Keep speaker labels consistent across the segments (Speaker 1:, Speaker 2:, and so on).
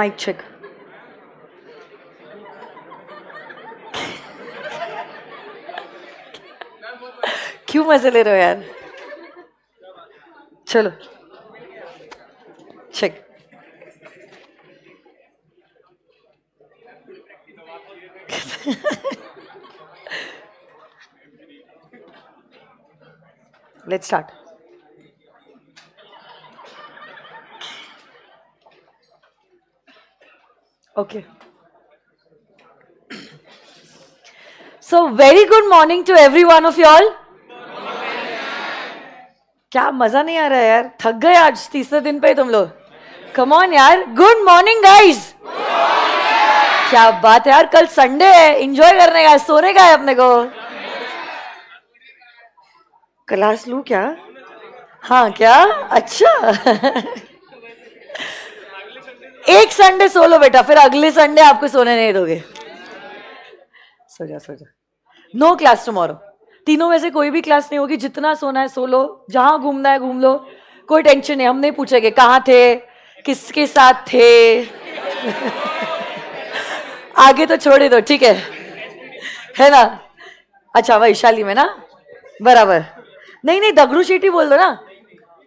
Speaker 1: mic check. क्यों मजे ले रहे हो यार चलो check let's start Okay. So very good morning to every one of you all. क्या मजा नहीं आ रहा है यार थक गए आज तीसरे दिन पे तुम लोग कम ऑन यार गुड मॉर्निंग गाइज क्या बात है यार कल संडे है इंजॉय करने का सोने का है अपने को क्लास लू क्या हाँ क्या अच्छा एक संडे सो लो बेटा फिर अगले संडे आपको सोने नहीं दोगे सो जाओ सो जाओ नो क्लास टुमारो तीनों में से कोई भी क्लास नहीं होगी जितना सोना है सो लो जहां घूमना है घूम लो कोई टेंशन नहीं हम नहीं पूछेंगे कहाँ थे किसके साथ थे आगे तो छोड़ ही दो ठीक है है ना अच्छा वैशाली में ना बराबर नहीं नहीं दगड़ू शेटी बोल दो ना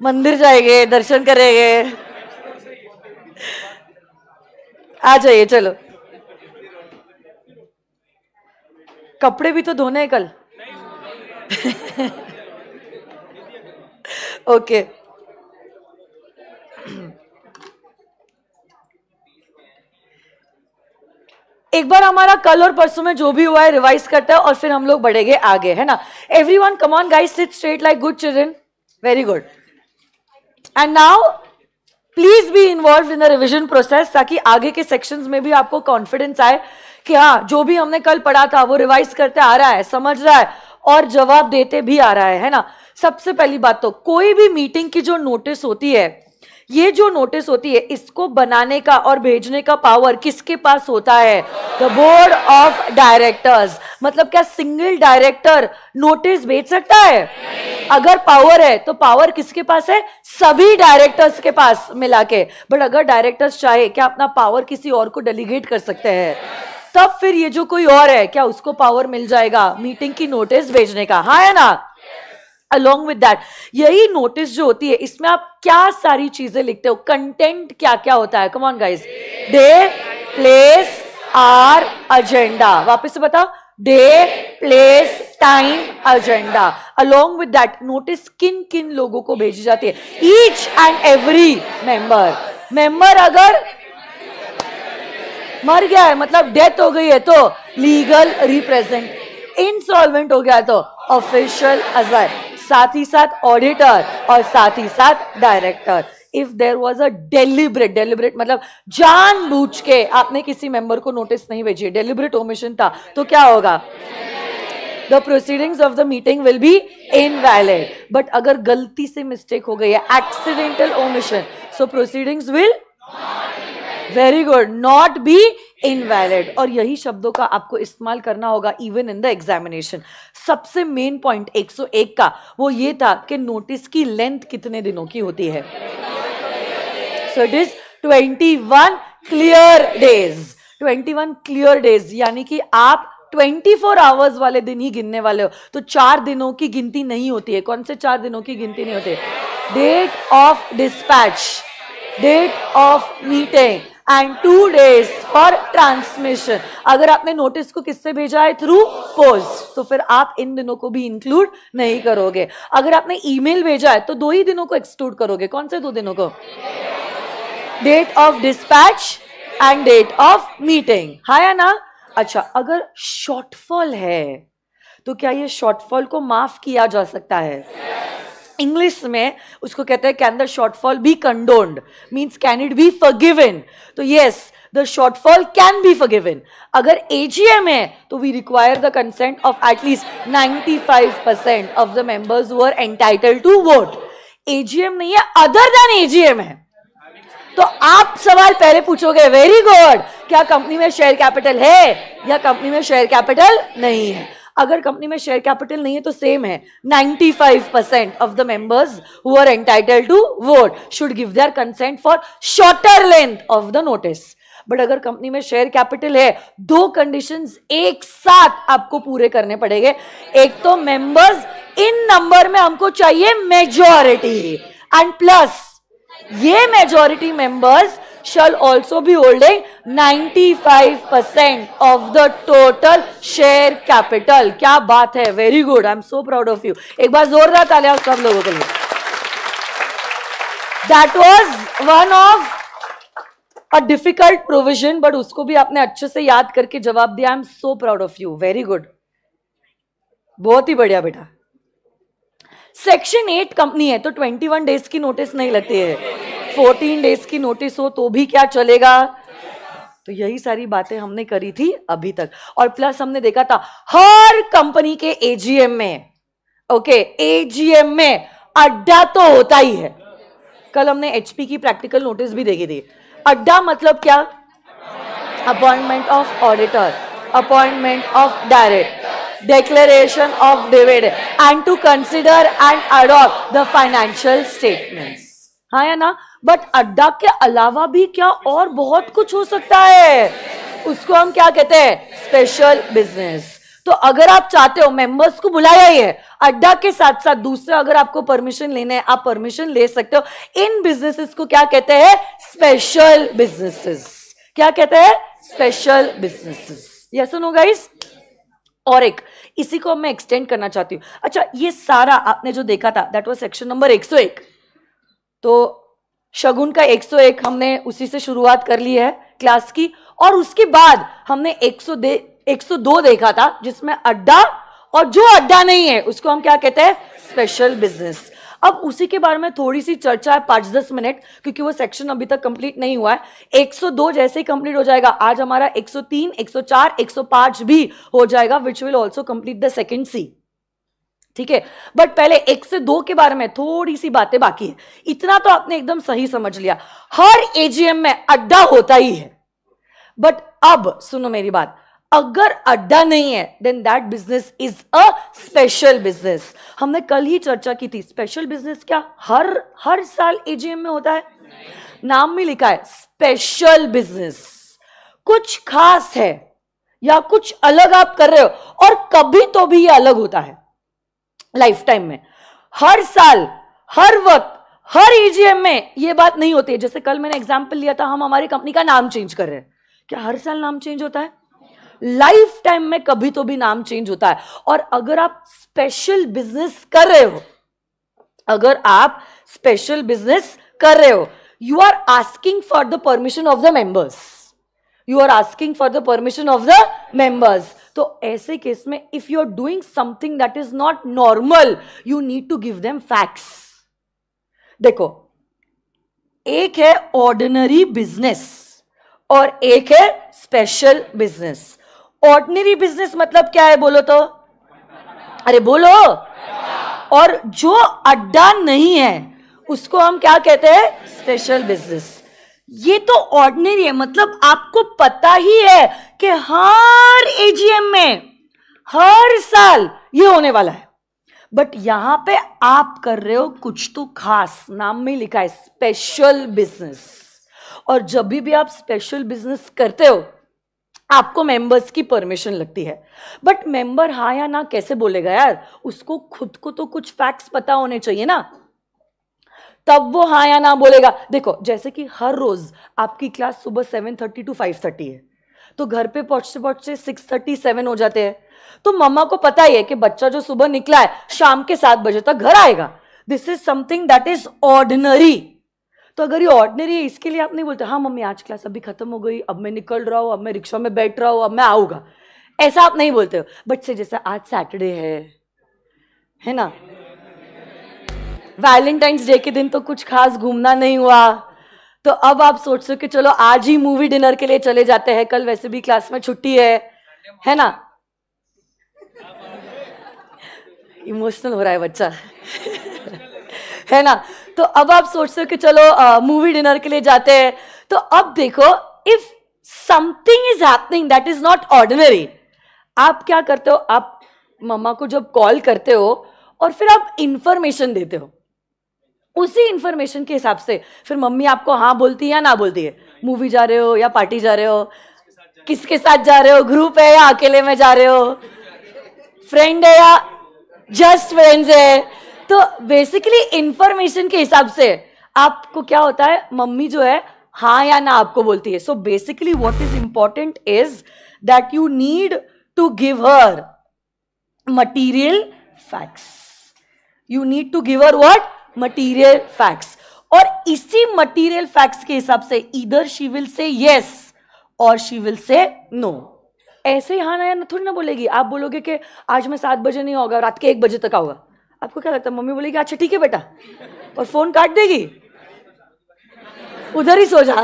Speaker 1: मंदिर जाएंगे दर्शन करेंगे आ जाइए चलो कपड़े भी तो धोने कल ओके एक बार हमारा कल और परसों में जो भी हुआ है रिवाइज करता है और फिर हम लोग बढ़ेंगे आगे है ना everyone come on guys sit straight like good children very good and now please be involve in the revision process ताकि आगे के सेक्शन में भी आपको कॉन्फिडेंस आए कि हाँ जो भी हमने कल पढ़ा था वो रिवाइज करते आ रहा है समझ रहा है और जवाब देते भी आ रहा है है ना सबसे पहली बात तो कोई भी मीटिंग की जो नोटिस होती है ये जो नोटिस होती है इसको बनाने का और भेजने का पावर किसके पास होता है द बोर्ड ऑफ डायरेक्टर्स मतलब क्या सिंगल डायरेक्टर नोटिस भेज सकता है अगर पावर है तो पावर किसके पास है सभी डायरेक्टर्स के पास मिला के बट अगर डायरेक्टर्स चाहे क्या अपना पावर किसी और को डेलीगेट कर सकते हैं तब फिर ये जो कोई और है क्या उसको पावर मिल जाएगा मीटिंग की नोटिस भेजने का हाँ है ना अलोंग विद दैट यही नोटिस जो होती है इसमें आप क्या सारी चीजें लिखते हो कंटेंट क्या क्या होता है come on guys day place or agenda वापस से बताओ day place time agenda along with that notice किन किन लोगों को भेजी जाती है each and every member member अगर मर गया है मतलब डेथ हो गई है तो लीगल रिप्रेजेंट इंसॉल्वेंट हो गया तो ऑफिशियल अजर साथ ही साथ ऑडिटर और साथ ही साथ director if there was a deliberate deliberate मतलब जान बूझ के आपने किसी मेंबर को नोटिस नहीं भेजी डेलिब्रेट ओमिशन था तो क्या होगा the proceeding of the meeting will be invalid but अगर गलती से मिस्टेक हो गई है accidental omission so proceedings will very good not be invalid और यही शब्दों का आपको इस्तेमाल करना होगा इवन इन द एग्जामिनेशन सबसे मेन पॉइंट 101 का वो ये था कि नोटिस की लेंथ कितने दिनों की होती है so it is 21 clear days 21 clear days यानी कि आप 24 आवर्स वाले दिन ही गिनने वाले हो तो चार दिनों की गिनती नहीं होती है कौन से चार दिनों की गिनती नहीं होती date of dispatch date of meeting and two days for transmission अगर आपने नोटिस को किससे भेजा है थ्रू पोस्ट तो फिर आप इन दिनों को भी इंक्लूड नहीं करोगे अगर आपने ईमेल भेजा है तो दो ही दिनों को एक्सक्लूड करोगे कौन से दो दिनों को date of dispatch and date of meeting हाँ या ना अच्छा अगर शॉर्टफॉल है तो क्या ये शॉर्टफॉल को माफ किया जा सकता है yes. इंग्लिश में उसको कहते हैं can the shortfall be condoned means can it be forgiven तो yes the shortfall can be forgiven अगर एजीएम है तो we require the consent of at least 95 percent of the members who are entitle to vote AGM नहीं है other than AGM है तो आप सवाल पहले पूछोगे वेरी गुड क्या कंपनी में शेयर कैपिटल है या कंपनी में शेयर कैपिटल नहीं है अगर कंपनी में शेयर कैपिटल नहीं है तो सेम है 95 percent of the members who are entitle to vote should give their consent for shorter length of the notice but अगर कंपनी में शेयर कैपिटल है दो कंडीशंस एक साथ आपको पूरे करने पड़ेंगे एक तो मेंबर्स इन नंबर में हमको चाहिए मेजॉरिटी एंड प्लस ये majority members shall also be holding 95% of the total share capital क्या बात है very good I'm so proud of you एक बार जोरदार तालियां सब लोगों के लिए that was one of a difficult provision but उसको भी आपने अच्छे से याद करके जवाब दिया I am so proud of you very good बहुत ही बढ़िया बेटा सेक्शन एट कंपनी है तो ट्वेंटी वन डेज की नोटिस नहीं लगती है फोर्टीन डेज की नोटिस हो तो भी क्या चलेगा तो यही सारी बातें हमने करी थी अभी तक और प्लस हमने देखा था हर कंपनी के एजीएम में ओके एजीएम में अड्डा तो होता ही है कल हमने एचपी की प्रैक्टिकल नोटिस भी देखी थी अड्डा मतलब क्या appointment of auditor appointment of direct declaration of dividend and to consider and adopt the financial statements हाँ या ना बट अड्डा के अलावा भी क्या और बहुत कुछ हो सकता है उसको हम क्या कहते हैं स्पेशल बिजनेस तो अगर आप चाहते हो मेंबर्स को बुलाया ही है अड्डा के साथ साथ दूसरा अगर आपको परमिशन लेना है आप परमिशन ले सकते हो इन बिजनेसेस को क्या कहते हैं स्पेशल बिजनेसेस क्या कहते हैं special businesses yes no guys और एक इसी को मैं एक्सटेंड करना चाहती हूँ अच्छा ये सारा आपने जो देखा था दैट वॉज सेक्शन नंबर 101 तो शगुन का 101 हमने उसी से शुरुआत कर ली है क्लास की और उसके बाद हमने 100 दे 102 देखा था जिसमें अड्डा और जो अड्डा नहीं है उसको हम क्या कहते हैं स्पेशल बिजनेस अब उसी के बारे में थोड़ी सी चर्चा है पांच दस मिनट क्योंकि वो सेक्शन अभी तक कंप्लीट नहीं हुआ है 102 जैसे ही कंप्लीट हो जाएगा आज हमारा 103, 104, 105 भी हो जाएगा which will also complete the second C ठीक है बट पहले एक से दो के बारे में थोड़ी सी बातें बाकी है इतना तो आपने एकदम सही समझ लिया हर एजीएम में अड्डा होता ही है बट अब सुनो मेरी बात अगर अड्डा नहीं है then that business is a special business हमने कल ही चर्चा की थी स्पेशल बिजनेस क्या हर हर साल एजीएम में होता है नाम में लिखा है स्पेशल बिजनेस कुछ खास है या कुछ अलग आप कर रहे हो और कभी तो भी ये अलग होता है लाइफ टाइम में हर साल हर वक्त हर एजीएम में ये बात नहीं होती है जैसे कल मैंने एग्जाम्पल लिया था हम हमारी कंपनी का नाम चेंज कर रहे हैं क्या हर साल नाम चेंज होता है लाइफ टाइम में कभी तो भी नाम चेंज होता है और अगर आप स्पेशल बिजनेस कर रहे हो अगर आप स्पेशल बिजनेस कर रहे हो you are asking for the permission of the members you are asking for the permission of the members तो ऐसे केस में if you are doing something that is not normal you need to give them facts देखो एक है ordinary business और एक है special business ordinary business मतलब क्या है बोलो तो अरे बोलो और जो अड्डा नहीं है उसको हम क्या कहते हैं स्पेशल बिजनेस ये तो ऑर्डनरी है मतलब आपको पता ही है कि हर एजीएम में हर साल ये होने वाला है बट यहां पे आप कर रहे हो कुछ तो खास नाम में लिखा है स्पेशल बिजनेस और जब भी भी आप स्पेशल बिजनेस करते हो आपको मेंबर्स की परमिशन लगती है बट मेंबर हाँ या ना कैसे बोलेगा यार उसको खुद को तो कुछ फैक्ट्स पता होने चाहिए ना तब वो हा या ना बोलेगा देखो जैसे कि हर रोज आपकी क्लास सुबह seven thirty to five thirty है तो घर पे पहुंचते पहुंचते सिक्स थर्टी सेवन हो जाते हैं तो मम्मा को पता ही है कि बच्चा जो सुबह निकला है शाम के सात बजे तक घर आएगा this is something that is ordinary तो अगर ये ऑर्डनरी है इसके लिए आप नहीं बोलते हाँ मम्मी आज क्लास अभी खत्म हो गई अब मैं निकल रहा हूँ अब मैं रिक्शा में बैठ रहा हूँ अब मैं आऊँगा ऐसा आप नहीं बोलते हो बट से जैसा आज सैटरडे है है ना वैलेंटाइंस डे के दिन तो कुछ खास घूमना नहीं हुआ तो अब आप सोच सो कि चलो आज ही मूवी डिनर के लिए चले जाते हैं कल वैसे भी क्लास में छुट्टी है है ना इमोशनल हो रहा है बच्चा है ना तो अब आप सोचते हो कि चलो मूवी डिनर के लिए जाते हैं तो अब देखो if something is happening that is not ordinary आप क्या करते हो आप मम्मा को जब कॉल करते हो और फिर आप इंफॉर्मेशन देते हो उसी इंफॉर्मेशन के हिसाब से फिर मम्मी आपको हाँ बोलती है या ना बोलती है मूवी जा रहे हो या पार्टी जा रहे हो किसके साथ जा रहे हो ग्रुप है या अकेले में जा रहे हो फ्रेंड है या जस्ट फ्रेंड्स है तो बेसिकली इंफॉर्मेशन के हिसाब से आपको क्या होता है मम्मी जो है हाँ या ना आपको बोलती है so basically what is important is that you need to give her material facts you need to give her what material facts और इसी मटीरियल फैक्ट्स के हिसाब से इधर शी विल से यस और शी विल से नो ऐसे ही हाँ ना थोड़ी ना बोलेगी आप बोलोगे कि आज मैं सात बजे नहीं होगा रात के एक बजे तक आऊंगा आपको क्या लगता है मम्मी बोलेगी अच्छा ठीक है बेटा और फोन काट देगी उधर ही सो जा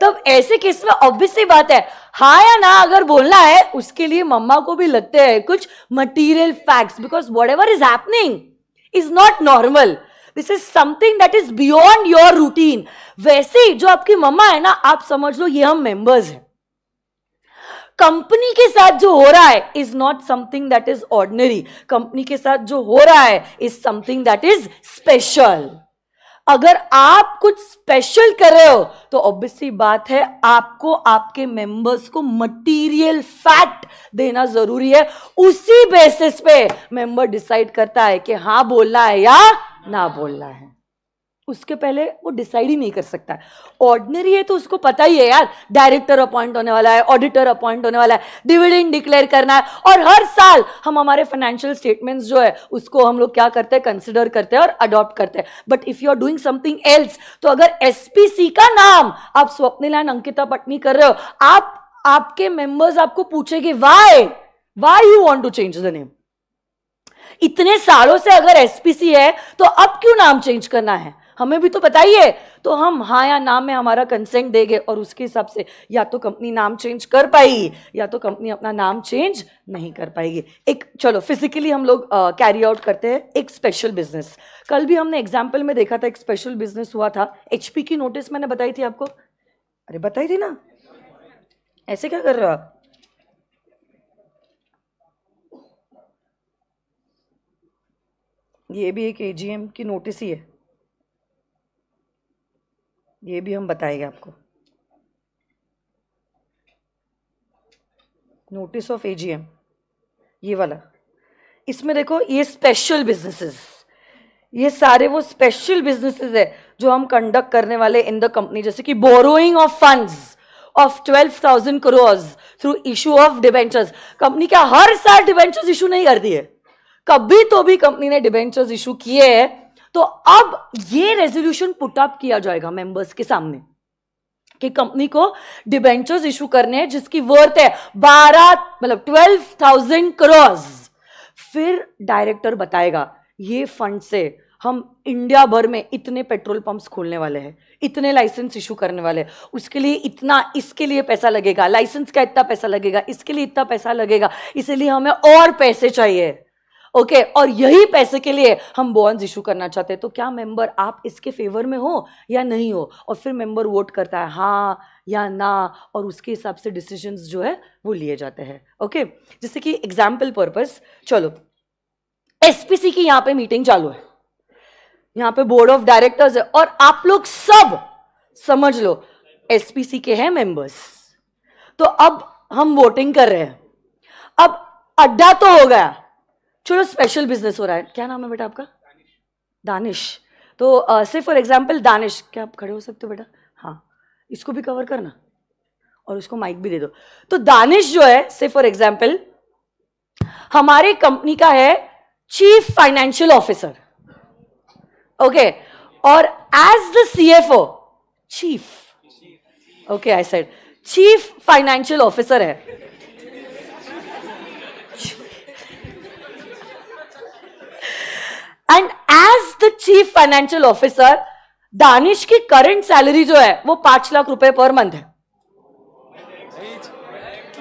Speaker 1: तब ऐसे केस में ऑब्वियसली बात है हा या ना अगर बोलना है उसके लिए मम्मा को भी लगते हैं कुछ material facts because whatever is happening is not normal this is something that is beyond your routine वैसे ही जो आपकी मम्मा है ना आप समझ लो ये हम मेंबर्स हैं कंपनी के साथ जो हो रहा है is not something that is ordinary company के साथ जो हो रहा है is something that is special अगर आप कुछ स्पेशल कर रहे हो तो ऑब्वियसली बात है आपको आपके मेंबर्स को मटेरियल फैक्ट देना जरूरी है उसी बेसिस पे मेंबर डिसाइड करता है कि हाँ बोलना है या ना बोलना है उसके पहले वो डिसाइड ही नहीं कर सकता ऑर्डनरी है तो उसको पता ही है यार डायरेक्टर अपॉइंट होने वाला है ऑडिटर अपॉइंट होने वाला है डिविडेंड डिक्लेयर करना है और हर साल हम हमारे फाइनेंशियल स्टेटमेंट्स जो है उसको हम लोग क्या करते हैं कंसिडर करते हैं और अडॉप्ट करते हैं but if you are doing something else तो अगर एस का नाम आप स्वप्निलान अंकिता पटनी कर रहे हो आप आपके मेंबर्स आपको पूछेंगे why why you want to change the name इतने सालों से अगर एसपीसी है तो अब क्यों नाम चेंज करना है हमें भी तो बताइए तो हम हाँ या नाम में हमारा कंसेंट देंगे और उसके हिसाब से या तो कंपनी नाम चेंज कर पाई या तो कंपनी अपना नाम चेंज नहीं कर पाएगी एक चलो फिजिकली हम लोग कैरी आउट करते हैं एक स्पेशल बिजनेस कल भी हमने एग्जाम्पल में देखा था एक स्पेशल बिजनेस हुआ था एचपी की नोटिस मैंने बताई थी आपको अरे बताई थी ना ऐसे क्या कर रहा ये भी एक एजीएम की नोटिस ही है ये भी हम बताएंगे आपको नोटिस ऑफ एजीएम ये वाला इसमें देखो ये स्पेशल बिजनेसेस ये सारे वो स्पेशल बिजनेसेस है जो हम कंडक्ट करने वाले इन द कंपनी जैसे कि borrowing of funds of twelve thousand crores through issue of debentures company क्या हर साल डिबेंचर्स इशू नहीं करती है कभी तो भी कंपनी ने डिबेंचर्स इशू किए हैं तो अब ये रेजोल्यूशन पुटअप किया जाएगा मेंबर्स के सामने कि कंपनी को डिबेंचर्स इशू करने हैं जिसकी वर्थ है बारह मतलब ट्वेल्व थाउजेंड करोड़ फिर डायरेक्टर बताएगा ये फंड से हम इंडिया भर में इतने पेट्रोल पंप्स खोलने वाले हैं इतने लाइसेंस इशू करने वाले हैं उसके लिए इतना इसके लिए पैसा लगेगा लाइसेंस का इतना पैसा लगेगा इसके लिए इतना पैसा लगेगा इसलिए हमें और पैसे चाहिए ओके okay, और यही पैसे के लिए हम बॉन्स इशू करना चाहते हैं तो क्या मेंबर आप इसके फेवर में हो या नहीं हो और फिर मेंबर वोट करता है हाँ या ना और उसके हिसाब से डिसीजंस जो है वो लिए जाते हैं ओके okay? जैसे कि एग्जाम्पल पर्पस चलो एसपीसी की यहाँ पे मीटिंग चालू है यहाँ पे बोर्ड ऑफ डायरेक्टर्स है और आप लोग सब समझ लो एसपीसी के हैं मेंबर्स तो अब हम वोटिंग कर रहे हैं अब अड्डा तो हो गया चलो स्पेशल बिजनेस हो रहा है क्या नाम है बेटा आपका दानिश तो से फॉर एग्जाम्पल दानिश क्या आप खड़े हो सकते हो बेटा हाँ इसको भी कवर करना और उसको माइक भी दे दो तो दानिश जो है से फॉर एग्जाम्पल हमारे कंपनी का है चीफ फाइनेंशियल ऑफिसर ओके और as the CFO chief okay I said chief financial officer है and as the chief financial officer Danish की करंट सैलरी जो है वो पांच लाख रुपए पर मंथ है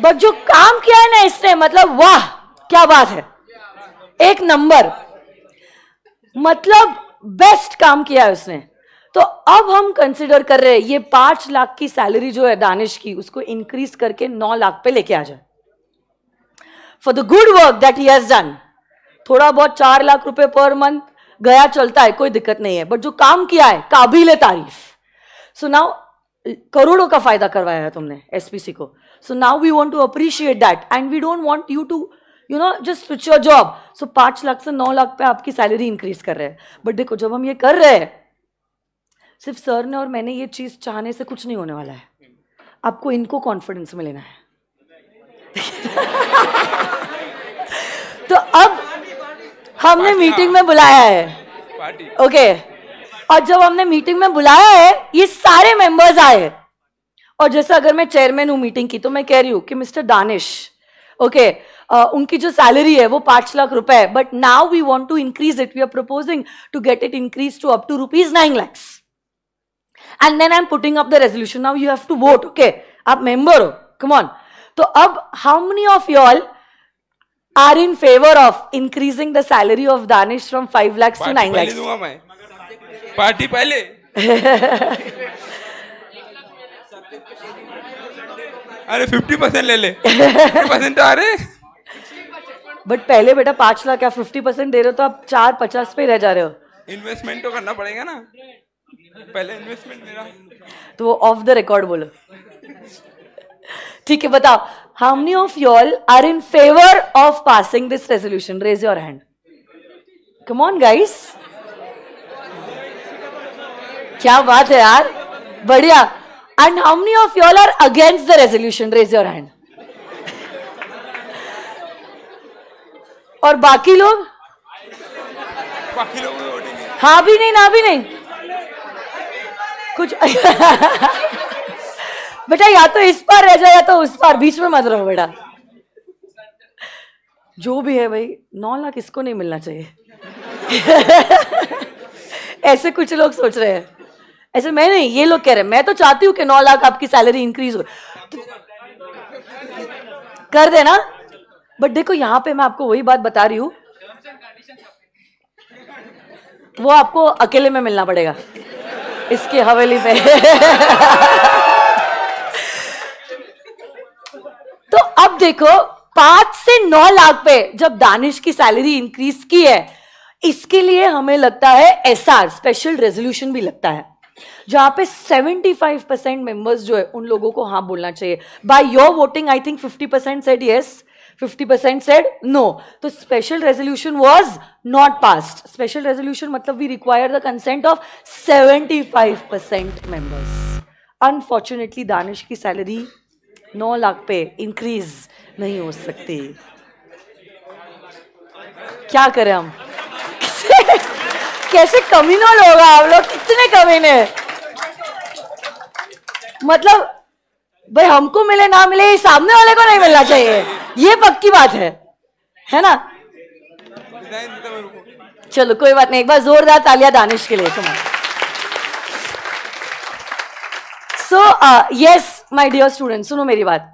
Speaker 1: बट जो काम किया है ना इसने मतलब वाह क्या बात है एक नंबर मतलब बेस्ट काम किया है उसने तो अब हम कंसिडर कर रहे हैं ये पांच लाख की सैलरी जो है दानिश की उसको इंक्रीज करके नौ लाख पे लेके आ जाए for the good work that he has done थोड़ा बहुत चार लाख रुपए पर मंथ गया चलता है कोई दिक्कत नहीं है बट जो काम किया है काबिल तारीफ सो नाउ करोड़ों का फायदा करवाया है तुमने एसपीसी को so now we want to appreciate that and we don't want you to you know just switch your job so पांच लाख से नौ लाख पे आपकी सैलरी इंक्रीज कर रहे हैं बट देखो जब हम ये कर रहे हैं सिर्फ सर ने और मैंने ये चीज़ चाहने से कुछ नहीं होने वाला है आपको इनको कॉन्फिडेंस में लेना है तो अब हमने मीटिंग में बुलाया है ओके और जब हमने मीटिंग में बुलाया है ये सारे मेंबर्स आए और जैसे अगर मैं चेयरमैन हूं मीटिंग की तो मैं कह रही हूँ कि mister Danish okay okay, uh, उनकी जो सैलरी है वो पांच लाख रुपए है but now we want to increase it we are proposing to get it increase to up to rupees nine lakhs and then I am putting up the resolution now you have to vote okay आप member हो come on तो अब how many of you all are in favor of increasing the salary of Danish from 5 lakhs to 9 lakhs. Party पहले अरे fifty percent ले ले percent आ रहे but पहले बेटा पांच लाख क्या फिफ्टी परसेंट दे रहे हो तो आप चार पचास पे रह जा रहे हो इन्वेस्टमेंट तो करना पड़ेगा ना पहले इन्वेस्टमेंट मेरा तो वो ऑफ द रिकॉर्ड बोलो ठीक है बताओ How many of you all are in favor of passing this resolution? Raise your hand. Come on, guys. क्या बात है यार बढ़िया and how many of y'all are against the resolution? Raise your hand. और बाकी लोग बाकी लोग हाँ भी नहीं ना भी नहीं कुछ बेटा या तो इस पार रह जाओ या तो उस पार बीच में मत रहो बेटा जो भी है भाई नौ लाख इसको नहीं मिलना चाहिए ऐसे कुछ लोग सोच रहे हैं ऐसे मैं नहीं ये लोग कह रहे हैं मैं तो चाहती हूँ कि नौ लाख आपकी सैलरी इंक्रीज हो तो, कर देना बट देखो यहाँ पे मैं आपको वही बात बता रही हूँ वो आपको अकेले में मिलना पड़ेगा इसके हवेली पे अब देखो पांच से नौ लाख पे जब दानिश की सैलरी इंक्रीज की है इसके लिए हमें लगता है एसआर स्पेशल रेजोल्यूशन भी लगता है जहां पे 75 परसेंट मेंबर्स जो है उन लोगों को हाँ बोलना चाहिए by your voting I think 50 percent said yes 50 percent said no तो special resolution was not passed special resolution मतलब we require the consent of 75 percent members unfortunately Danish की सैलरी नौ लाख पे इंक्रीज नहीं हो सकती क्या करें हम कैसे कमीनो लोग आप लोग कितने कमीने मतलब भाई हमको मिले ना मिले ये सामने वाले को नहीं मिलना चाहिए ये पक्की बात है है ना चलो कोई बात नहीं एक बार जोरदार तालियां दानिश के लिए तुम so yes my dear student सुनो मेरी बात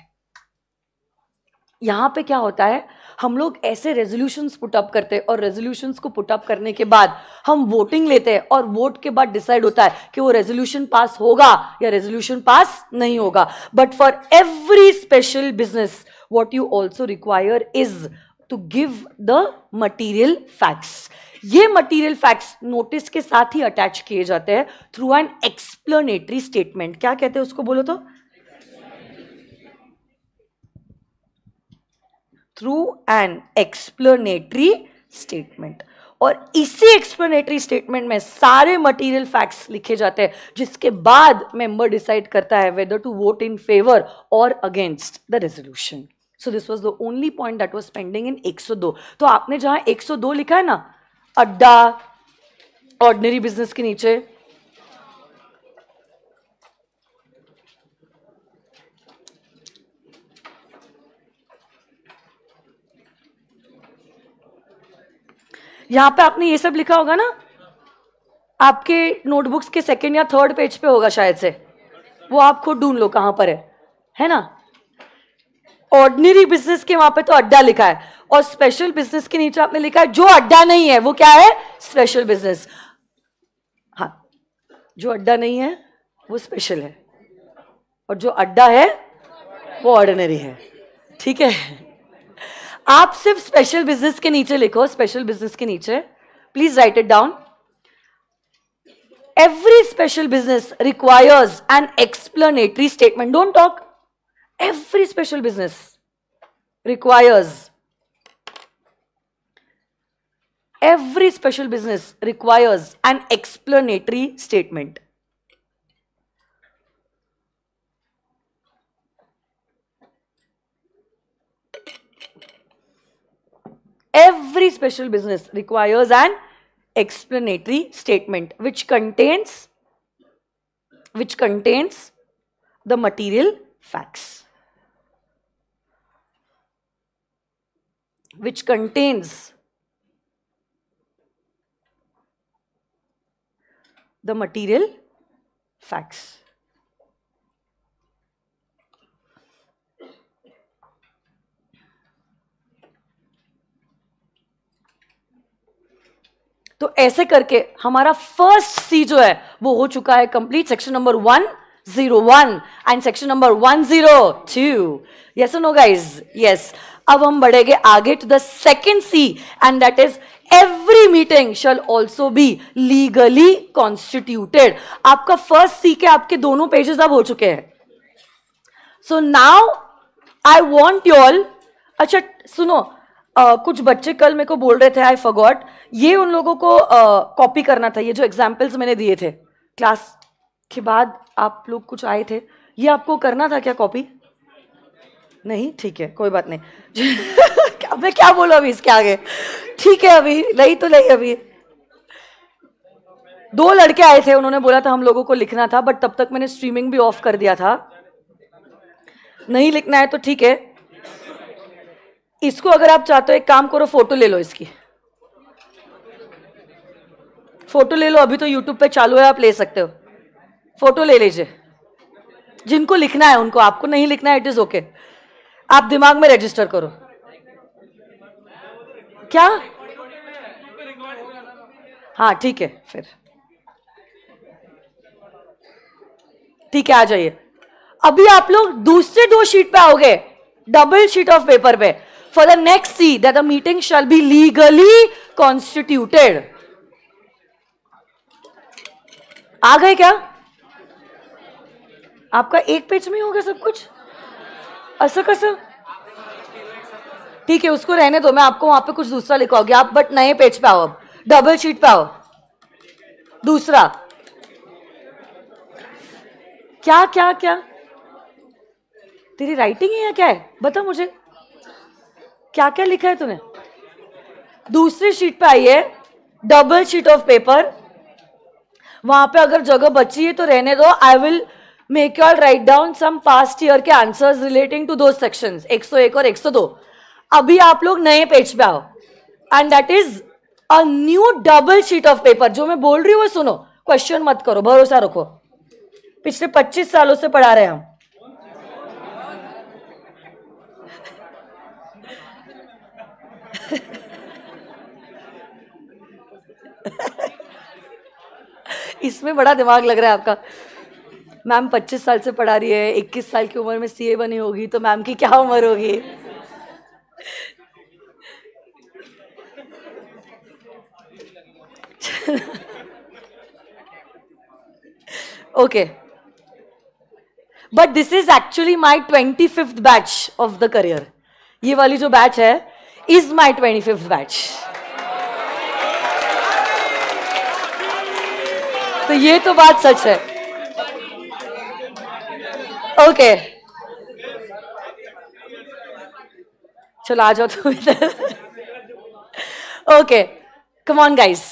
Speaker 1: यहाँ पे क्या होता है हम लोग ऐसे रेजोल्यूशन पुटअप करते हैं और रेजोल्यूशन को पुटअप करने के बाद हम वोटिंग लेते हैं और वोट के बाद डिसाइड होता है कि वो रेजोल्यूशन पास होगा या रेजोल्यूशन पास नहीं होगा but for every special business what you also require is to give the material facts ये मटेरियल फैक्ट्स नोटिस के साथ ही अटैच किए जाते हैं थ्रू एन एक्सप्लेनेटरी स्टेटमेंट क्या कहते हैं उसको बोलो तो थ्रू एन एक्सप्लेनेटरी स्टेटमेंट और इसी एक्सप्लेनेटरी स्टेटमेंट में सारे मटेरियल फैक्ट्स लिखे जाते हैं जिसके बाद मेंबर डिसाइड करता है whether to vote in favour और against the resolution so this was the only point that was pending in 102 तो आपने जहां 102 लिखा है ना अड्डा ऑर्डिनरी बिजनेस के नीचे यहाँ पे आपने ये सब लिखा होगा ना आपके नोटबुक्स के सेकेंड या थर्ड पेज पे होगा शायद से वो आप खुद ढूंढ लो कहां पर है है ना ऑर्डनरी बिजनेस के वहां पे तो अड्डा लिखा है और स्पेशल बिजनेस के नीचे आपने लिखा है जो अड्डा नहीं है वो क्या है स्पेशल बिजनेस हाँ जो अड्डा नहीं है वो स्पेशल है और जो अड्डा है वो ऑर्डिनरी है ठीक है आप सिर्फ स्पेशल बिजनेस के नीचे लिखो स्पेशल बिजनेस के नीचे please write it down every special business requires an explanatory statement don't talk every special business requires every special business requires an explanatory statement Every special business requires an explanatory statement which contains which contains the material facts which contains the material facts तो ऐसे करके हमारा first सी जो है वो हो चुका है complete section number one zero one and section number one zero two yes no guys yes अब हम बढ़ेंगे आगे to the second C and that is every meeting shall also be legally constituted आपका फर्स्ट सी के आपके दोनों pages अब हो चुके हैं so now I want all अच्छा सुनो कुछ बच्चे कल मेरे को बोल रहे थे आई फॉगॉट ये उन लोगों को कॉपी करना था ये जो एग्जाम्पल्स मैंने दिए थे क्लास के बाद आप लोग कुछ आए थे ये आपको करना था क्या कॉपी नहीं ठीक है कोई बात नहीं मैं क्या बोलूँ अभी इसके आगे ठीक है अभी नहीं तो नहीं अभी दो लड़के आए थे उन्होंने बोला था हम लोगों को लिखना था बट तब तक मैंने स्ट्रीमिंग भी ऑफ कर दिया था नहीं लिखना है तो ठीक है इसको अगर आप चाहते हो एक काम करो फोटो ले लो इसकी फोटो ले लो अभी तो यूट्यूब पे चालू है आप ले सकते हो फोटो ले लीजिए जिनको लिखना है उनको आपको नहीं लिखना है इट इज ओके आप दिमाग में रजिस्टर करो क्या हाँ ठीक है फिर ठीक है आ जाइए अभी आप लोग दूसरे दो शीट पे आओगे डबल शीट ऑफ पेपर पे for the next C that the meeting shall be legally constituted. आ गए क्या आपका एक पेज में होगा सब कुछ असर कसर ठीक है उसको रहने दो मैं आपको वहां पे कुछ दूसरा लिखाओगे आप बट नए पेज पे आओ अब डबल शीट पे आओ दूसरा क्या क्या क्या तेरी राइटिंग है या क्या है बता मुझे क्या क्या लिखा है तूने दूसरी शीट पे आइए डबल शीट ऑफ पेपर वहां पे अगर जगह बची है तो रहने दो I will make you write down some past year के आंसर्स रिलेटिंग टू दो सेक्शंस 101 और 102 अभी आप लोग नए पेज पे आओ and that is a new double sheet of paper जो मैं बोल रही हूँ वो सुनो क्वेश्चन मत करो भरोसा रखो पिछले 25 सालों से पढ़ा रहे हैं हम इसमें बड़ा दिमाग लग रहा है आपका मैम 25 साल से पढ़ा रही है 21 साल की उम्र में सीए बनी होगी तो मैम की क्या उम्र होगी okay but this is actually my twenty fifth batch of the career ये वाली जो बैच है is my 25th बैच तो ये तो बात सच है ओके okay. चलो आ जाओ तुम इधर okay come on guys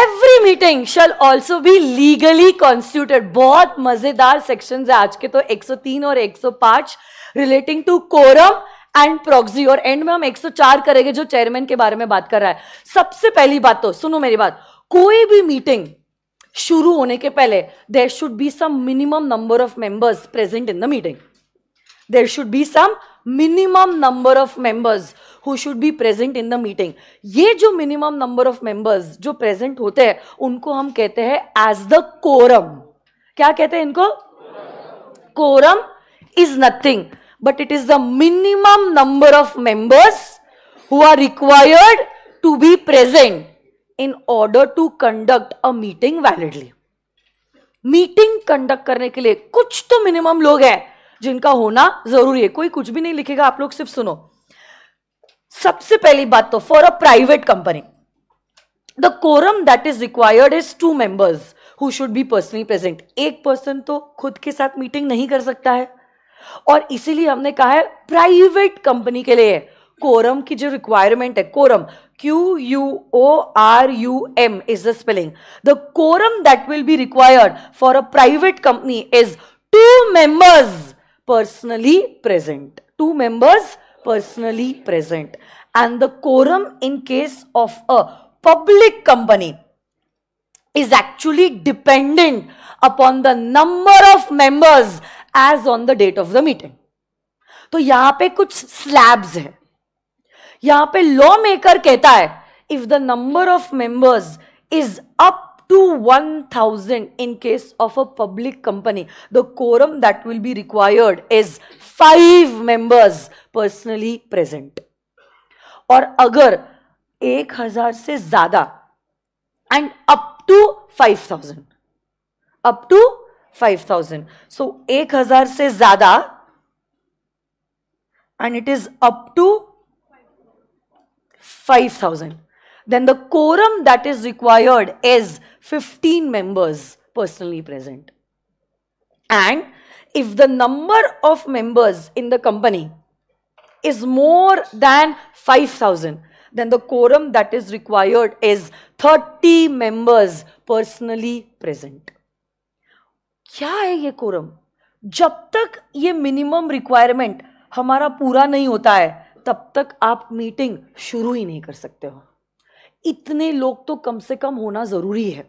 Speaker 1: every meeting shall also भी लीगली कॉन्स्टिट्यूटेड बहुत मजेदार सेक्शन है आज के तो 103 और 105 relating to quorum and proxy और एंड में हम 104 करेंगे जो चेयरमैन के बारे में बात कर रहा है सबसे पहली बात तो सुनो मेरी बात कोई भी मीटिंग शुरू होने के पहले there should be some minimum number of members present in the meeting there should be some minimum number of members who should be present in the meeting ये जो मिनिमम नंबर ऑफ मेंबर्स जो present होते हैं उनको हम कहते हैं as the quorum क्या कहते हैं इनको quorum is nothing but it is the minimum number of members who are required to be present in order to conduct a meeting validly. Meeting conduct करने के लिए कुछ तो मिनिमम लोग हैं जिनका होना जरूरी है कोई कुछ भी नहीं लिखेगा आप लोग सिर्फ सुनो सबसे पहली बात तो for a private company the quorum that is required is two members who should be personally present एक पर्सन तो खुद के साथ मीटिंग नहीं कर सकता है और इसीलिए हमने कहा है प्राइवेट कंपनी के लिए कोरम की जो रिक्वायरमेंट है quorum Q U O R U M is the spelling the quorum that will be required for a private company is two members personally present two members personally present and the quorum in case of a public company is actually dependent upon the number of members as on the date of the meeting तो यहां पे कुछ slabs है यहां पे law maker कहता है if the number of members is up to 1000 in case of a public company the quorum that will be required is five members personally present और अगर एक हजार से ज्यादा and up to five thousand up to Five thousand. So, one thousand एक हजार and it is up to 5000 then the quorum that is required is 15 members personally present and if the number of members in the company is more than 5000 then the quorum that is required is 30 members personally present क्या है ये quorum जब तक ये minimum requirement हमारा पूरा नहीं होता है तब तक आप मीटिंग शुरू ही नहीं कर सकते हो इतने लोग तो कम से कम होना ज़रूरी है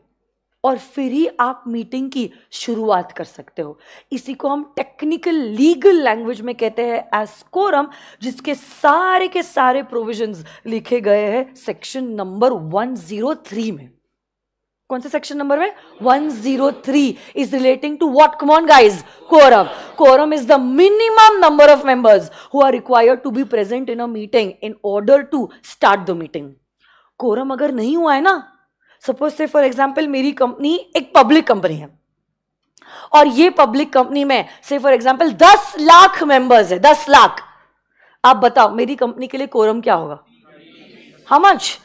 Speaker 1: और फिर ही आप मीटिंग की शुरुआत कर सकते हो इसी को हम टेक्निकल लीगल लैंग्वेज में कहते हैं एस्कोरम जिसके सारे के सारे प्रोविजंस लिखे गए हैं सेक्शन नंबर 103 में कौन से सेक्शन नंबर में 103 zero three is relating to what come on guys quorum quorum is the minimum number of members who are required to be present in a meeting in order to start the meeting quorum अगर नहीं हुआ है ना suppose say for example मेरी company एक public company है और ये पब्लिक कंपनी में से फॉर एग्जाम्पल दस लाख मेंबर्स है दस लाख आप बताओ मेरी कंपनी के लिए कोरम क्या होगा हाउ मच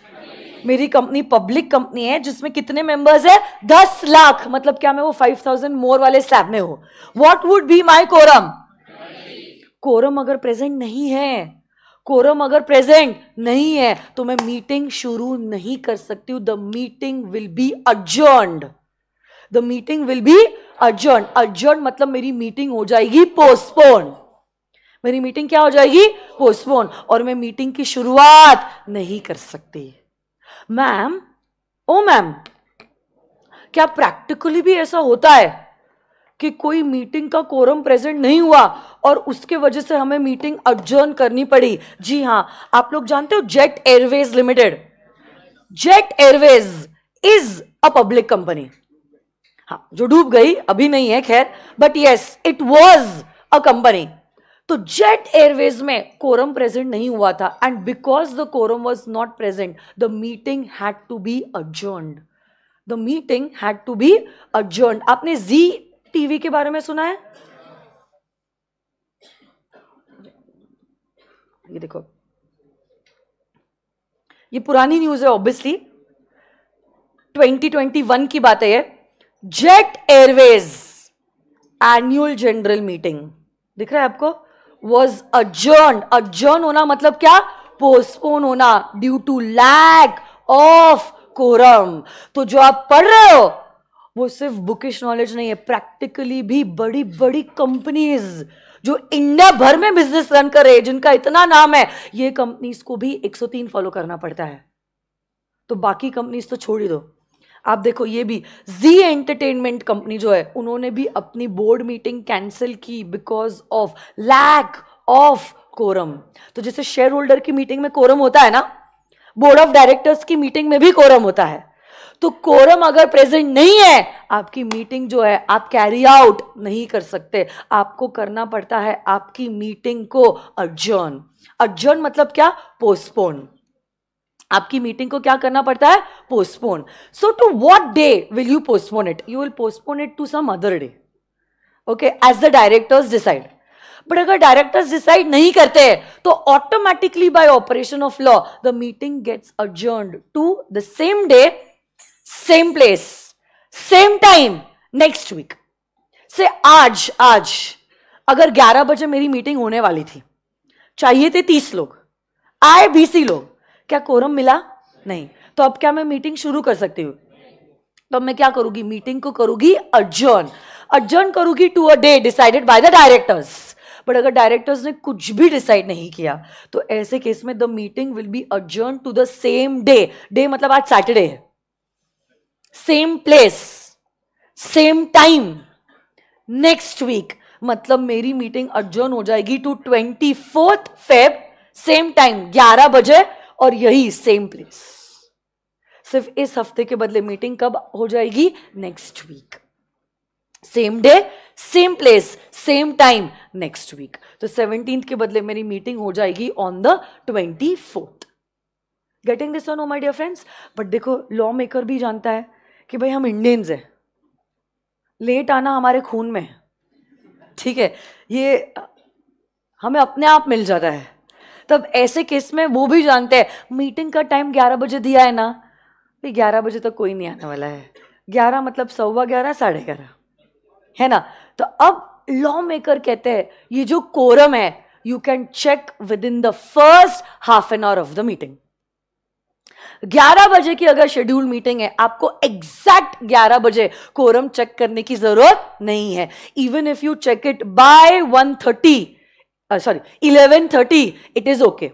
Speaker 1: मेरी कंपनी पब्लिक कंपनी है जिसमें कितने मेंबर्स है दस लाख मतलब क्या मैं वो फाइव थाउजेंड मोर वाले स्लैब में हो what would be my quorum quorum अगर प्रेजेंट नहीं है कोरम अगर प्रेजेंट नहीं है तो मैं मीटिंग शुरू नहीं कर सकती हूं the meeting will be adjourned the meeting will be adjourned adjourned मतलब मेरी मीटिंग हो जाएगी पोस्टपोन मेरी मीटिंग क्या हो जाएगी पोस्टपोन और मैं मीटिंग की शुरुआत नहीं कर सकती मैम ओ मैम क्या प्रैक्टिकली भी ऐसा होता है कि कोई मीटिंग का कोरम प्रेजेंट नहीं हुआ और उसके वजह से हमें मीटिंग अडजर्न करनी पड़ी जी हाँ आप लोग जानते हो Jet Airways Limited Jet Airways is a public company हाँ जो डूब गई अभी नहीं है खैर but yes it was a company तो जेट एयरवेज में कोरम प्रेजेंट नहीं हुआ था and because the quorum was not present the meeting had to be adjourned the meeting had to be adjourned आपने जी टीवी के बारे में सुना है ये देखो ये पुरानी न्यूज है ऑब्वियसली 2021 की बात है ये Jet Airways annual general meeting दिख रहा है आपको वॉज अजर्न अजर्न होना मतलब क्या पोस्टपोन होना due to lack of quorum तो जो आप पढ़ रहे हो वो सिर्फ बुकिश नॉलेज नहीं है प्रैक्टिकली भी बड़ी बड़ी कंपनीज जो इंडिया भर में बिजनेस रन कर रहे हैं जिनका इतना नाम है ये कंपनीज को भी 103 फॉलो करना पड़ता है तो बाकी कंपनीज तो छोड़ ही दो आप देखो ये भी जी एंटरटेनमेंट कंपनी जो है उन्होंने भी अपनी बोर्ड मीटिंग कैंसिल की because of lack of quorum तो जैसे शेयर होल्डर की मीटिंग में कोरम होता है ना बोर्ड ऑफ डायरेक्टर्स की मीटिंग में भी कोरम होता है तो कोरम अगर प्रेजेंट नहीं है आपकी मीटिंग जो है आप कैरी आउट नहीं कर सकते आपको करना पड़ता है आपकी मीटिंग को अर्जन अर्जन मतलब क्या पोस्टपोन आपकी मीटिंग को क्या करना पड़ता है postpone so to what day will you postpone it you will postpone it to some other day okay as the directors decide but अगर डायरेक्टर्स डिसाइड नहीं करते तो automatically by operation of law the meeting gets adjourned to the same day same place same time next week से आज आज अगर 11 बजे मेरी मीटिंग होने वाली थी चाहिए थे 30 लोग आए बीसी लोग क्या कोरम मिला नहीं तो अब क्या मैं मीटिंग शुरू कर सकती हूँ तो मैं क्या करूंगी मीटिंग को करूंगी अर्जन अर्जन करूंगी to a day decided by the directors but अगर डायरेक्टर्स ने कुछ भी डिसाइड नहीं किया तो ऐसे केस में the meeting will be adjourn to the same day day मतलब आज सैटरडे है same place same time next week मतलब मेरी मीटिंग अर्जन हो जाएगी to twenty fourth Feb same time ग्यारह बजे और यही सेम प्लेस सिर्फ इस हफ्ते के बदले मीटिंग कब हो जाएगी next week same day same place same time next week तो सेवनटीन के बदले मेरी मीटिंग हो जाएगी on the twenty fourth getting this on oh my dear friends but देखो लॉ मेकर भी जानता है कि भाई हम इंडियंस हैं लेट आना हमारे खून में ठीक है ये हमें अपने आप मिल जाता है तब ऐसे केस में वो भी जानते हैं मीटिंग का टाइम ग्यारह बजे दिया है ना भाई ग्यारह बजे तक तो कोई नहीं आने वाला है ग्यारह मतलब सवा ग्यारह साढ़े ग्यारह है ना तो अब लॉ मेकर कहते हैं ये जो कोरम है you can check within the first half an hour of the meeting 11 बजे की अगर शेड्यूल मीटिंग है आपको एग्जैक्ट 11 बजे कोरम चेक करने की जरूरत नहीं है even if you check it by 1:30 uh, sorry 11:30 it is okay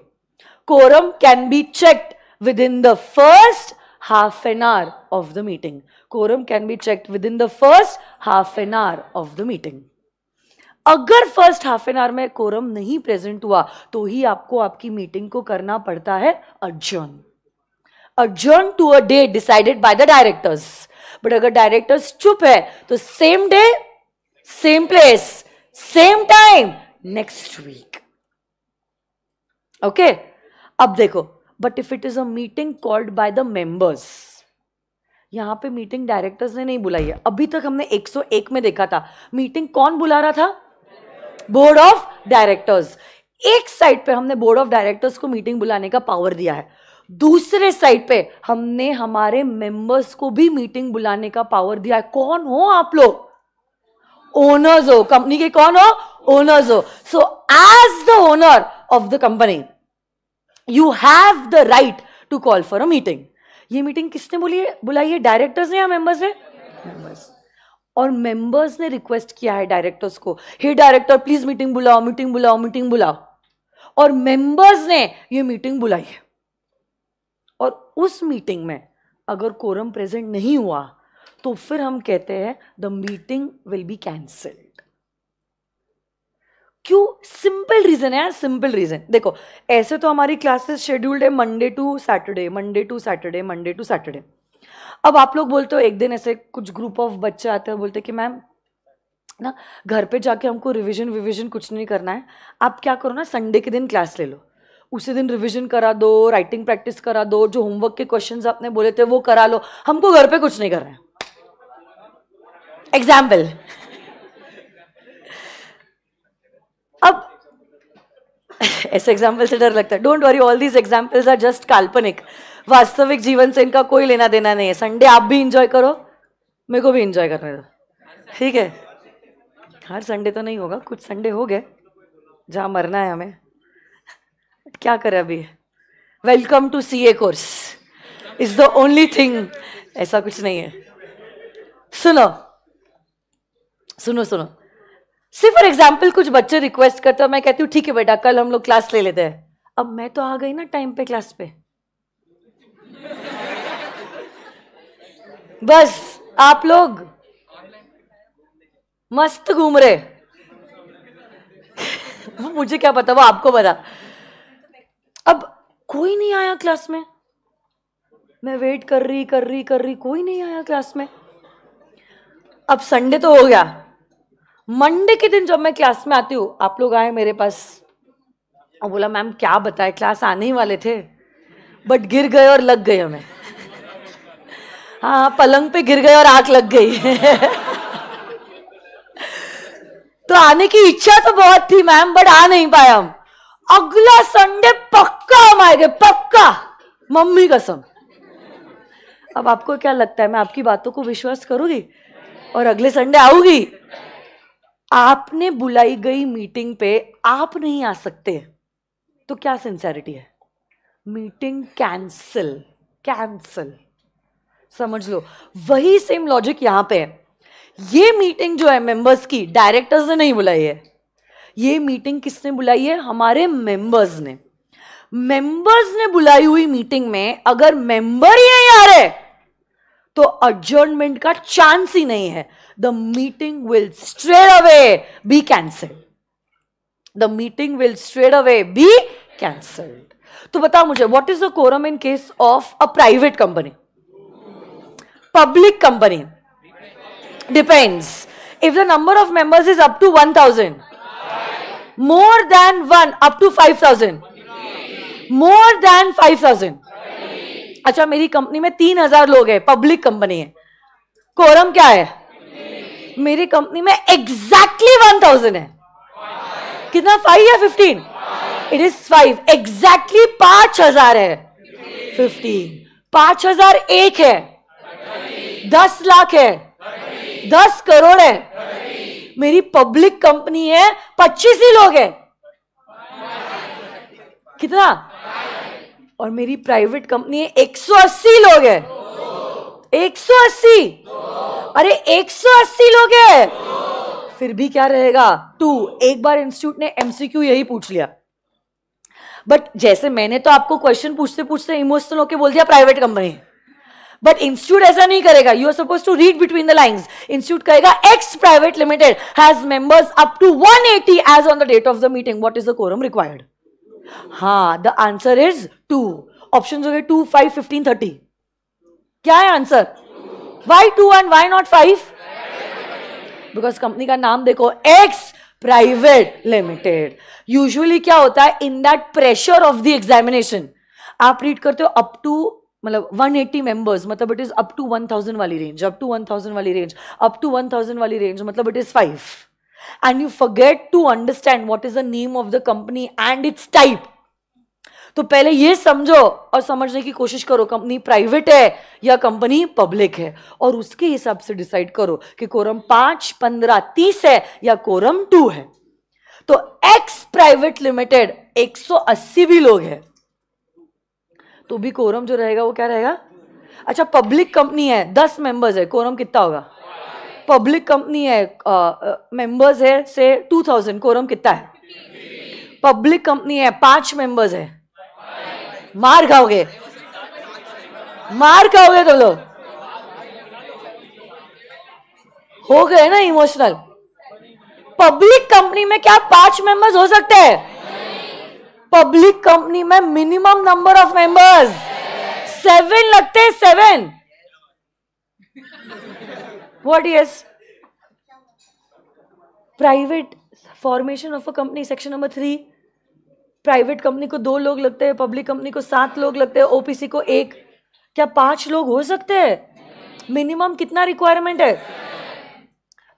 Speaker 1: quorum can be checked within the first half an hour of the meeting quorum can be checked within the first half an hour of the meeting अगर first half an hour में quorum नहीं present हुआ तो ही आपको आपकी meeting को करना पड़ता है adjourn adjourn to a day decided by the directors but अगर डायरेक्टर्स चुप है तो same day same place same time next week okay अब देखो but if it is a called by the members यहां पे मीटिंग डायरेक्टर्स ने नहीं बुलाई है अभी तक हमने 101 में देखा था मीटिंग कौन बुला रहा था बोर्ड ऑफ डायरेक्टर्स एक साइड पे हमने बोर्ड ऑफ डायरेक्टर्स को मीटिंग बुलाने का पावर दिया है दूसरे साइड पे हमने हमारे मेंबर्स को भी मीटिंग बुलाने का पावर दिया है कौन हो आप लोग ओनर्स हो कंपनी के कौन हो owners हो oh. so as the owner of the company you have the right to call for a meeting ये मीटिंग किसने बोली है बुलाई है डायरेक्टर्स ने या मेंबर्स ने मेंबर्स और मेंबर्स ने रिक्वेस्ट किया है डायरेक्टर्स को हे डायरेक्टर प्लीज मीटिंग बुलाओ मीटिंग बुलाओ मीटिंग बुलाओ और मेंबर्स ने ये मीटिंग बुलाई है और उस मीटिंग में अगर कोरम प्रेजेंट नहीं हुआ तो फिर हम कहते हैं the meeting will be cancelled क्यों सिंपल रीज़न है यार सिंपल रीज़न देखो ऐसे तो हमारी क्लासेस शेड्यूल्ड है Monday to Saturday Monday to Saturday Monday to Saturday अब आप लोग बोलते हो एक दिन ऐसे कुछ ग्रुप ऑफ बच्चे आते हैं बोलते कि मैम ना घर पे जाके हमको रिवीजन विविजन कुछ नहीं करना है आप क्या करो ना संडे के दिन क्लास ले लो उसी दिन रिविजन करा दो राइटिंग प्रैक्टिस करा दो जो होमवर्क के क्वेश्चन आपने बोले थे वो करा लो हमको घर पे कुछ नहीं करना है एग्जाम्पल ऐसे एग्जाम्पल से डर लगता है don't worry all these examples are just काल्पनिक वास्तविक जीवन से इनका कोई लेना देना नहीं है संडे आप भी इंजॉय करो मेरे को भी इंजॉय करने दो ठीक है हर संडे तो नहीं होगा कुछ संडे हो गए जहाँ मरना है हमें क्या करें अभी welcome to C A course is the only thing ऐसा कुछ नहीं है सुनो सुनो सुनो सिर्फ फॉर एग्जाम्पल कुछ बच्चे रिक्वेस्ट करते हैं मैं कहती हूँ ठीक है बेटा कल हम लोग क्लास ले लेते हैं अब मैं तो आ गई ना टाइम पे क्लास पे बस आप लोग मस्त घूम रहे मुझे क्या पता वो आपको पता अब कोई नहीं आया क्लास में मैं वेट कर रही कर रही कर रही कोई नहीं आया क्लास में अब संडे तो हो गया मंडे के दिन जब मैं क्लास में आती हूँ आप लोग आए मेरे पास और बोला मैम क्या बताए क्लास आने ही वाले थे बट गिर गए और लग गए हमें हाँ पलंग पे गिर गए और आग लग गई तो आने की इच्छा तो बहुत थी मैम बट आ नहीं पाया हम अगला संडे पक्का हम आएंगे पक्का मम्मी कसम अब आपको क्या लगता है मैं आपकी बातों को विश्वास करूंगी और अगले संडे आऊंगी आपने बुलाई गई मीटिंग पे आप नहीं आ सकते तो क्या सिंसेरिटी है मीटिंग कैंसिल कैंसिल समझ लो वही सेम लॉजिक यहां पे है ये मीटिंग जो है मेंबर्स की डायरेक्टर्स ने नहीं बुलाई है ये मीटिंग किसने बुलाई है हमारे मेंबर्स ने मेंबर्स ने बुलाई हुई मीटिंग में अगर मेंबर ही नहीं आ रहे तो एडजर्नमेंट का चांस ही नहीं है the meeting will straight away be cancelled. The meeting will straight away be cancelled. तो बताओ मुझे what is the quorum in case of a private company? Public company depends. if the number of members is up to one thousand, more than one up to five thousand, more than five thousand. अच्छा मेरी company में तीन हजार लोग हैं public company है quorum क्या है मेरी कंपनी में एग्जैक्टली वन थाउजेंड है कितना फाइव या fifteen it is five exactly पांच हजार है फिफ्टीन पांच हजार एक है दस लाख है दस करोड़ है मेरी पब्लिक कंपनी है पच्चीस ही लोग है कितना और मेरी प्राइवेट कंपनी है एक सौ अस्सी लोग है 180 अरे 180 लोग हैं फिर भी क्या रहेगा टू एक बार इंस्टीट्यूट ने एमसीक्यू यही पूछ लिया बट जैसे मैंने तो आपको क्वेश्चन पूछते पूछते इमोशनल होकर बोल दिया प्राइवेट कंपनी बट इंस्टीट्यूट ऐसा नहीं करेगा you are suppose to read between the lines institute कहेगा X private limited has members up to 180 as on the date of the meeting what is the quorum required हाँ the answer is two option हो गए two five fifteen thirty क्या है answer why two and why not five because company का नाम देखो x private limited usually क्या होता है in that pressure of the examination आप रीड करते हो अप टू मतलब 180 एट्टी मेंबर्स मतलब इट इज अप टू 1000 वाली रेंज अप टू 1000 वाली रेंज अप टू 1000 वाली रेंज मतलब it is five and you forget to understand what is the name of the company and its type तो पहले ये समझो और समझने की कोशिश करो कंपनी प्राइवेट है या कंपनी पब्लिक है और उसके हिसाब से डिसाइड करो कि कोरम पांच पंद्रह तीस है या कोरम टू है तो एक्स प्राइवेट लिमिटेड 180 भी लोग हैं तो भी कोरम जो रहेगा वो क्या रहेगा अच्छा पब्लिक कंपनी है दस मेंबर्स है कोरम कितना होगा पब्लिक कंपनी है मेंबर्स है से 2000 कोरम कितना है पब्लिक कंपनी है पांच मेंबर्स है मार खाओगे मार खाओगे तुम लोग हो गए ना इमोशनल पब्लिक कंपनी में क्या पांच मेंबर्स हो सकते हैं पब्लिक कंपनी में minimum number of members seven लगते हैं seven what is private formation of a company section number three private company को दो लोग लगते हैं पब्लिक कंपनी को सात लोग लगते हैं ओपीसी को एक क्या पांच लोग हो सकते हैं मिनिमम कितना रिक्वायरमेंट है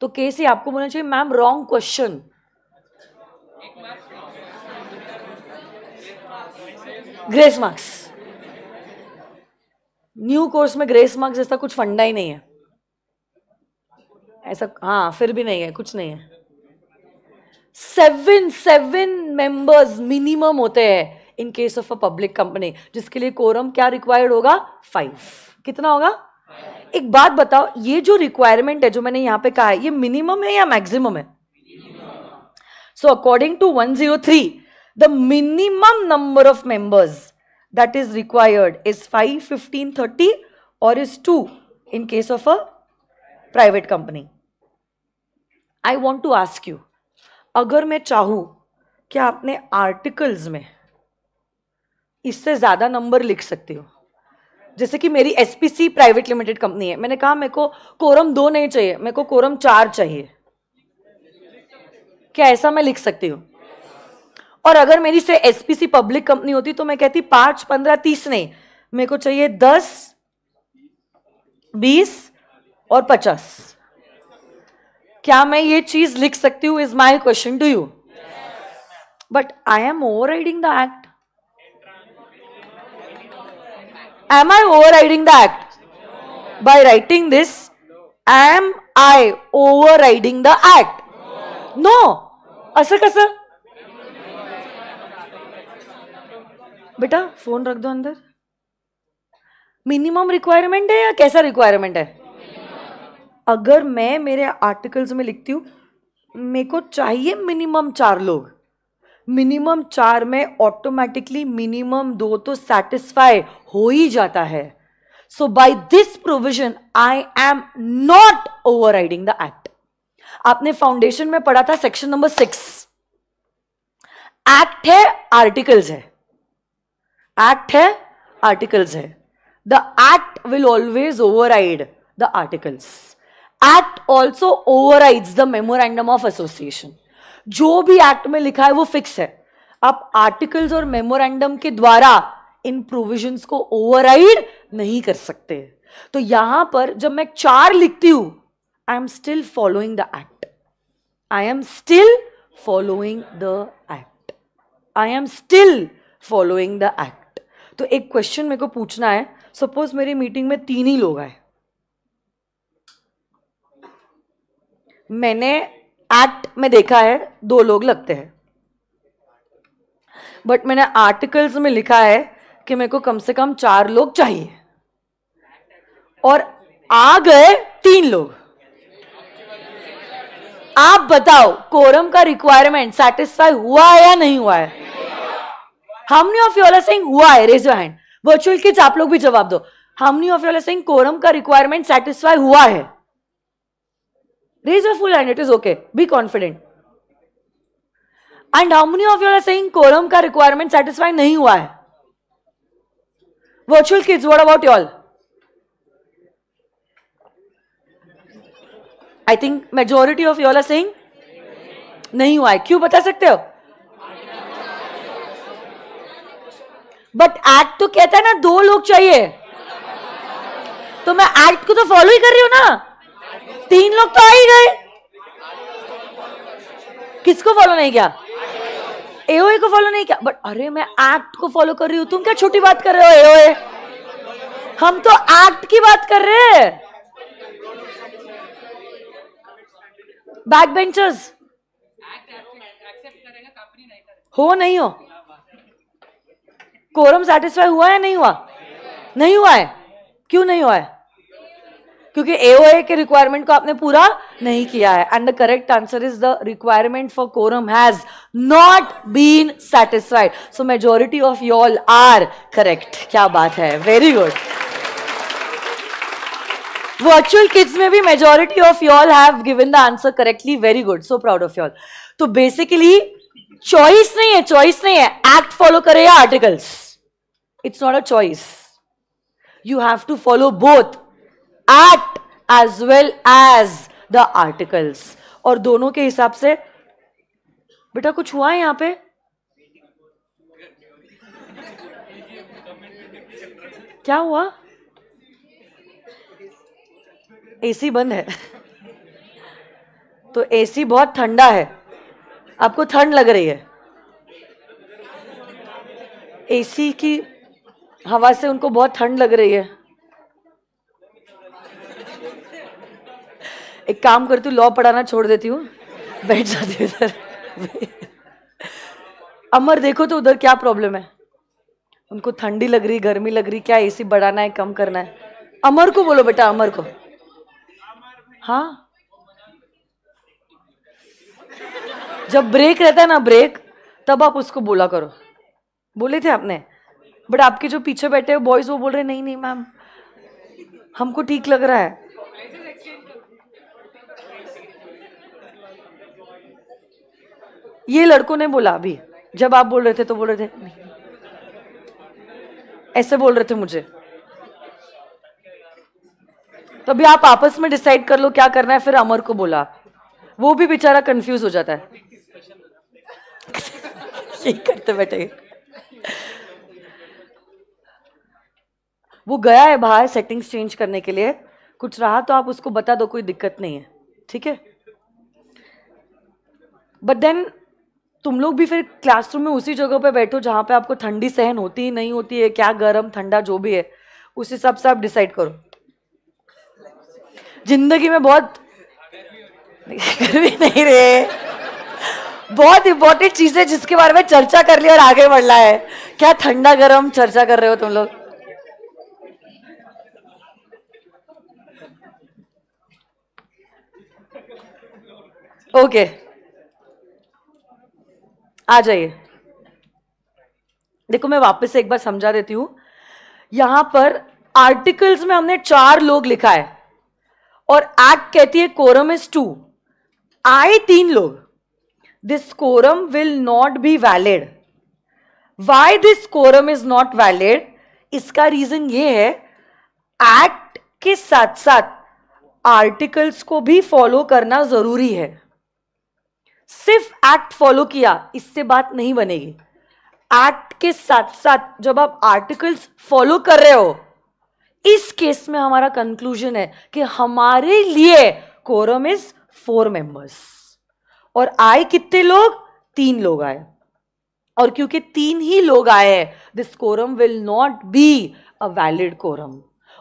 Speaker 1: तो केस ही आपको बोलना चाहिए ma'am wrong question grace marks new course में ग्रेस मार्क्स जैसा कुछ फंडा ही नहीं है ऐसा हाँ फिर भी नहीं है कुछ नहीं है सेवन सेवन मेंबर्स मिनिमम होते हैं in case of a public company जिसके लिए कोरम क्या रिक्वायर्ड होगा फाइव कितना होगा एक बात बताओ ये जो रिक्वायरमेंट है जो मैंने यहां पे कहा है ये मिनिमम है या मैक्सिमम है so according to one zero three the minimum number of members that is required is five fifteen thirty और is two in case of a private company I want to ask you अगर मैं चाहूं कि आपने articles में इससे ज़्यादा number लिख सकती हो जैसे कि मेरी एसपीसी प्राइवेट लिमिटेड कंपनी है मैंने कहा मेरे को कोरम दो नहीं चाहिए मेरे को कोरम चार चाहिए क्या ऐसा मैं लिख सकती हूँ और अगर मेरी से एसपीसी पब्लिक कंपनी होती तो मैं कहती पांच पंद्रह तीस नहीं मेरे को चाहिए दस बीस और पचास क्या मैं ये चीज लिख सकती हूं is my question to you but I am overriding the act am I overriding the act by writing this am I overriding the act no अस कस बेटा फोन रख दो अंदर मिनिमम रिक्वायरमेंट है या कैसा requirement है अगर मैं मेरे आर्टिकल्स में लिखती हूँ मेरे को चाहिए मिनिमम चार लोग मिनिमम चार में ऑटोमेटिकली मिनिमम दो तो सेटिस्फाई हो ही जाता है so by this provision I am not overriding the act आपने फाउंडेशन में पढ़ा था सेक्शन नंबर सिक्स एक्ट है आर्टिकल्स है एक्ट है आर्टिकल्स है the act will always override the articles act also overrides the memorandum of association जो भी एक्ट में लिखा है वो फिक्स है आप आर्टिकल्स और मेमोरेंडम के द्वारा इन प्रोविजन को ओवरराइड नहीं कर सकते तो यहां पर जब मैं चार लिखती हूं I am still following the act I am still following the act I am still following the act तो एक क्वेश्चन मेरे को पूछना है सपोज मेरी मीटिंग में तीन ही लोग आए मैंने एक्ट में देखा है दो लोग लगते हैं बट मैंने आर्टिकल्स में लिखा है कि मेरे को कम से कम चार लोग चाहिए और आ गए तीन लोग आप बताओ कोरम का रिक्वायरमेंट सेटिस्फाई हुआ है या नहीं हुआ है हमनी ऑफ यूर सिंह हुआ है रेज हैंड वर्चुअल किच आप लोग भी जवाब दो how many of you're saying quorum का रिक्वायरमेंट सेटिस्फाई हुआ है Raise your full hand. It is okay. Be confident. And how many of you are saying quorum का रिक्वायरमेंट सेटिस्फाई नहीं हुआ है virtual kids what about y'all I think majority of y'all are saying नहीं हुआ है क्यों बता सकते हो बट एक्ट तो कहता है ना दो लोग चाहिए तो मैं एक्ट को तो फॉलो ही कर रही हूं ना तीन लोग तो आ ही गए किसको फॉलो नहीं किया एओए को फॉलो नहीं किया बट अरे मैं एक्ट को फॉलो कर रही हूं तुम क्या छोटी बात कर रहे हो एओए हम तो एक्ट की बात कर रहे हैं बैक बेंचर्स हो नहीं हो कोरम सेटिस्फाई हुआ या नहीं हुआ नहीं हुआ है क्यों नहीं हुआ है क्योंकि एओए के रिक्वायरमेंट को आपने पूरा नहीं किया है and the correct answer is the requirement for quorum has not been satisfied so majority of you all are correct क्या बात है वेरी गुड वर्चुअल किड्स में भी majority of you all have given the answer correctly very good so proud of you तो basically choice नहीं है choice नहीं है एक्ट फॉलो करे या articles it's not a choice you have to follow both at as well as the articles और दोनों के हिसाब से बेटा कुछ हुआ है यहां पे क्या हुआ एसी बंद है तो एसी बहुत ठंडा है आपको ठंड लग रही है एसी की हवा से उनको बहुत ठंड लग रही है एक काम करती हूँ लॉ पढ़ाना छोड़ देती हूँ बैठ जाती हूँ इधर अमर देखो तो उधर क्या प्रॉब्लम है उनको ठंडी लग रही गर्मी लग रही क्या एसी बढ़ाना है कम करना है अमर को बोलो बेटा अमर को हाँ जब ब्रेक रहता है ना ब्रेक तब आप उसको बोला करो बोले थे आपने बट आपके जो पीछे बैठे बॉयज वो बोल रहे नहीं नहीं मैम हमको ठीक लग रहा है ये लड़कों ने बोला अभी जब आप बोल रहे थे तो बोल रहे थे ऐसे बोल रहे थे मुझे तो अभी आप आपस में डिसाइड कर लो क्या करना है फिर अमर को बोला वो भी बेचारा कंफ्यूज हो जाता है ये करते बैठे वो गया है बाहर सेटिंग्स चेंज करने के लिए कुछ रहा तो आप उसको बता दो कोई दिक्कत नहीं है ठीक है बट देन तुम लोग भी फिर क्लासरूम में उसी जगह पे बैठो जहाँ पे आपको ठंडी सहन होती ही नहीं होती है क्या गर्म ठंडा जो भी है उस हिसाब से आप डिसाइड करो जिंदगी में बहुत गर्मी नहीं रहे बहुत इंपॉर्टेंट चीज है जिसके बारे में चर्चा कर ली और आगे बढ़ रहा है क्या ठंडा गर्म चर्चा कर रहे हो तुम लोग ओके okay. आ जाइए देखो मैं वापस एक बार समझा देती हूं यहां पर आर्टिकल्स में हमने चार लोग लिखा है और एक्ट कहती है कोरम इज टू आए तीन लोग this quorum will not be valid why this quorum is not valid इसका रीजन ये है एक्ट के साथ साथ आर्टिकल्स को भी फॉलो करना जरूरी है सिर्फ एक्ट फॉलो किया इससे बात नहीं बनेगी एक्ट के साथ साथ जब आप आर्टिकल्स फॉलो कर रहे हो इस केस में हमारा कंक्लूजन है कि हमारे लिए कोरम इज फोर मेंबर्स और आए कितने लोग तीन लोग आए और क्योंकि तीन ही लोग आए this quorum will not be a valid quorum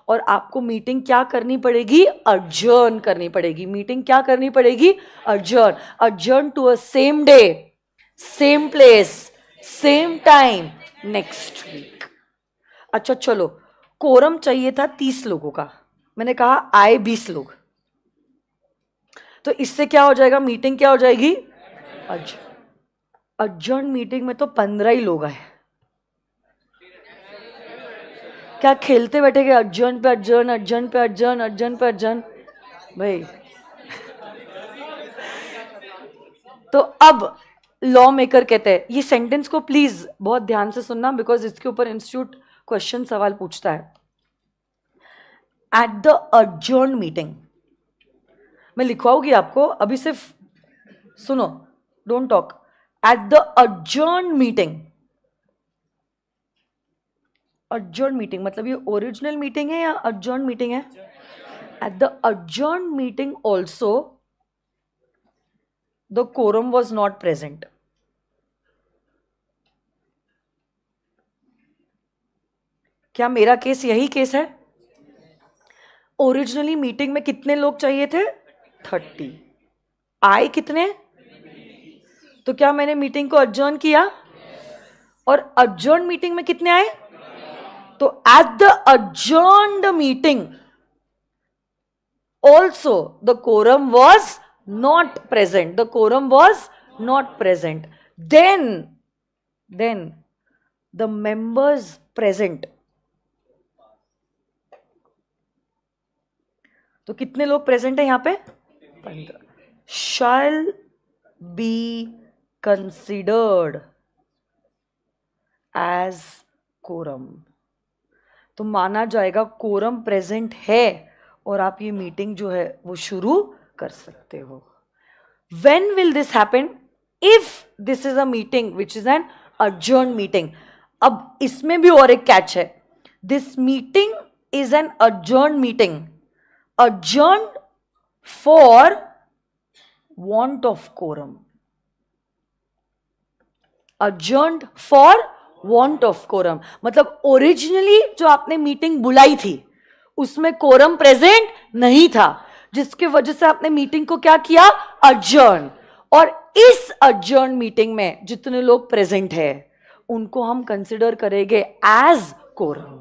Speaker 1: और आपको मीटिंग क्या करनी पड़ेगी अर्जर्न करनी पड़ेगी मीटिंग क्या करनी पड़ेगी adjourn adjourn to a same day same place same time next week अच्छा चलो कोरम चाहिए था तीस लोगों का मैंने कहा आए बीस लोग तो इससे क्या हो जाएगा मीटिंग क्या हो जाएगी अर्जर्न अर्जर्न मीटिंग में तो पंद्रह ही लोग आए क्या खेलते बैठे गए अर्जुन पे अर्जुन अर्जुन पे अर्जुन अर्जुन पे अर्जुन भाई तो अब लॉ मेकर कहते हैं ये सेंटेंस को प्लीज बहुत ध्यान से सुनना बिकॉज इसके ऊपर इंस्टीट्यूट क्वेश्चन सवाल पूछता है एट द अर्जर्न मीटिंग मैं लिखवाऊंगी आपको अभी सिर्फ सुनो don't talk at the अर्जर्न meeting adjourn meeting मतलब ये ओरिजिनल मीटिंग है या अर्जर्न मीटिंग है at the अर्जर्न meeting also the quorum was not present क्या मेरा केस यही केस है ओरिजिनली मीटिंग में कितने लोग चाहिए थे थर्टी आए कितने तो क्या मैंने मीटिंग को अर्जर्न किया और अर्जर्न मीटिंग में कितने आए तो at the adjourned meeting also the quorum was not present the quorum was not present then then the members present तो कितने लोग प्रेजेंट है यहां पर पंद्रह shall be considered as quorum तो माना जाएगा कोरम प्रेजेंट है और आप ये मीटिंग जो है वो शुरू कर सकते हो when will this happen if this is a meeting which is an adjourned meeting अब इसमें भी और एक कैच है this meeting is an adjourn meeting adjourn for want of quorum adjourn for want of quorum मतलब originally जो आपने meeting बुलाई थी उसमें कोरम प्रेजेंट नहीं था जिसके वजह से आपने मीटिंग को क्या किया अर्जर्न और इस अर्जर्न मीटिंग में जितने लोग प्रेजेंट है उनको हम कंसिडर करेंगे एज कोरम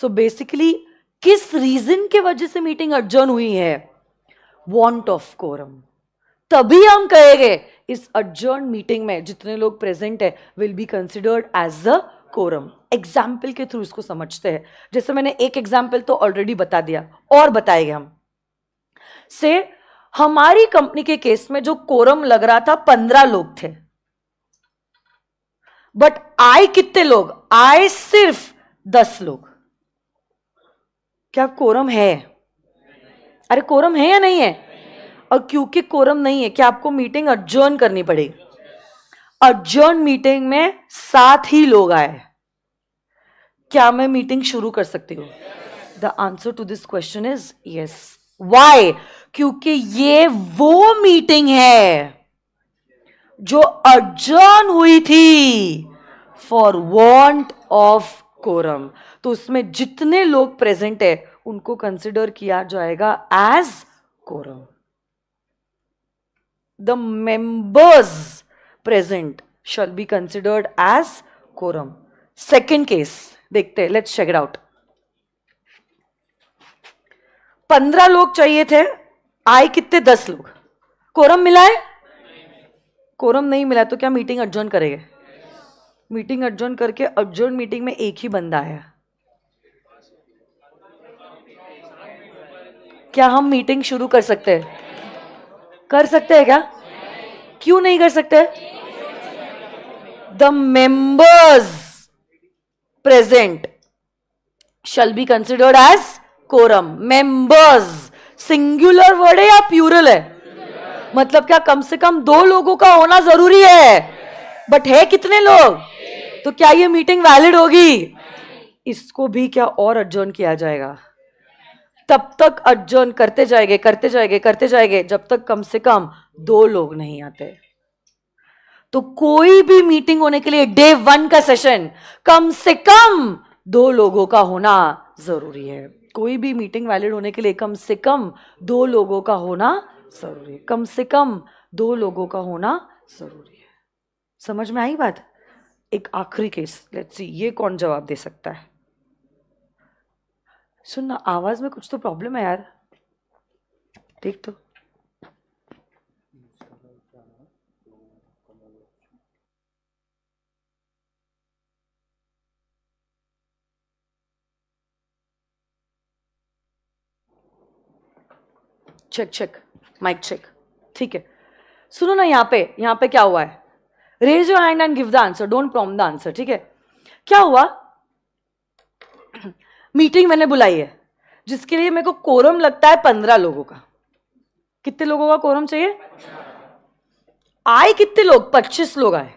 Speaker 1: सो बेसिकली किस रीजन के वजह से मीटिंग अर्जर्न हुई है वॉन्ट ऑफ कोरम तभी हम कहेंगे इस अर्जर्न मीटिंग में जितने लोग प्रेजेंट है will be considered as a quorum example के थ्रू इसको समझते हैं जैसे मैंने एक एग्जाम्पल तो ऑलरेडी बता दिया और गए हम से हमारी कंपनी के केस में जो कोरम लग रहा था पंद्रह लोग थे बट आए कितने लोग आए सिर्फ दस लोग क्या कोरम है अरे कोरम है या नहीं है और क्योंकि कोरम नहीं है कि आपको मीटिंग अर्जर्न करनी पड़ेगी अर्जर्न मीटिंग में सात ही लोग आए क्या मैं मीटिंग शुरू कर सकती हूं the answer to this question is yes why क्योंकि ये वो मीटिंग है जो अर्जर्न हुई थी फॉर वॉन्ट ऑफ कोरम तो उसमें जितने लोग प्रेजेंट है उनको कंसिडर किया जाएगा as quorum the members present shall be considered as quorum. Second case, देखते हैं लेट्स चेक इट आउट पंद्रह लोग चाहिए थे आए कितने दस लोग कोरम मिला है कोरम नहीं मिला तो क्या मीटिंग अर्जन करेंगे मीटिंग अर्जन करके अर्जन मीटिंग में एक ही बंदा आया क्या हम मीटिंग शुरू कर सकते हैं कर सकते हैं क्या क्यों नहीं कर सकते the members present shall be considered as quorum members singular word है या प्यूरल है मतलब क्या कम से कम दो लोगों का होना जरूरी है बट है कितने लोग तो क्या ये मीटिंग वैलिड होगी इसको भी क्या और अर्जर्न किया जाएगा तब तक अर्जुन करते जाएंगे करते जाएंगे करते जाएंगे जब तक कम से कम दो लोग नहीं आते तो कोई भी मीटिंग होने के लिए डे वन का सेशन कम से कम दो लोगों का होना जरूरी है कोई भी मीटिंग वैलिड होने के लिए कम से कम दो लोगों का होना जरूरी है कम से कम दो लोगों का होना जरूरी है समझ में आई बात एक आखिरी केस लेट्स सी ये कौन जवाब दे सकता है सुन ना आवाज में कुछ तो प्रॉब्लम है यार ठीक तो चेक चेक माइक चेक ठीक है सुनो ना यहाँ पे यहाँ पे क्या हुआ है raise your hand and give the answer don't prompt the answer ठीक है क्या हुआ मीटिंग मैंने बुलाई है जिसके लिए मेरे को कोरम लगता है पंद्रह लोगों का कितने लोगों का कोरम चाहिए आए कितने लोग पच्चीस लोग आए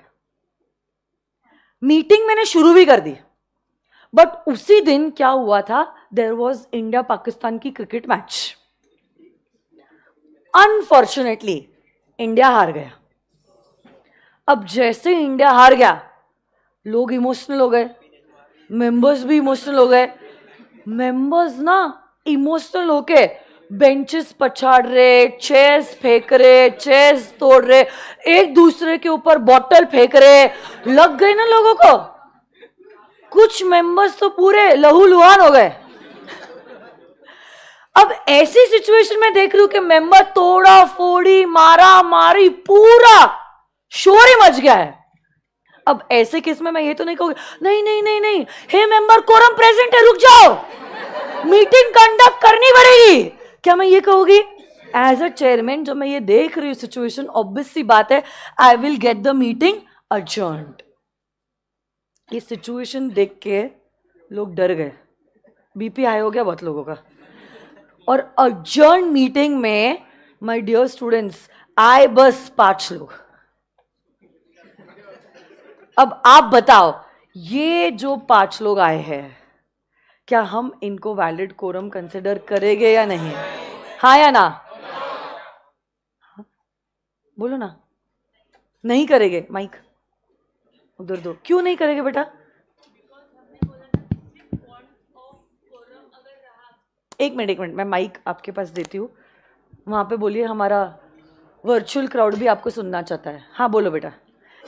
Speaker 1: मीटिंग मैंने शुरू भी कर दी बट उसी दिन क्या हुआ था देर वॉज इंडिया पाकिस्तान की क्रिकेट मैच अनफॉर्चुनेटली इंडिया हार गया अब जैसे इंडिया हार गया लोग इमोशनल हो गए मेंबर्स भी इमोशनल हो गए मेंबर्स ना इमोशनल होके बेंचेस पछाड़ रहे चेयर्स फेंक रहे चेयर्स तोड़ रहे एक दूसरे के ऊपर बॉटल फेंक रहे लग गए ना लोगों को कुछ मेंबर्स तो पूरे लहूलुहान हो गए अब ऐसी सिचुएशन में देख रही हूं कि मेंबर तोड़ा फोड़ी मारा मारी पूरा शोर ही मच गया है अब ऐसे केस में मैं ये तो नहीं कहूंगी नहीं नहीं नहीं नहीं हे मेंबर कोरम प्रेजेंट है रुक जाओ मीटिंग कंडक्ट करनी पड़ेगी क्या मैं ये कहूंगी एज अ चेयरमैन जो मैं ये देख रही हूँ सिचुएशन ऑब्वियस सी बात है I will get the meeting adjourned ये सिचुएशन देख के लोग डर गए बीपी हाई हो गया बहुत लोगों का और अर्जेंट मीटिंग में माय डियर स्टूडेंट्स आए बस पांच लोग अब आप बताओ ये जो पांच लोग आए हैं क्या हम इनको वैलिड कोरम कंसिडर करेंगे या नहीं हाँ या ना हाँ। बोलो ना नहीं करेंगे माइक उधर दो क्यों नहीं करेंगे बेटा एक मिनट एक मिनट मैं माइक आपके पास देती हूँ वहां पे बोलिए हमारा वर्चुअल क्राउड भी आपको सुनना चाहता है हाँ बोलो बेटा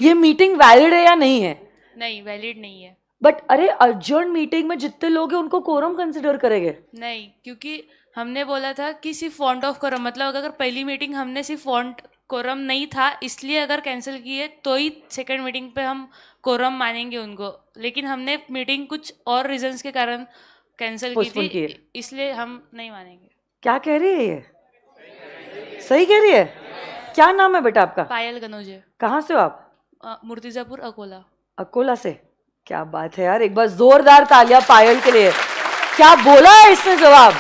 Speaker 1: ये मीटिंग वैलिड है या नहीं है नहीं वैलिड नहीं है बट अरे अर्जेंट मीटिंग में जितने लोग हैं उनको कोरम कंसिडर करेंगे नहीं क्योंकि हमने बोला था कि सिर्फ फॉन्ट ऑफ कोरम मतलब अगर पहली मीटिंग हमने सिर्फ फॉन्ट कोरम नहीं था इसलिए अगर कैंसिल की है तो ही सेकेंड मीटिंग पे हम कोरम मानेंगे उनको लेकिन हमने मीटिंग कुछ और रीजंस के कारण कैंसिल की थी इसलिए हम नहीं मानेंगे क्या कह रही है ये सही कह रही है क्या नाम है बेटा आपका पायल गनोजे कहाँ से हो आप मुर्तिजापुर अकोला अकोला से क्या बात है यार एक बार जोरदार तालियां पायल के लिए क्या बोला है इसने जवाब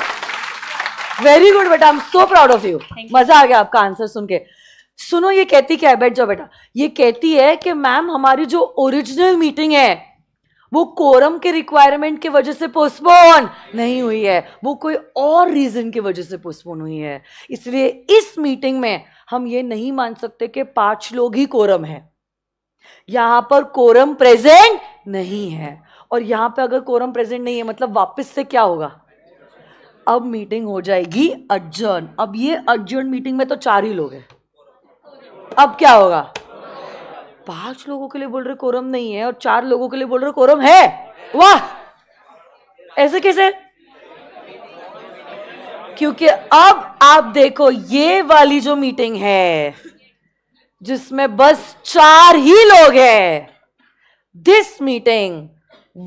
Speaker 1: वेरी गुड बेटा I am so proud of you मजा आ गया आपका आंसर सुन के सुनो ये कहती क्या है बैठ जाओ बेटा ये कहती है कि मैम हमारी जो ओरिजिनल मीटिंग है वो कोरम के रिक्वायरमेंट के वजह से पोस्टपोन नहीं हुई है वो कोई और रीजन की वजह से पोस्टपोन हुई है इसलिए इस मीटिंग में हम ये नहीं मान सकते कि पांच लोग ही कोरम है यहां पर कोरम प्रेजेंट नहीं है और यहां पे अगर कोरम प्रेजेंट नहीं है मतलब वापस से क्या होगा अब मीटिंग हो जाएगी अर्जन अब ये अर्जन मीटिंग में तो चार ही लोग हैं अब क्या होगा पांच लोगों के लिए बोल रहे कोरम नहीं है और चार लोगों के लिए बोल रहे कोरम है वाह ऐसे कैसे क्योंकि अब आप देखो ये वाली जो मीटिंग है जिसमें बस चार ही लोग हैं this meeting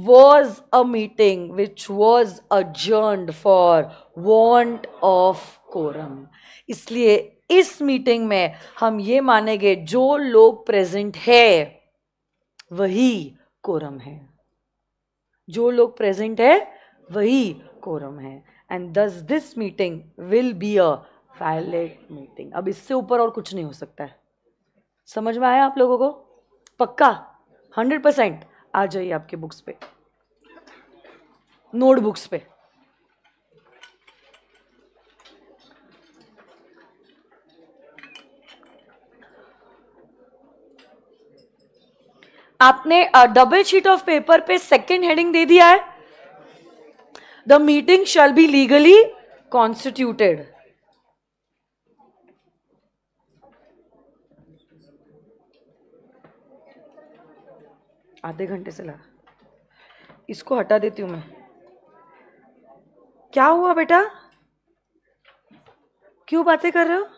Speaker 1: was a meeting which was adjourned for want of quorum इसलिए इस मीटिंग में हम ये मानेंगे जो लोग प्रेजेंट है वही कोरम है जो लोग प्रेजेंट है वही कोरम है and thus this meeting will be a valid meeting अब इससे ऊपर और कुछ नहीं हो सकता है समझ में आया आप लोगों को पक्का हंड्रेड परसेंट आ जाइए आपके बुक्स पे नोटबुक्स पे आपने डबल शीट ऑफ पेपर पे सेकंड हेडिंग दे दिया है the meeting shall be legally constituted आधे घंटे से लगा इसको हटा देती हूँ मैं क्या हुआ बेटा क्यों बातें कर रहे हो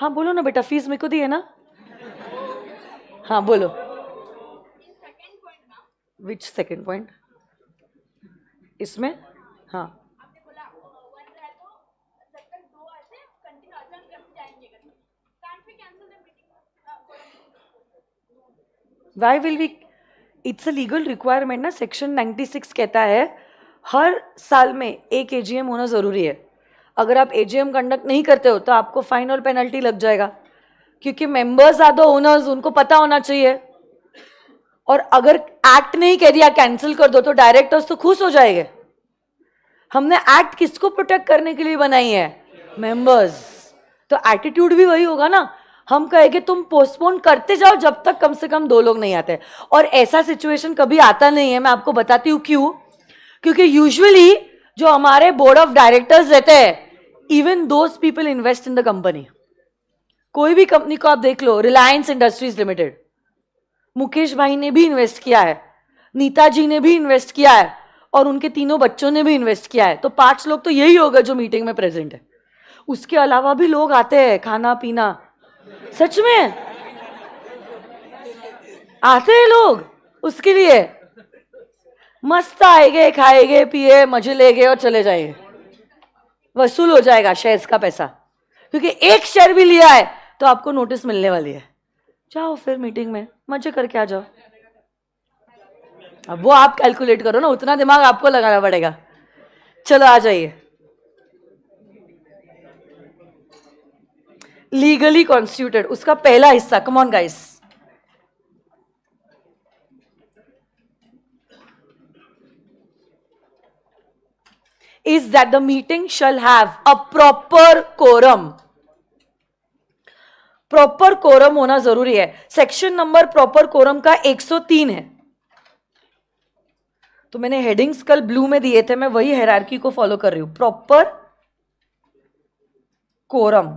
Speaker 1: हाँ बोलो ना बेटा फीस मेरे को दी है ना हाँ बोलो विच सेकेंड पॉइंट इसमें हाँ why will we it's a legal requirement ना सेक्शन 96 कहता है हर साल में एक ए होना ज़रूरी है अगर आप ए कंडक्ट नहीं करते हो तो आपको फाइन और पेनल्टी लग जाएगा क्योंकि मेंबर्स आर द ओनर्स उनको पता होना चाहिए और अगर एक्ट नहीं कह दिया कैंसिल कर दो तो डायरेक्टर्स तो खुश हो जाएंगे हमने एक्ट किसको प्रोटेक्ट करने के लिए बनाई है मेंबर्स तो एटीट्यूड भी वही होगा ना हम कहेंगे तुम पोस्टपोन करते जाओ जब तक कम से कम दो लोग नहीं आते और ऐसा सिचुएशन कभी आता नहीं है मैं आपको बताती हूँ क्यों क्योंकि यूजुअली जो हमारे बोर्ड ऑफ डायरेक्टर्स रहते हैं even those people invest in the company कोई भी कंपनी को आप देख लो रिलायंस इंडस्ट्रीज लिमिटेड मुकेश भाई ने भी इन्वेस्ट किया है नीता जी ने भी इन्वेस्ट किया है और उनके तीनों बच्चों ने भी इन्वेस्ट किया है तो पांच लोग तो यही होगा जो मीटिंग में प्रेजेंट है उसके अलावा भी लोग आते हैं खाना पीना सच में आते हैं लोग उसके लिए मस्त आएंगे खाएंगे पिए मजे लेंगे और चले जाएंगे वसूल हो जाएगा शेयर का पैसा क्योंकि एक शेयर भी लिया है तो आपको नोटिस मिलने वाली है जाओ फिर मीटिंग में मजे करके आ जाओ अब वो आप कैलकुलेट करो ना उतना दिमाग आपको लगाना पड़ेगा चलो आ जाइए लीगली कॉन्स्टिट्यूटेड उसका पहला हिस्सा come on guys is that the meeting shall have a proper quorum proper quorum होना जरूरी है सेक्शन नंबर प्रॉपर कोरम का 103 है तो मैंने हेडिंग्स कल ब्लू में दिए थे मैं वही हेरार्की को फॉलो कर रही हूं proper quorum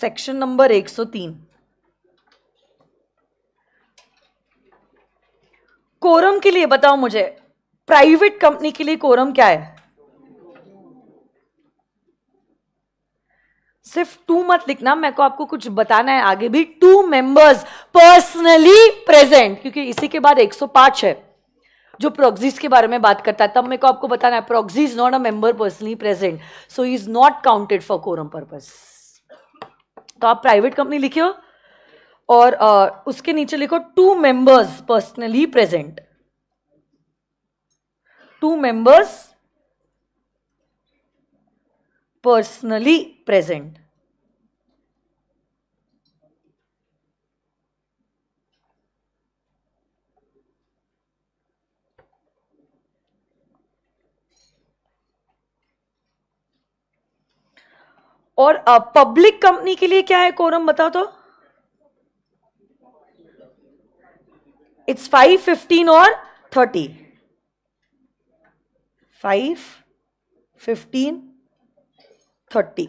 Speaker 1: section number 103 quorum के लिए बताओ मुझे प्राइवेट कंपनी के लिए कोरम क्या है सिर्फ टू मत लिखना मैं को आपको कुछ बताना है आगे भी टू मेंबर्स पर्सनली प्रेजेंट क्योंकि इसी के बाद 105 है जो प्रोक्सीज के बारे में बात करता है तब मेरे को आपको बताना है proxies not a member personally present so is not counted for quorum purpose तो आप प्राइवेट कंपनी लिखियो और आ, उसके नीचे लिखो two members personally present two members personally present और पब्लिक कंपनी के लिए क्या है कोरम बताओ तो इट्स फाइव फिफ्टीन और thirty five fifteen thirty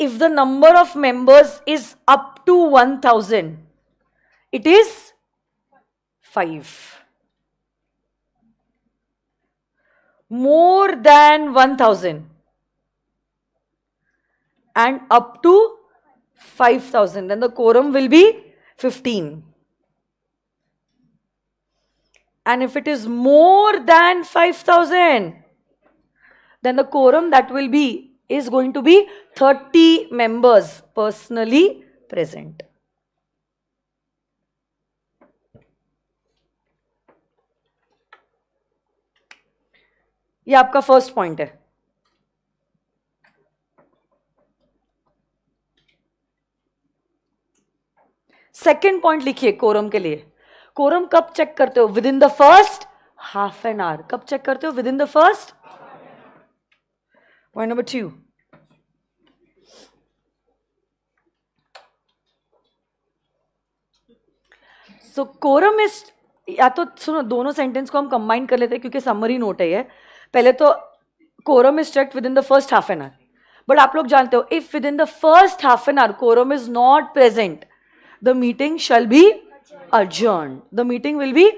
Speaker 1: if the number of members is up to one thousand it is five more than one thousand and up to 5000 and the quorum will be 15 and if it is more than 5000 then the quorum that will be is going to be 30 members personally present ये आपका first point है second point लिखिए quorum के लिए quorum कब check करते हो within the first half an hour कब चेक करते हो within the first point number two so quorum is या तो सुनो दोनों सेंटेंस को हम कंबाइन कर लेते हैं क्योंकि समरी नोट है ये पहले तो quorum is check within the first half an hour but आप लोग जानते हो if within the first half an hour quorum is not present the meeting shall be adjourned the meeting will be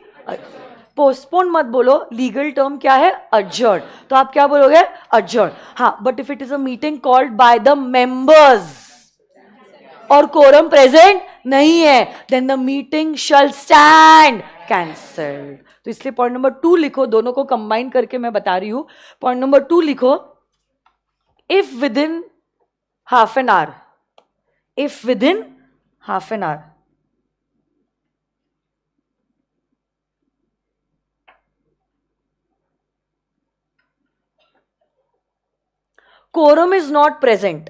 Speaker 1: postpone मत बोलो legal term क्या है अर्जर्न तो आप क्या बोलोगे अर्जर्न हाँ but if it is a meeting called by the members और कोरम प्रेजेंट नहीं है then the meeting shall stand cancelled तो इसलिए पॉइंट नंबर टू लिखो दोनों को कंबाइन करके मैं बता रही हूं पॉइंट नंबर टू लिखो if within half an hour if within half an hour quorum is not present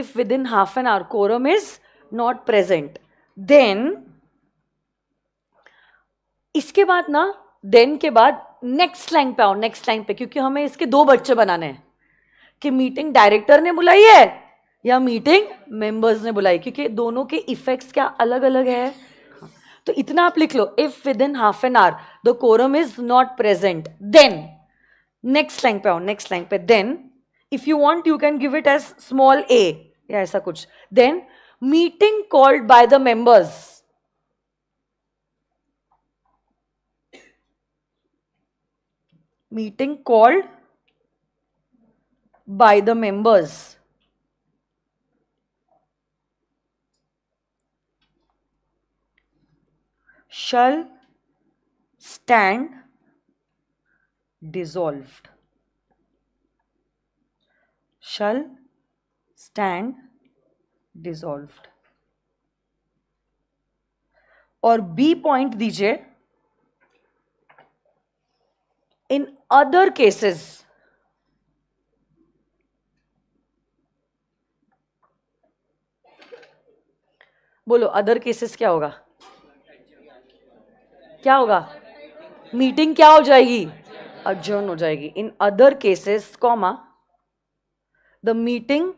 Speaker 1: if within half an hour quorum is not present then इसके बाद ना देन के बाद नेक्स्ट लाइन पे आओ next line पे क्योंकि हमें इसके दो बच्चे बनाने हैं कि मीटिंग डायरेक्टर ने बुलाई है या मीटिंग मेंबर्स ने बुलाई क्योंकि दोनों के इफेक्ट्स क्या अलग अलग है तो इतना आप लिख लो if within half an hour the quorum is not present then next line पे आओ नेक्स्ट लाइन पे then if you want you can give it as small a या ऐसा कुछ then meeting called by the members meeting called by the members. Shall stand dissolved. Shall stand dissolved. और B point दीजिए in other cases बोलो other cases क्या होगा क्या होगा मीटिंग क्या हो जाएगी अर्जर्न हो जाएगी in other cases comma the meeting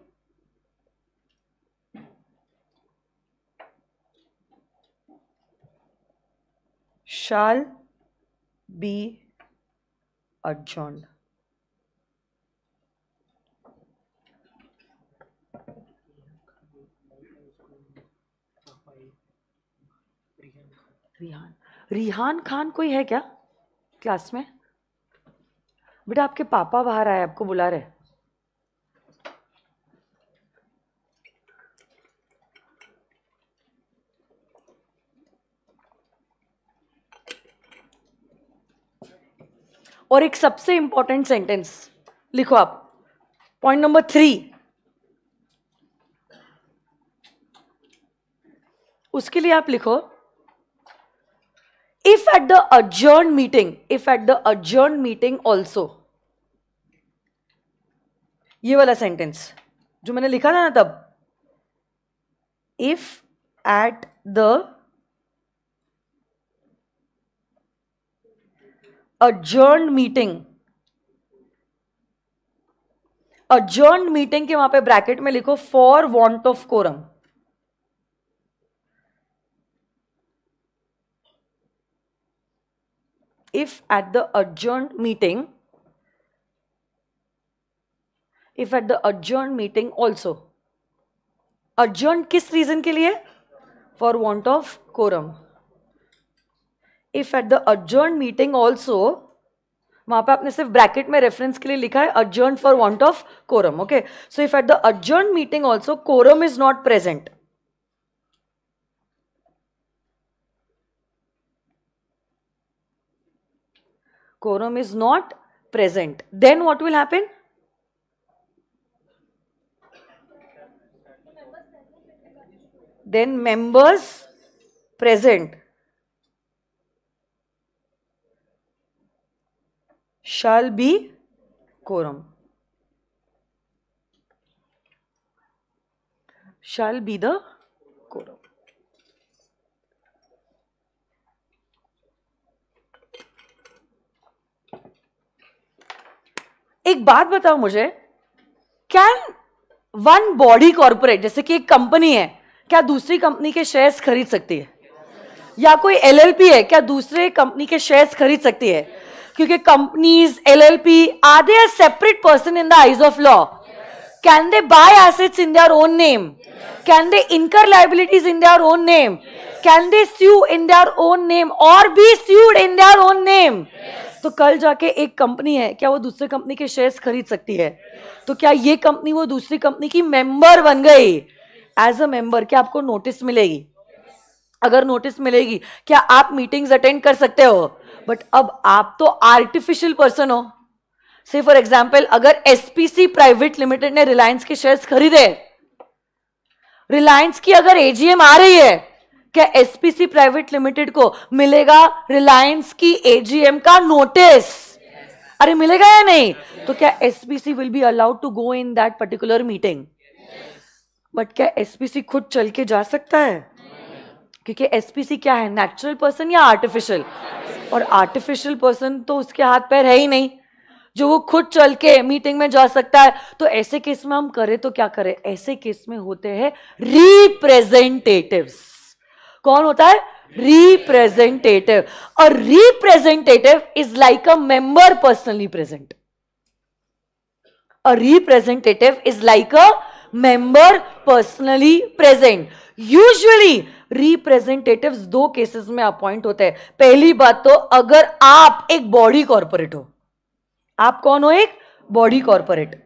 Speaker 1: shall be adjourned Rihan Rihan Khan कोई है क्या क्लास में बेटा आपके पापा बाहर आए आपको बुला रहे और एक सबसे इंपॉर्टेंट सेंटेंस लिखो आप पॉइंट नंबर थ्री उसके लिए आप लिखो if at the adjourned meeting if at the adjourned meeting also ये वाला सेंटेंस जो मैंने लिखा था ना तब if at the adjourned meeting adjourned meeting के वहां पे ब्रैकेट में लिखो for want of quorum if at the adjourned meeting if at the adjourned meeting also adjourned किस रीजन के लिए for want of quorum if at the अर्जर्न meeting also वहां पे आपने सिर्फ ब्रैकेट में रेफरेंस के लिए लिखा है adjourned for want of quorum okay so if at the अर्जर्न meeting also quorum is not present quorum is not present then what will happen then members present shall be quorum shall be the quorum एक बात बताओ मुझे can one body corporate जैसे कि एक company है क्या दूसरी कंपनी के शेयर्स खरीद सकती है या कोई एलएलपी है क्या दूसरे कंपनी के शेयर्स खरीद सकती है क्योंकि companies LLP are they are separate person in the eyes of law can they buy assets in their own name can they incur liabilities in their own name can they sue in their own name और be sued in their own name तो कल जाके एक company है क्या वो दूसरे company के शेयर्स खरीद सकती है तो क्या ये कंपनी वो दूसरी कंपनी की मेंबर बन गई एज अ मेंबर क्या आपको नोटिस मिलेगी अगर नोटिस मिलेगी क्या आप मीटिंग्स अटेंड कर सकते हो बट अब आप तो आर्टिफिशियल पर्सन हो से फॉर एग्जाम्पल अगर एसपीसी प्राइवेट लिमिटेड ने रिलायंस के शेयर्स खरीदे रिलायंस की अगर एजीएम आ रही है क्या एसपीसी प्राइवेट लिमिटेड को मिलेगा रिलायंस की एजीएम का नोटिस अरे मिलेगा या नहीं yes. तो क्या SPC will be allowed to go in that particular meeting but क्या एसपीसी खुद चल के जा सकता है क्योंकि एसपीसी क्या है नेचुरल पर्सन या आर्टिफिशियल और आर्टिफिशियल पर्सन तो उसके हाथ पैर है ही नहीं जो वो खुद चल के मीटिंग में जा सकता है तो ऐसे केस में हम करें तो क्या करें ऐसे केस में होते हैं रिप्रेजेंटेटिव्स कौन होता है रिप्रेजेंटेटिव और representative is like a member personally present a representative is like a member personally present usually representatives दो केसेस में अपॉइंट होते हैं पहली बात तो अगर आप एक बॉडी कॉरपोरेट हो आप कौन हो एक बॉडी कॉरपोरेट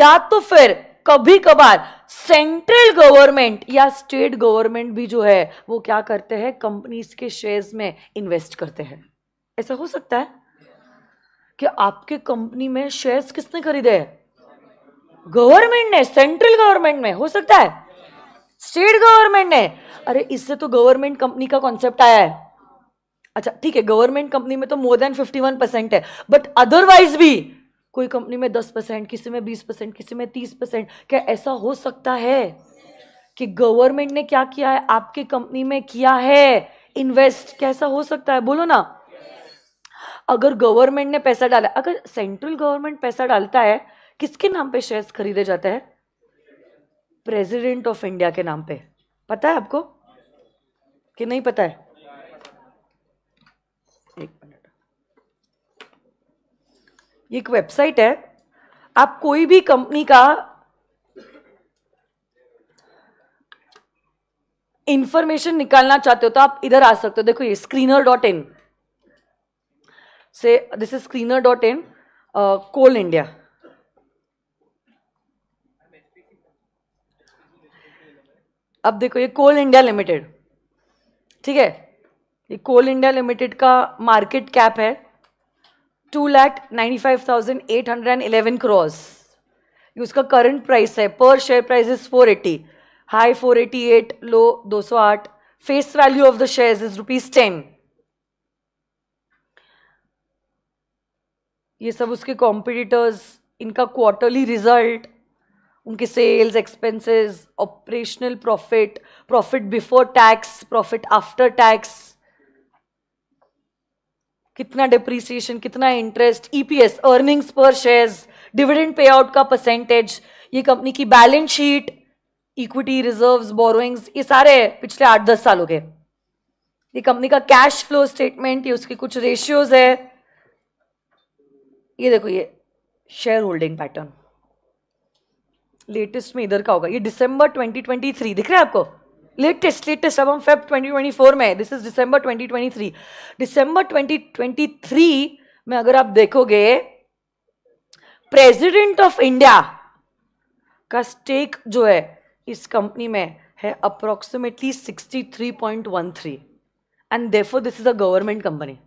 Speaker 1: या तो फिर कभी कभार सेंट्रल गवर्नमेंट या स्टेट गवर्नमेंट भी जो है वो क्या करते हैं कंपनीज के शेयर्स में इन्वेस्ट करते हैं ऐसा हो सकता है कि आपके कंपनी में शेयर्स किसने खरीदे हैं गवर्नमेंट ने सेंट्रल गवर्नमेंट में हो सकता है स्टेट गवर्नमेंट ने अरे इससे तो गवर्नमेंट कंपनी का कॉन्सेप्ट आया है अच्छा ठीक है गवर्नमेंट कंपनी में तो मोर देन 51 परसेंट है बट अदरवाइज भी कोई कंपनी में 10 परसेंट किसी में 20 परसेंट किसी में 30 परसेंट क्या ऐसा हो सकता है कि गवर्नमेंट ने क्या किया है आपके कंपनी में किया है इन्वेस्ट कैसा हो सकता है बोलो ना अगर गवर्नमेंट ने पैसा डाला अगर सेंट्रल गवर्नमेंट पैसा डालता है किसके नाम पे शेयर्स खरीदे जाते हैं प्रेसिडेंट ऑफ इंडिया के नाम पे पता है आपको कि नहीं पता है एक मिनट ये एक वेबसाइट है आप कोई भी कंपनी का इंफॉर्मेशन निकालना चाहते हो तो आप इधर आ सकते हो देखो ये स्क्रीनर डॉट इन से this is screener dot in Coal India अब देखो ये कोल इंडिया लिमिटेड ठीक है ये कोल इंडिया लिमिटेड का मार्केट कैप है two lakh ninety five thousand eight hundred and eleven crore ये उसका करंट प्राइस है per share price is four eighty high four eighty eight low दो सौ आठ face value of the share is rupees ten ये सब उसके कॉम्पिटिटर्स इनका क्वार्टरली रिजल्ट उनके sales expenses operational profit profit before tax profit after tax कितना depreciation कितना interest EPS earnings per shares dividend pay out का परसेंटेज ये company की balance sheet equity reserves borrowings ये सारे पिछले आठ दस सालों के ये कंपनी का कैश फ्लो स्टेटमेंट ये उसके कुछ रेशियोज है ये देखो ये शेयर होल्डिंग पैटर्न लेटेस्ट में इधर का होगा ये दिसंबर 2023 दिख रहा है आपको लेटेस्ट लेटेस्ट अब हम फेब 2024 में है दिस इज दिसंबर 2023 दिसंबर 2023 में अगर आप देखोगे प्रेसिडेंट ऑफ इंडिया का स्टेक जो है इस कंपनी में है approximately 63.13 and therefore this is a government company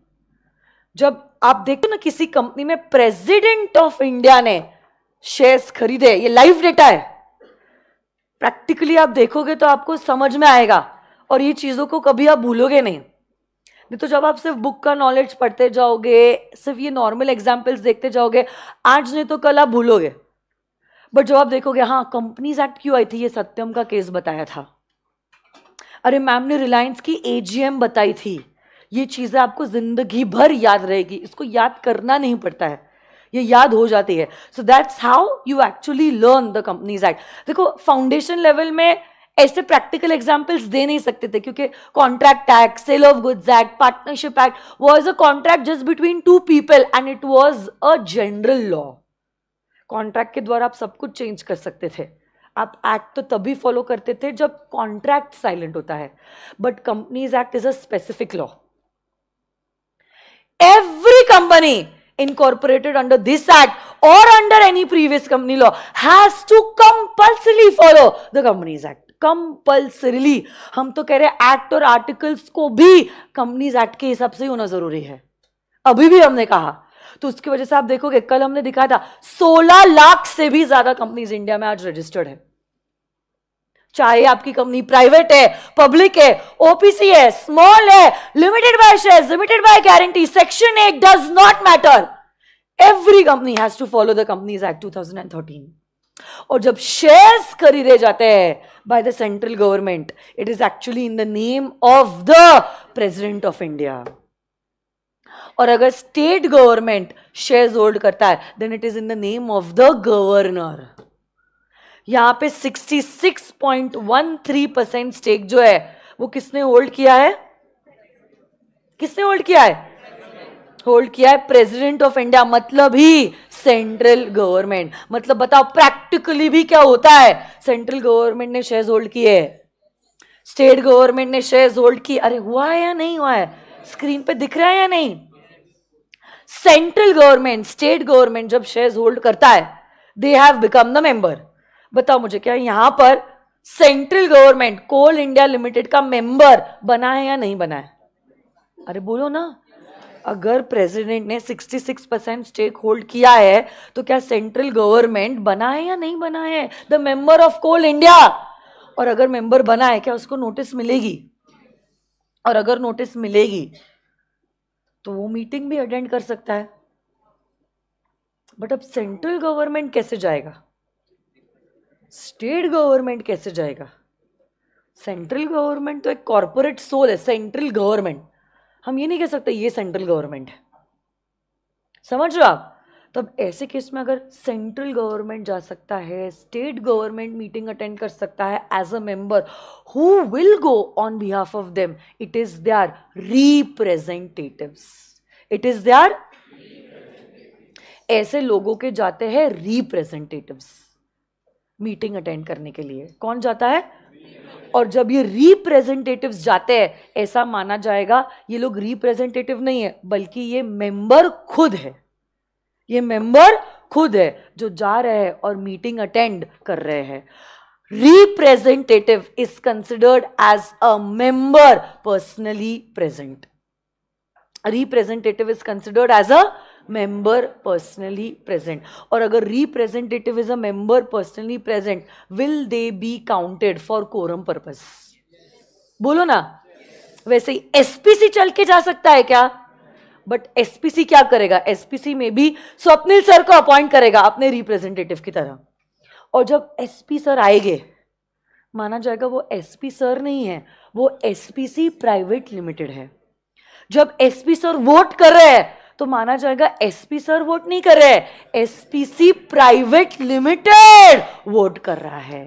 Speaker 1: जब आप देखो ना किसी कंपनी में प्रेसिडेंट ऑफ इंडिया ने शेयर्स खरीदे ये लाइव डेटा है प्रैक्टिकली आप देखोगे तो आपको समझ में आएगा और ये चीज़ों को कभी आप भूलोगे नहीं नहीं तो जब आप सिर्फ बुक का नॉलेज पढ़ते जाओगे सिर्फ ये नॉर्मल एग्जाम्पल्स देखते जाओगे आज नहीं तो कल आप भूलोगे बट जब आप देखोगे हाँ कंपनीज एक्ट क्यों आई थी ये सत्यम का केस बताया था अरे मैम ने रिलायंस की एजीएम बताई थी ये चीज़ें आपको ज़िंदगी भर याद रहेगी इसको याद करना नहीं पड़ता है ये याद हो जाती है so that's how you actually learn the companies act देखो फाउंडेशन लेवल में ऐसे प्रैक्टिकल एग्जाम्पल्स दे नहीं सकते थे क्योंकि contract act sale of goods act partnership act was a contract just between two people and it was a general law contract के द्वारा आप सब कुछ चेंज कर सकते थे आप एक्ट तो तभी फॉलो करते थे जब कॉन्ट्रैक्ट साइलेंट होता है but companies act is a specific law every company incorporated under this act or under any previous company law has to compulsorily follow the companies act compulsorily हम तो कह रहे हैं एक्ट और आर्टिकल्स को भी कंपनीज एक्ट के हिसाब से ही होना जरूरी है अभी भी हमने कहा तो उसकी वजह से आप देखोगे कल हमने दिखाया था 16 लाख से भी ज्यादा कंपनीज इंडिया में आज रजिस्टर्ड है चाहे आपकी कंपनी प्राइवेट है पब्लिक है ओपीसी है स्मॉल है limited by share limited by guarantee section eight does not matter every company has to follow the companies act 2013 और जब शेयर्स खरीदे जाते हैं by the central government it is actually in the name of the President of India और अगर state government shares hold करता है then it is in the name of the governor यहाँ पे 66.13 परसेंट स्टेक जो है वो किसने होल्ड किया है किसने होल्ड किया है होल्ड किया है प्रेसिडेंट ऑफ इंडिया मतलब ही सेंट्रल गवर्नमेंट मतलब बताओ प्रैक्टिकली भी क्या होता है सेंट्रल गवर्नमेंट ने शेयर्स होल्ड किए स्टेट गवर्नमेंट ने शेयर्स होल्ड की अरे हुआ है या नहीं हुआ है स्क्रीन पे दिख रहा है या नहीं सेंट्रल गवर्नमेंट स्टेट गवर्नमेंट जब शेयर्स होल्ड करता है they have become the member बताओ मुझे क्या यहां पर central government Coal India Limited का मेंबर बना है या नहीं बना है अरे बोलो ना अगर प्रेसिडेंट ने 66 परसेंट स्टेक होल्ड किया है तो क्या सेंट्रल गवर्नमेंट बना है या नहीं बना है the member of Coal India और अगर मेंबर बना है क्या उसको नोटिस मिलेगी और अगर नोटिस मिलेगी तो वो मीटिंग भी अटेंड कर सकता है बट अब सेंट्रल गवर्नमेंट कैसे जाएगा स्टेट गवर्नमेंट कैसे जाएगा सेंट्रल गवर्नमेंट तो एक कॉरपोरेट सोल है सेंट्रल गवर्नमेंट हम ये नहीं कह सकते ये सेंट्रल गवर्नमेंट है समझ रहे हो आप तब ऐसे केस में अगर सेंट्रल गवर्नमेंट जा सकता है स्टेट गवर्नमेंट मीटिंग अटेंड कर सकता है as a member who will go on behalf of them it is they are representatives it is they are ऐसे लोगों के जाते हैं रिप्रेजेंटेटिव्स मीटिंग अटेंड करने के लिए कौन जाता है और जब ये रिप्रेजेंटेटिव जाते हैं ऐसा माना जाएगा ये लोग रिप्रेजेंटेटिव नहीं है बल्कि ये मेंबर खुद है ये मेंबर खुद है जो जा रहे हैं और मीटिंग अटेंड कर रहे हैं representative is considered as a member personally present representative is considered as a member personally present और अगर representative is a member personally present will they be counted for quorum purpose बोलो ना वैसे ही SPC चल के जा सकता है क्या बट एसपीसी क्या करेगा एसपीसी में भी स्वप्निल सर को अपॉइंट करेगा अपने रिप्रेजेंटेटिव की तरह और जब एसपी सर आएंगे माना जाएगा वो एसपी सर नहीं है वो एसपीसी प्राइवेट लिमिटेड है जब एसपी सर वोट कर रहे हैं तो माना जाएगा एसपी सर वोट नहीं कर रहे एसपीसी प्राइवेट लिमिटेड वोट कर रहा है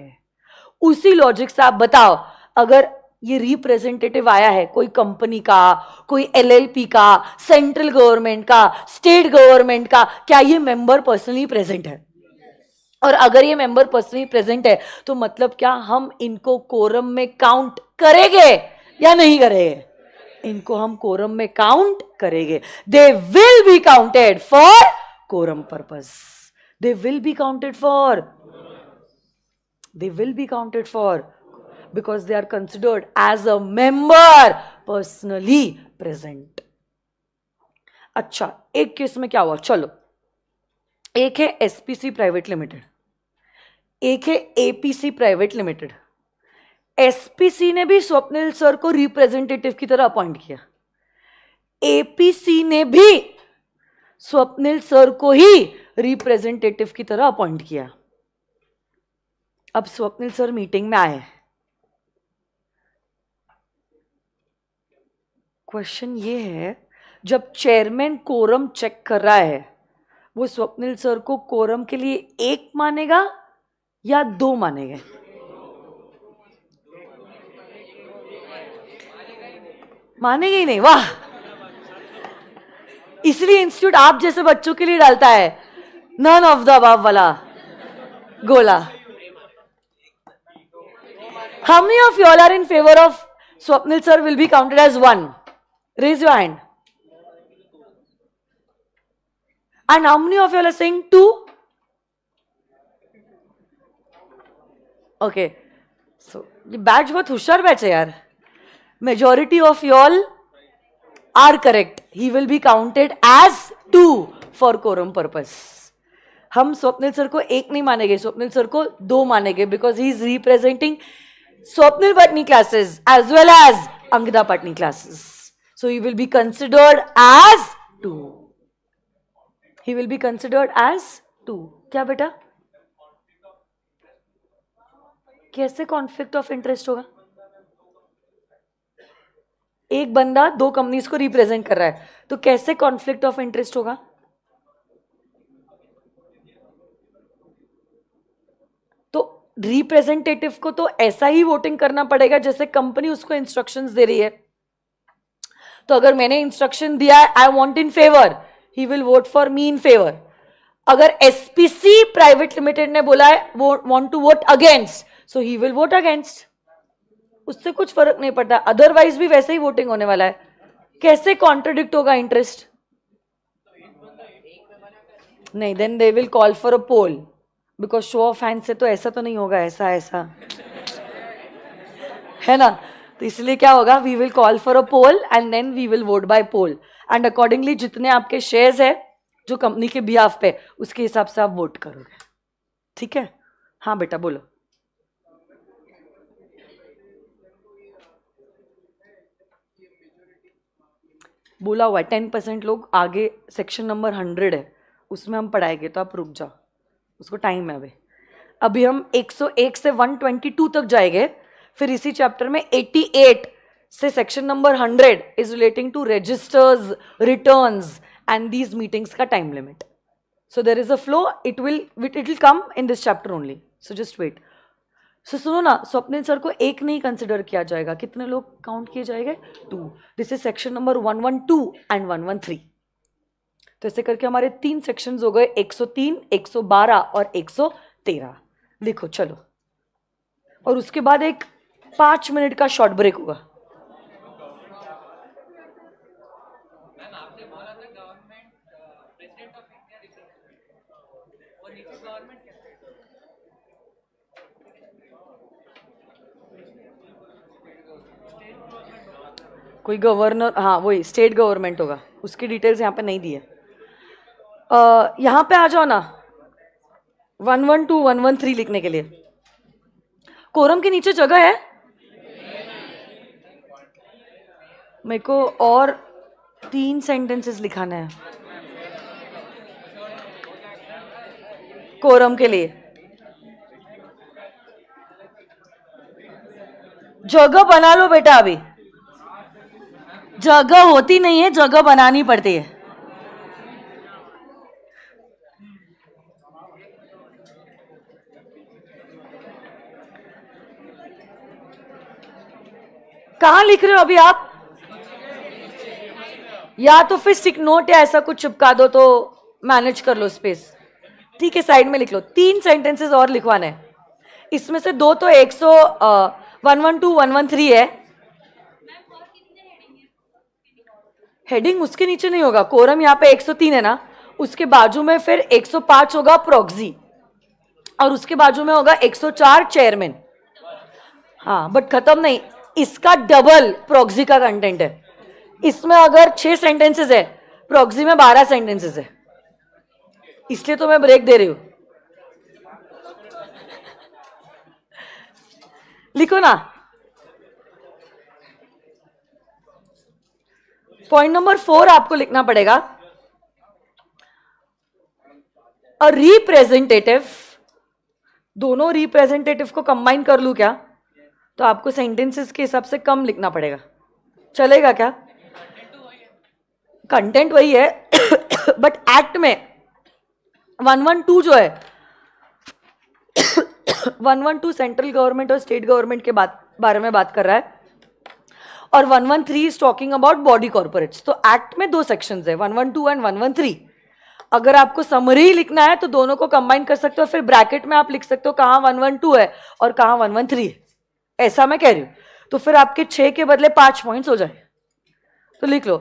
Speaker 1: उसी लॉजिक से आप बताओ अगर ये रिप्रेजेंटेटिव आया है कोई कंपनी का कोई एलएलपी का सेंट्रल गवर्नमेंट का स्टेट गवर्नमेंट का क्या ये मेंबर पर्सनली प्रेजेंट है और अगर ये मेंबर पर्सनली प्रेजेंट है तो मतलब क्या हम इनको कोरम में काउंट करेंगे या नहीं करेंगे इनको हम कोरम में काउंट करेंगे they will be counted for quorum purpose they will be counted for they will be counted for because they are considered as a member personally present अच्छा एक केस में क्या हुआ चलो एक है एसपीसी प्राइवेट लिमिटेड एक है एपीसी प्राइवेट लिमिटेड एसपीसी ने भी स्वप्निल सर को रिप्रेजेंटेटिव की तरह अपॉइंट किया एपीसी ने भी स्वप्निल सर को ही रिप्रेजेंटेटिव की तरह अपॉइंट किया अब स्वप्निल सर मीटिंग में आए क्वेश्चन ये है जब चेयरमैन कोरम चेक कर रहा है वो स्वप्निल सर को कोरम के लिए एक मानेगा या दो मानेगा मानेगा ही नहीं वाह इसलिए इंस्टीट्यूट आप जैसे बच्चों के लिए डालता है नन ऑफ द अबाव वाला गोला how many of you all are in favour of Swapnil sir will be counted as one raise your hand and how many of you are saying two okay so ये batch बहुत होशियार batch है यार majority of you all are correct he will be counted as two for quorum purpose हम Swapnil sir को एक नहीं मानेंगे स्वप्निल सर को दो मानेंगे because he is representing Swapnil Patni classes as well as Angada Patni classes so he will be considered as two he will be considered as two क्या बेटा कैसे कॉन्फ्लिक्ट ऑफ इंटरेस्ट होगा एक बंदा दो कंपनीज को रिप्रेजेंट कर रहा है तो कैसे कॉन्फ्लिक्ट ऑफ इंटरेस्ट होगा तो रिप्रेजेंटेटिव को तो ऐसा ही वोटिंग करना पड़ेगा जैसे कंपनी उसको इंस्ट्रक्शंस दे रही है तो अगर मैंने इंस्ट्रक्शन दिया I want in favour he will vote for me in favour अगर एसपीसी प्राइवेट लिमिटेड ने बोला है want to vote against so he will vote against उससे कुछ फर्क नहीं पड़ता अदरवाइज भी वैसे ही वोटिंग होने वाला है कैसे कॉन्ट्रोडिक्ट होगा इंटरेस्ट नहीं then they will call for a poll because show of hand से तो ऐसा तो नहीं होगा ऐसा ऐसा है ना तो इसलिए क्या होगा we will call for a poll and then we will vote by poll and accordingly जितने आपके शेयर्स है जो कंपनी के बिहाफ पे उसके हिसाब से आप वोट करोगे ठीक है हाँ बेटा बोलो बोला हुआ है टेन परसेंट लोग आगे सेक्शन नंबर हंड्रेड है उसमें हम पढ़ाएंगे तो आप रुक जाओ उसको टाइम है अभी अभी हम 101 से 122 तक जाएंगे फिर इसी चैप्टर में 88 से section number 100 is relating to registers returns and these meetings का time limit so there is a flow it will it will come in this chapter only so just wait so सुनो ना Swapnil sir को एक नहीं consider किया जाएगा कितने लोग काउंट किए जाएंगे two this is section number one one two and one one three तो ऐसे करके हमारे तीन सेक्शंस हो गए 103, 112 और 113 लिखो चलो और उसके बाद एक पांच मिनट का शॉर्ट ब्रेक होगा कोई गवर्नर हाँ वही स्टेट गवर्नमेंट होगा उसकी डिटेल्स यहाँ पे नहीं दी है यहाँ पे आ जाओ ना one one two one one three लिखने के लिए कोरम के नीचे जगह है मेरे को और तीन सेंटेंसेस लिखाना है कोरम के लिए जगह बना लो बेटा अभी जगह होती नहीं है जगह बनानी पड़ती है कहा लिख रहे हो अभी आप या तो फिर सिक नोट या ऐसा कुछ चिपका दो तो मैनेज कर लो स्पेस ठीक है साइड में लिख लो तीन सेंटेंसेस और लिखवाना है इसमें से दो तो एक सौ one one two one one three है हेडिंग उसके नीचे नहीं होगा कोरम यहाँ पे 103 है ना उसके बाजू में फिर 105 होगा प्रोक्सी और उसके बाजू में होगा 104 चेयरमैन हाँ बट खत्म नहीं इसका डबल प्रोक्सी का कंटेंट है इसमें अगर छह सेंटेंसेस है प्रोक्सी में बारह सेंटेंसेस है इसलिए तो मैं ब्रेक दे रही हूं लिखो ना पॉइंट नंबर फोर आपको लिखना पड़ेगा अ रिप्रेजेंटेटिव दोनों रिप्रेजेंटेटिव को कंबाइन कर लू क्या तो आपको सेंटेंसेस के हिसाब से कम लिखना पड़ेगा चलेगा क्या कंटेंट वही है बट एक्ट में वन वन टू जो है one one two central government और स्टेट गवर्नमेंट के बात बारे में बात कर रहा है और 113 is talking about body corporates तो एक्ट में दो सेक्शन है 112 एंड वन अगर आपको समरी लिखना है तो दोनों को कंबाइन कर सकते हो फिर ब्रैकेट में आप लिख सकते हो कहाँ वन वन टू है और कहाँ वन वन थ्री है ऐसा मैं कह रही हूँ तो फिर आपके छः के बदले पाँच पॉइंट्स हो जाए तो लिख लो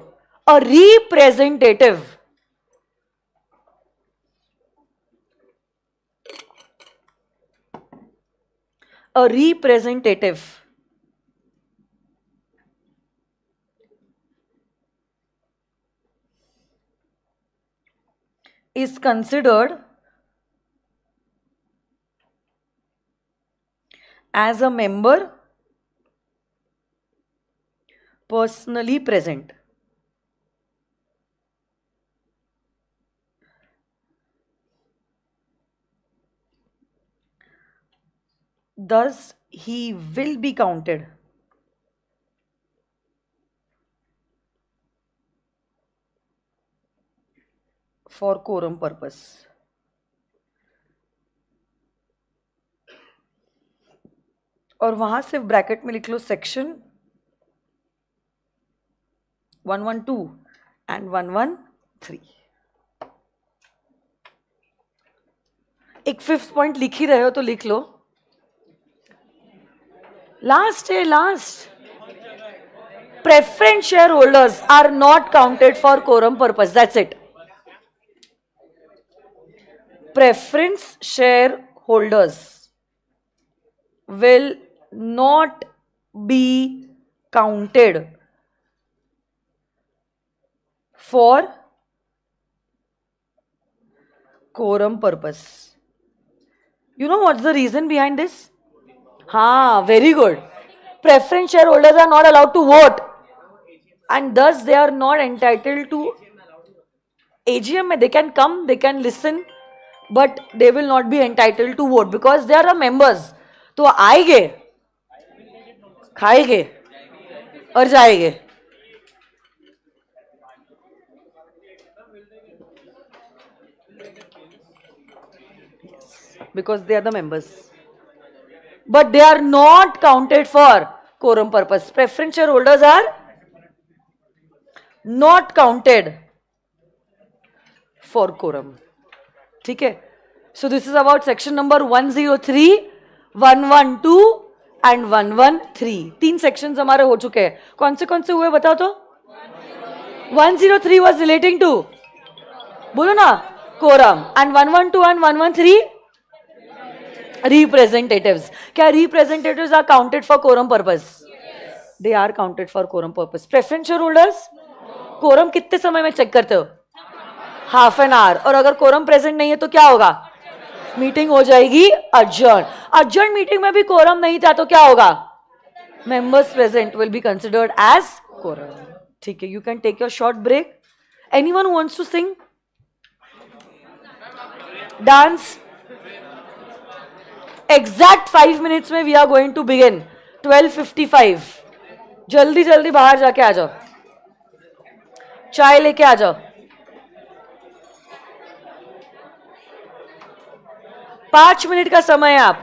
Speaker 1: a representative a is considered as a member personally present. Thus, he will be counted for quorum purpose और वहां से ब्रैकेट में लिख लो section one one two and one one three एक फिफ्थ पॉइंट लिख ही रहे हो तो लिख लो लास्ट है last preference share holders are not counted for quorum purpose that's it preference shareholders will not be counted for quorum purpose. You know what's the reason behind this? Ha, ah, very good. Preference shareholders are not allowed to vote and thus they are not entitled to AGM. They can come, they can listen, but they will not be entitle to vote because they are a members तो आएंगे खाएंगे और जाएंगे because they are the members but they are not counted for quorum purpose Preference holders are not counted for quorum ठीक है so this is about section number one one zero three one two and one one three तीन section हमारे हो चुके हैं कौन से कौन से हुए बताओ तो one zero three was relating to बोलो ना quorum and one one two and one one three representative क्या representative are counted for quorum purpose they are counted for quorum purpose preferential holders quorum कितने समय में check करते हो half an our और अगर कोरम प्रेजेंट नहीं है तो क्या होगा मीटिंग हो जाएगी अर्जेंट अर्जेंट मीटिंग में भी कोरम नहीं था तो क्या होगा members present will be considered as quorum ठीक है you can take your short break anyone wants to sing dance exact five minutes में we are going to begin twelve fifty five जल्दी जल्दी बाहर जाके आ जाओ चाय लेके आ जाओ पांच मिनट का समय आप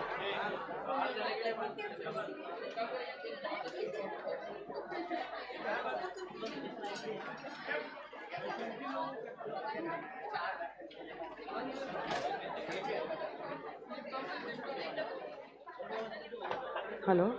Speaker 1: हेलो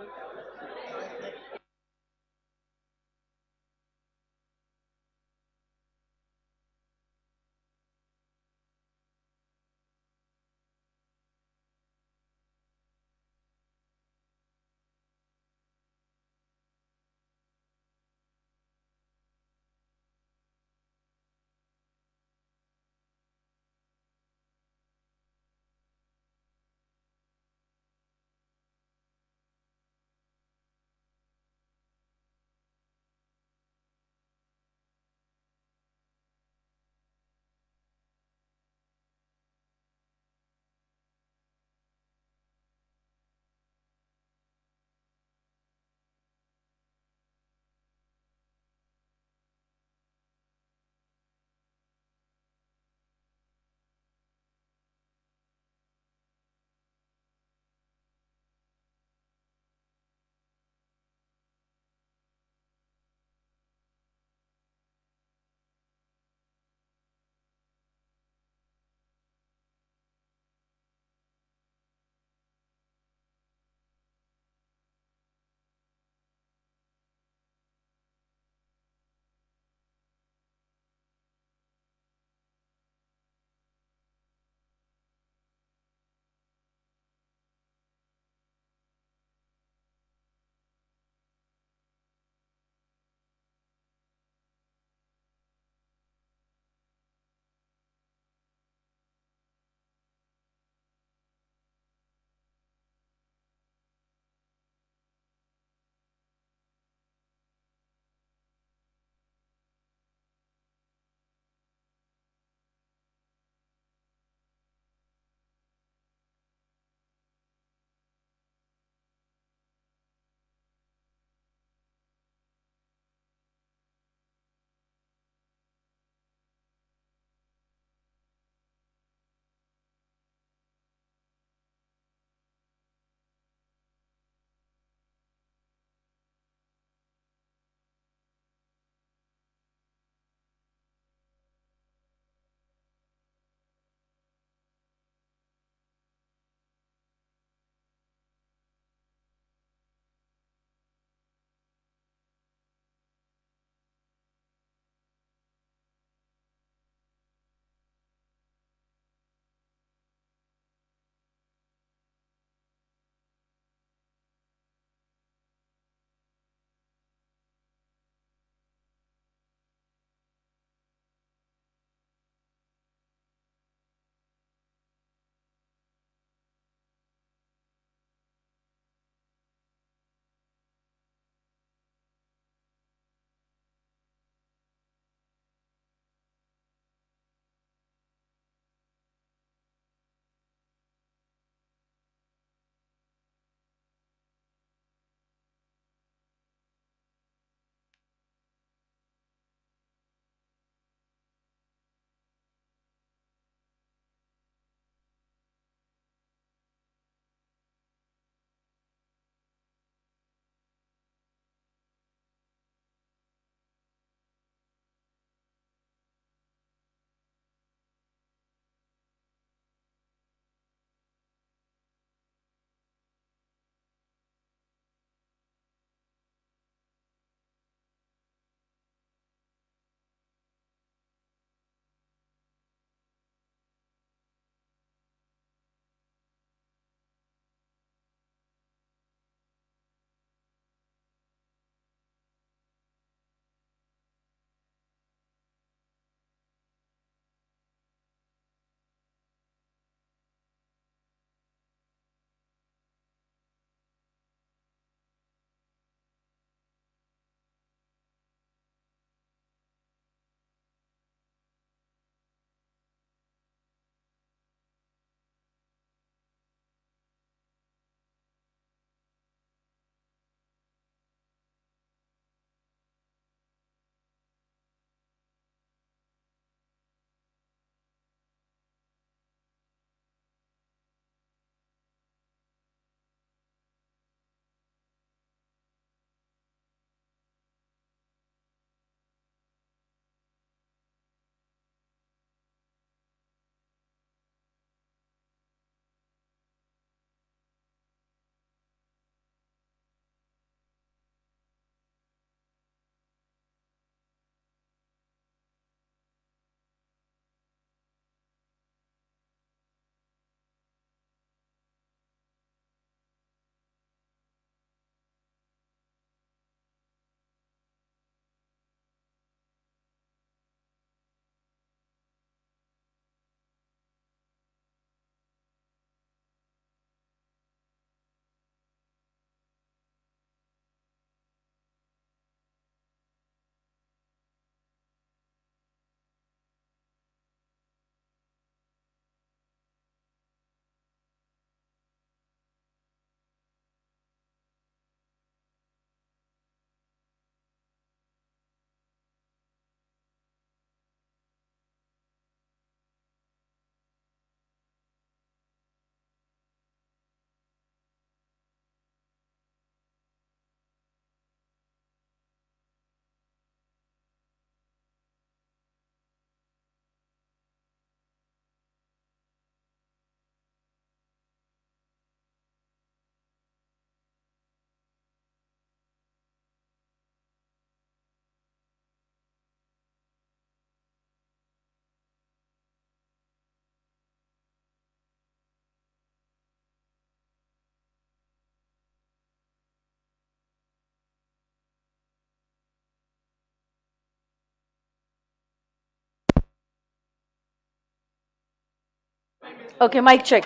Speaker 1: Okay, mic check.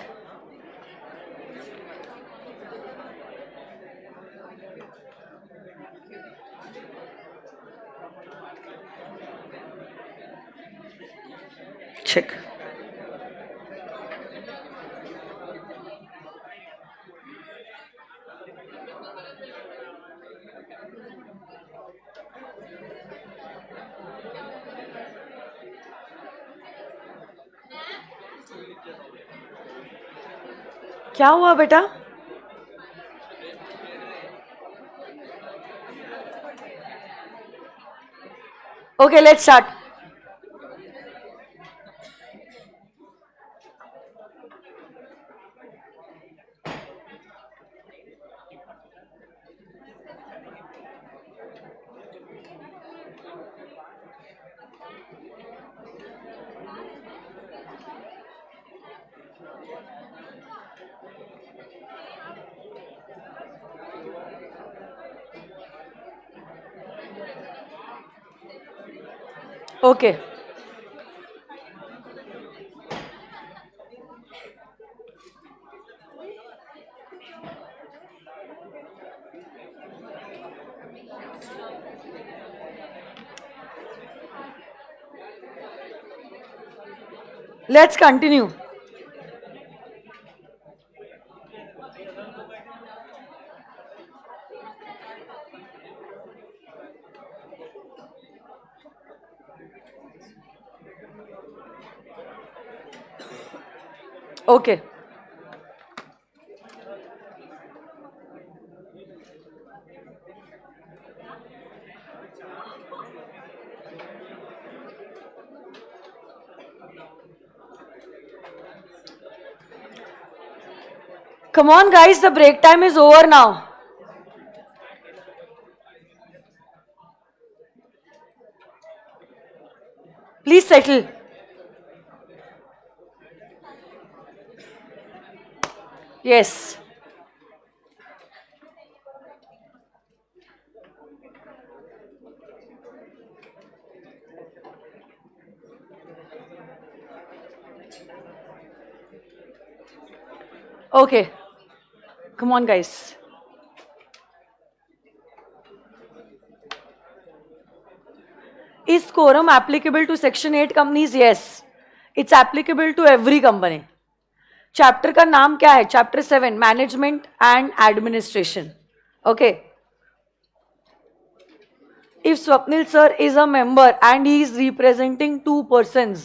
Speaker 1: क्या हुआ बेटा okay let's start Okay. let Let's continue. Okay. Come on guys, the break time is over now. Please settle. yes okay come on guys is quorum applicable to section 8 companies yes it's applicable to every company chapter का नाम क्या है chapter seven management and administration okay if Swapnil sir is a member and he is representing two person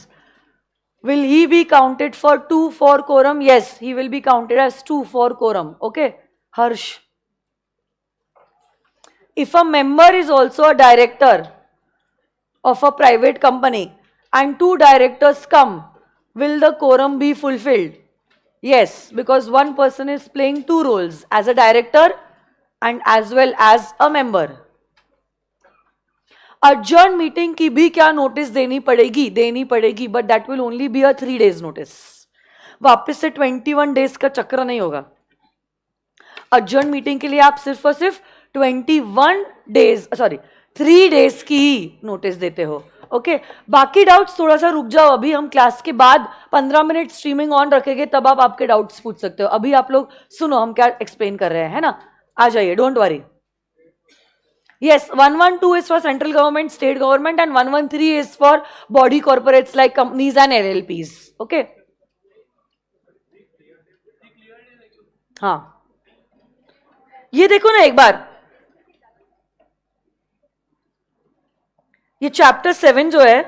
Speaker 1: will he be counted for two for quorum yes he will be counted as two for quorum okay Harsh if a member is also a director of a private company and two directors come will the quorum be fulfilled Yes, because one person is playing two roles as a director and as well as a member. Adjourn meeting की भी क्या notice देनी पड़ेगी देनी पड़ेगी but that will only be a three days notice वापस से twenty one days का चक्र नहीं होगा अर्जर्न मीटिंग के लिए आप सिर्फ और सिर्फ twenty one days sorry three days की ही नोटिस देते हो ओके बाकी डाउट्स थोड़ा सा रुक जाओ अभी हम क्लास के बाद पंद्रह मिनट स्ट्रीमिंग ऑन रखेंगे तब आप आपके डाउट्स पूछ सकते हो अभी आप लोग सुनो हम क्या एक्सप्लेन कर रहे हैं है ना आ जाइए don't worry yes 112 is for central government one government and 113 is for body corporates and companies L llps okay हाँ ये देखो ना एक बार ये चैप्टर सेवन जो है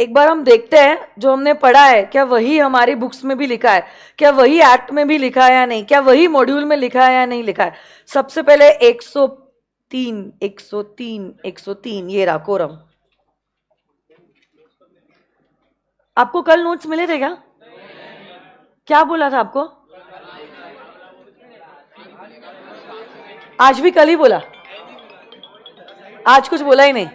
Speaker 1: एक बार हम देखते हैं जो हमने पढ़ा है क्या वही हमारी बुक्स में भी लिखा है क्या वही एक्ट में भी लिखा है या नहीं क्या वही मॉड्यूल में लिखा है या नहीं लिखा है सबसे पहले 103 103 103 ये रहा कोरम आपको कल नोट्स मिले थे क्या क्या बोला था आपको आज भी कल ही बोला आज कुछ बोला ही नहीं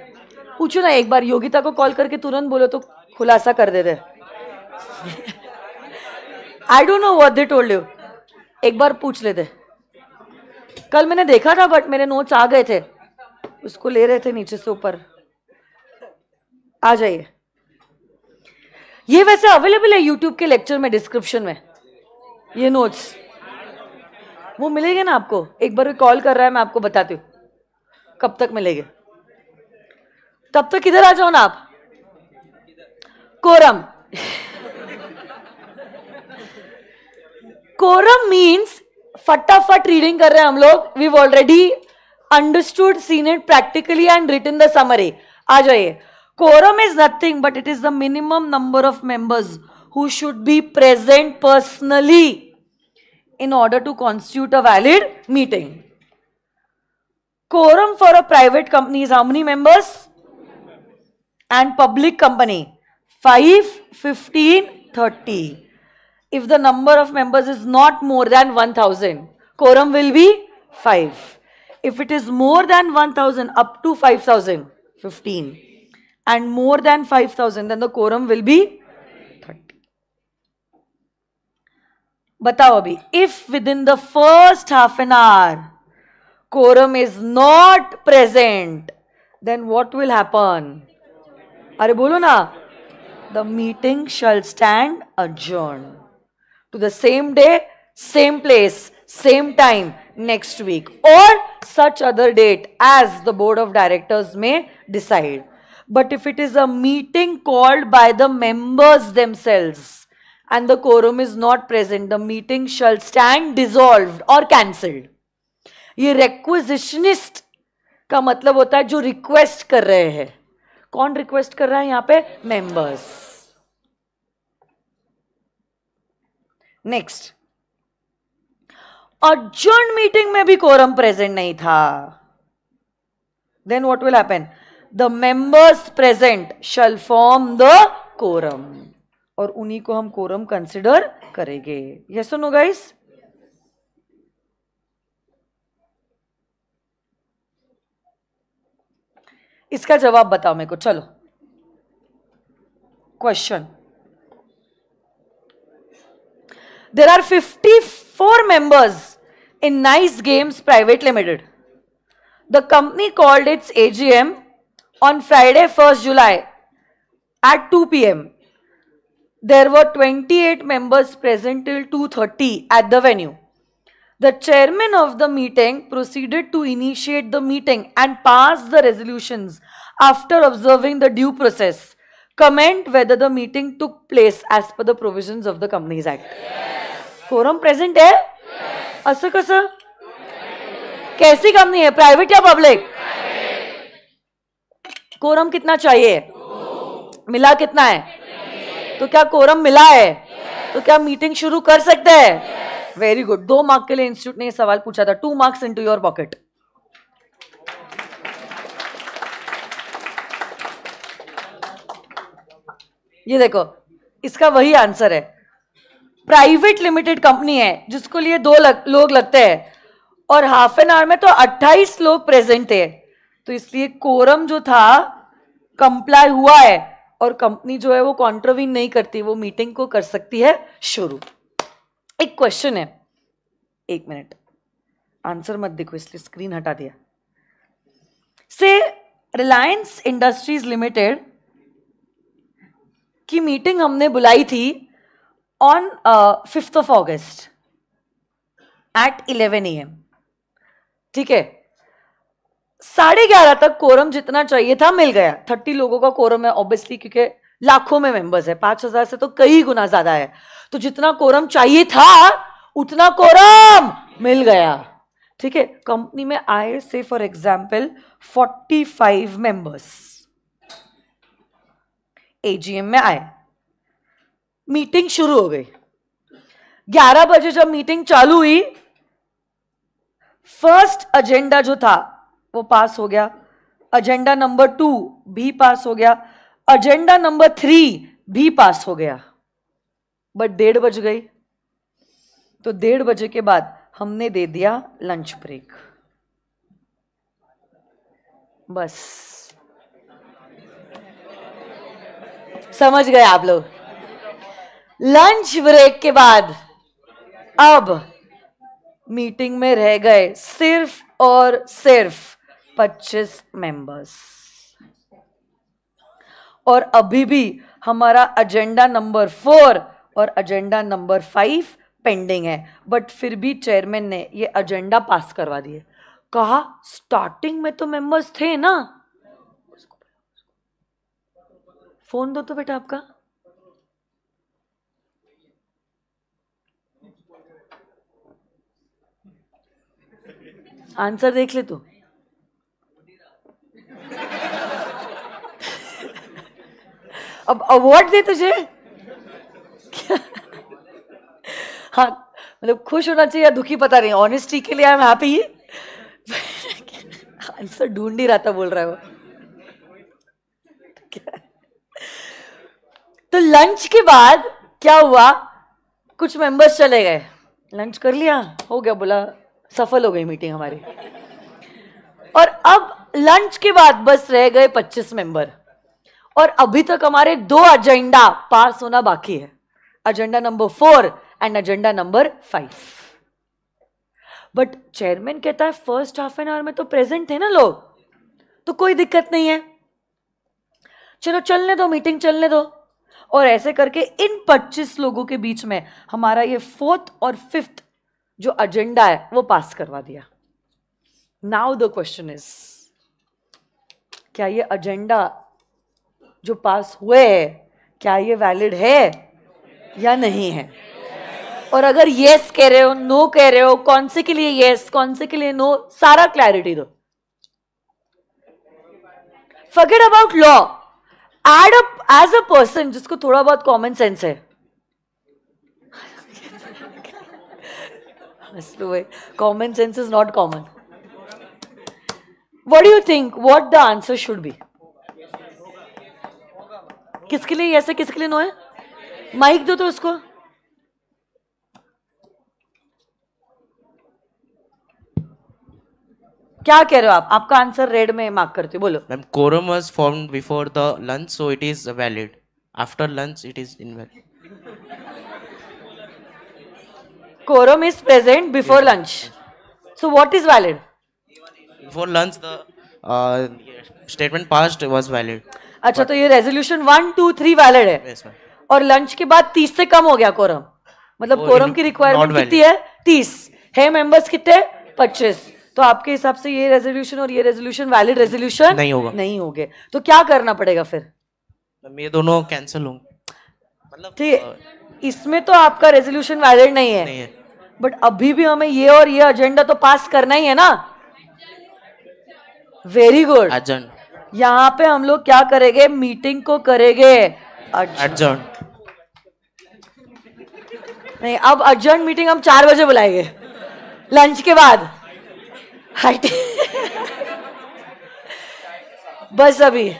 Speaker 1: पूछो ना एक बार योगिता को कॉल करके तुरंत बोलो तो खुलासा कर देते I don't know what they told you एक बार पूछ लेते कल मैंने देखा था बट मेरे नोट्स आ गए थे उसको ले रहे थे नीचे से ऊपर आ जाइए ये वैसे अवेलेबल है यूट्यूब के लेक्चर में डिस्क्रिप्शन में ये नोट्स वो मिलेंगे ना आपको एक बार भी कॉल कर रहा है मैं आपको बताती हूँ कब तक मिलेंगे तब तक किधर आ जाओ ना आप कोरम कोरम मीन्स फटाफट रीडिंग कर रहे हैं हम लोग we already understood seen it practically and written the summary आ जाइए quorum is nothing but it is the minimum number of members who should be present personally in order to constitute a valid meeting. Quorum for a private company is how many members? And public company? 5, 15, 30. If the number of members is not more than 1000, quorum will be 5. If it is more than 1000 up to 5000, 15. And more than 5000, then the quorum will be बताओ अभी if within the first half an hour quorum is not present then what will happen अरे बोलो ना the meeting shall stand adjourn to the same day same place same time next week or such other date as the board of directors may decide. But if it is a meeting called by the members themselves, and the quorum is not present, the meeting shall stand dissolved or cancelled. ये requisitionist का मतलब होता है जो request कर रहे हैं कौन रिक्वेस्ट कर रहा है यहाँ पे मेंबर्स नेक्स्ट अर्जेंट मीटिंग में भी कोरम प्रेजेंट नहीं था then what will happen the members present shall form the quorum और उन्हीं को हम कोरम कंसिडर करेंगे ये सुनो गाइस इसका जवाब बताओ मेरे को चलो question there are fifty four members in nice games private limited the company called its AGM on Friday first July at two p m There were 28 members present till 2.30 at the venue. The chairman of the meeting proceeded to initiate the meeting and pass the resolutions after observing the due process. Comment whether the meeting took place as per the provisions of the Companies Act. Quorum present है? असं कसं? कैसी company है private या public quorum कितना चाहिए मिला कितना है तो क्या कोरम मिला है तो क्या मीटिंग शुरू कर सकते हैं वेरी गुड दो मार्क के लिए इंस्टीट्यूट ने ये सवाल पूछा था two marks into your pocket ये देखो इसका वही आंसर है प्राइवेट लिमिटेड कंपनी है जिसको लिए दो लग, लोग लगते हैं और हाफ एन आवर में तो 28 लोग प्रेजेंट थे तो इसलिए कोरम जो था कंप्लाई हुआ है और कंपनी जो है वो कॉन्ट्रोविन नहीं करती वो मीटिंग को कर सकती है शुरू एक क्वेश्चन है एक मिनट आंसर मत देखो इसलिए स्क्रीन हटा दिया से रिलायंस इंडस्ट्रीज लिमिटेड की मीटिंग हमने बुलाई थी on fifth of August at eleven a m ठीक है साढ़े ग्यारह तक कोरम जितना चाहिए था मिल गया थर्टी लोगों का कोरम है ऑब्वियसली क्योंकि लाखों में मेंबर्स है पांच हजार से तो कई गुना ज्यादा है तो जितना कोरम चाहिए था उतना कोरम मिल गया ठीक है कंपनी में आए से for example forty five members AGM में आए मीटिंग शुरू हो गई ग्यारह बजे जब मीटिंग चालू हुई फर्स्ट एजेंडा जो था वो पास हो गया एजेंडा नंबर टू भी पास हो गया एजेंडा नंबर थ्री भी पास हो गया बट डेढ़ बज गई तो डेढ़ बजे के बाद हमने दे दिया लंच ब्रेक बस समझ गए आप लोग लंच ब्रेक के बाद अब मीटिंग में रह गए सिर्फ और सिर्फ पच्चीस मेंबर्स और अभी भी हमारा एजेंडा नंबर फोर और एजेंडा नंबर फाइव पेंडिंग है बट फिर भी चेयरमैन ने ये एजेंडा पास करवा दिए कहा स्टार्टिंग में तो मेंबर्स थे ना फोन दो तो बेटा आपका आंसर देख ले तू तो। अब अवार्ड दे तुझे क्या हाँ मतलब खुश होना चाहिए या दुखी पता नहीं ऑनेस्टी के लिए आई एम हैप्पी आंसर ढूंढ ही रहा था बोल रहा है वो तो लंच के बाद क्या हुआ कुछ मेंबर्स चले गए लंच कर लिया हो गया बोला सफल हो गई मीटिंग हमारी और अब लंच के बाद बस रह गए 25 मेंबर और अभी तक हमारे दो एजेंडा पास होना बाकी है agenda number four and agenda number five but chairman कहता है फर्स्ट हाफ एन आवर में तो प्रेजेंट थे ना लोग तो कोई दिक्कत नहीं है चलो चलने दो मीटिंग चलने दो और ऐसे करके इन 25 लोगों के बीच में हमारा ये फोर्थ और फिफ्थ जो एजेंडा है वो पास करवा दिया नाउ द क्वेश्चन इज़ क्या ये एजेंडा जो पास हुए है क्या ये वैलिड है या नहीं है और अगर यस कह रहे हो नो कह रहे हो कौन से के लिए यस कौन से के लिए नो सारा क्लैरिटी दो forget about law add up as a person जिसको थोड़ा बहुत कॉमन सेंस है common sense is not common What do you think? What the answer should be? किसके लिए ऐसे किसके लिए नो है माइक दो तो उसको क्या कह रहे हो आप आपका आंसर रेड में मार्क करते हो बोलो ma'am quorum was form before the lunch so it is valid after lunch it is invalid quorum is present before lunch so what is valid before lunch the uh, statement passed was valid. अच्छा तो ये resolution one two three valid है. Yes ma'am. और lunch के बाद 30 से कम हो गया quorum. मतलब quorum की requirement कितनी है? 30. है members कितने? 25. तो आपके हिसाब से ये resolution और ये resolution valid resolution नहीं होगा. नहीं होगे. तो क्या करना पड़ेगा फिर? मैं ये दोनों cancel हूँ. मतलब ठीक इसमें तो आपका resolution valid नहीं है. नहीं है. बट अभी भी हमें ये और ये एजेंडा तो पास करना ही है ना वेरी गुड अर्जन यहाँ पे हम लोग क्या करेंगे मीटिंग को करेंगे अर्जन नहीं अब अर्जेंट मीटिंग हम चार बजे बुलाएंगे लंच के बाद बस अभी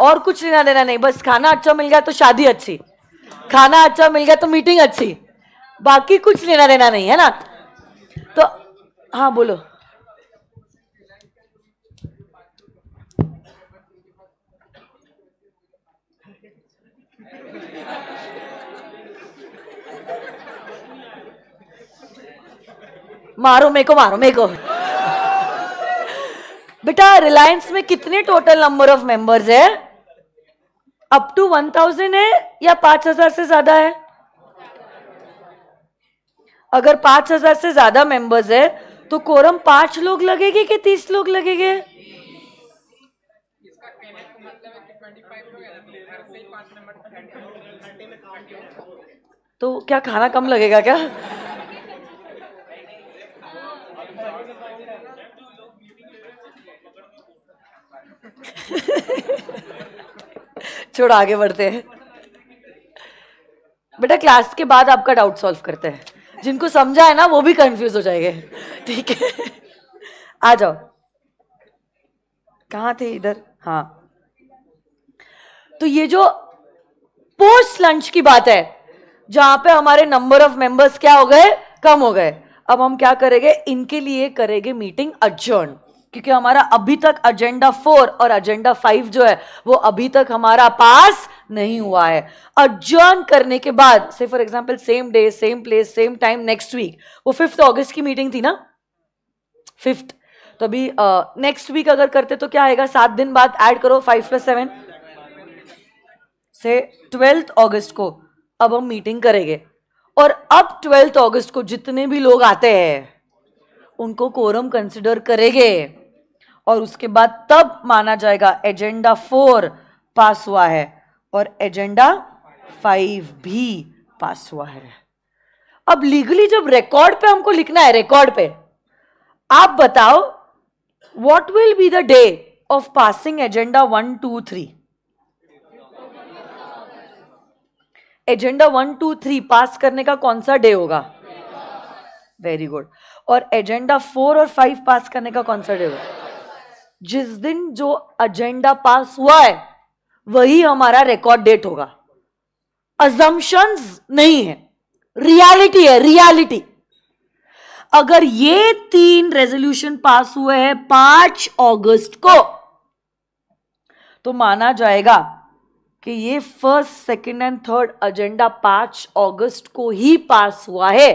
Speaker 1: और कुछ लेना देना नहीं बस खाना अच्छा मिल गया तो शादी अच्छी खाना अच्छा मिल गया तो मीटिंग अच्छी बाकी कुछ लेना देना नहीं है ना तो हाँ बोलो मारो मेरे को मारो मेरे को बेटा रिलायंस में कितने टोटल नंबर ऑफ मेंबर्स है अप टू वन थाउजेंड है या पांच हजार से ज्यादा है अगर पांच हजार से ज्यादा मेंबर्स है तो कोरम पांच लोग लगेंगे कि तीस लोग लगेंगे तो क्या खाना कम लगेगा क्या छोड़ आगे बढ़ते हैं बेटा क्लास के बाद आपका डाउट सॉल्व करते हैं जिनको समझा है ना वो भी कंफ्यूज हो जाएंगे ठीक है आ जाओ कहा थे इधर हाँ तो ये जो पोस्ट लंच की बात है जहां पे हमारे नंबर ऑफ मेंबर्स क्या हो गए कम हो गए अब हम क्या करेंगे इनके लिए करेंगे मीटिंग अजर्न क्योंकि हमारा अभी तक एजेंडा फोर और एजेंडा फाइव जो है वो अभी तक हमारा पास नहीं हुआ है अर्जर्न करने के बाद से for example same day same place same time next week वो फिफ्थ ऑगस्ट की मीटिंग थी ना फिफ्थ तो अभी नेक्स्ट वीक अगर करते तो क्या आएगा सात दिन बाद ऐड करो फाइव प्लस सेवन से ट्वेल्थ अगस्त को अब हम मीटिंग करेंगे और अब ट्वेल्थ अगस्त को जितने भी लोग आते हैं उनको कोरम कंसिडर करेंगे और उसके बाद तब माना जाएगा एजेंडा फोर पास हुआ है और एजेंडा फाइव भी पास हुआ है अब लीगली जब रिकॉर्ड पे हमको लिखना है रिकॉर्ड पे आप बताओ what will be the day of passing agenda one two three agenda one two three pass करने का कौन सा डे होगा वेरी गुड और एजेंडा फोर और फाइव पास करने का कौन सा डे होगा जिस दिन जो एजेंडा पास हुआ है वही हमारा रिकॉर्ड डेट होगा अजम्पन नहीं है रियलिटी है रियलिटी अगर ये तीन रेजोल्यूशन पास हुए हैं पांच अगस्त को तो माना जाएगा कि ये first second and third agenda पांच अगस्त को ही पास हुआ है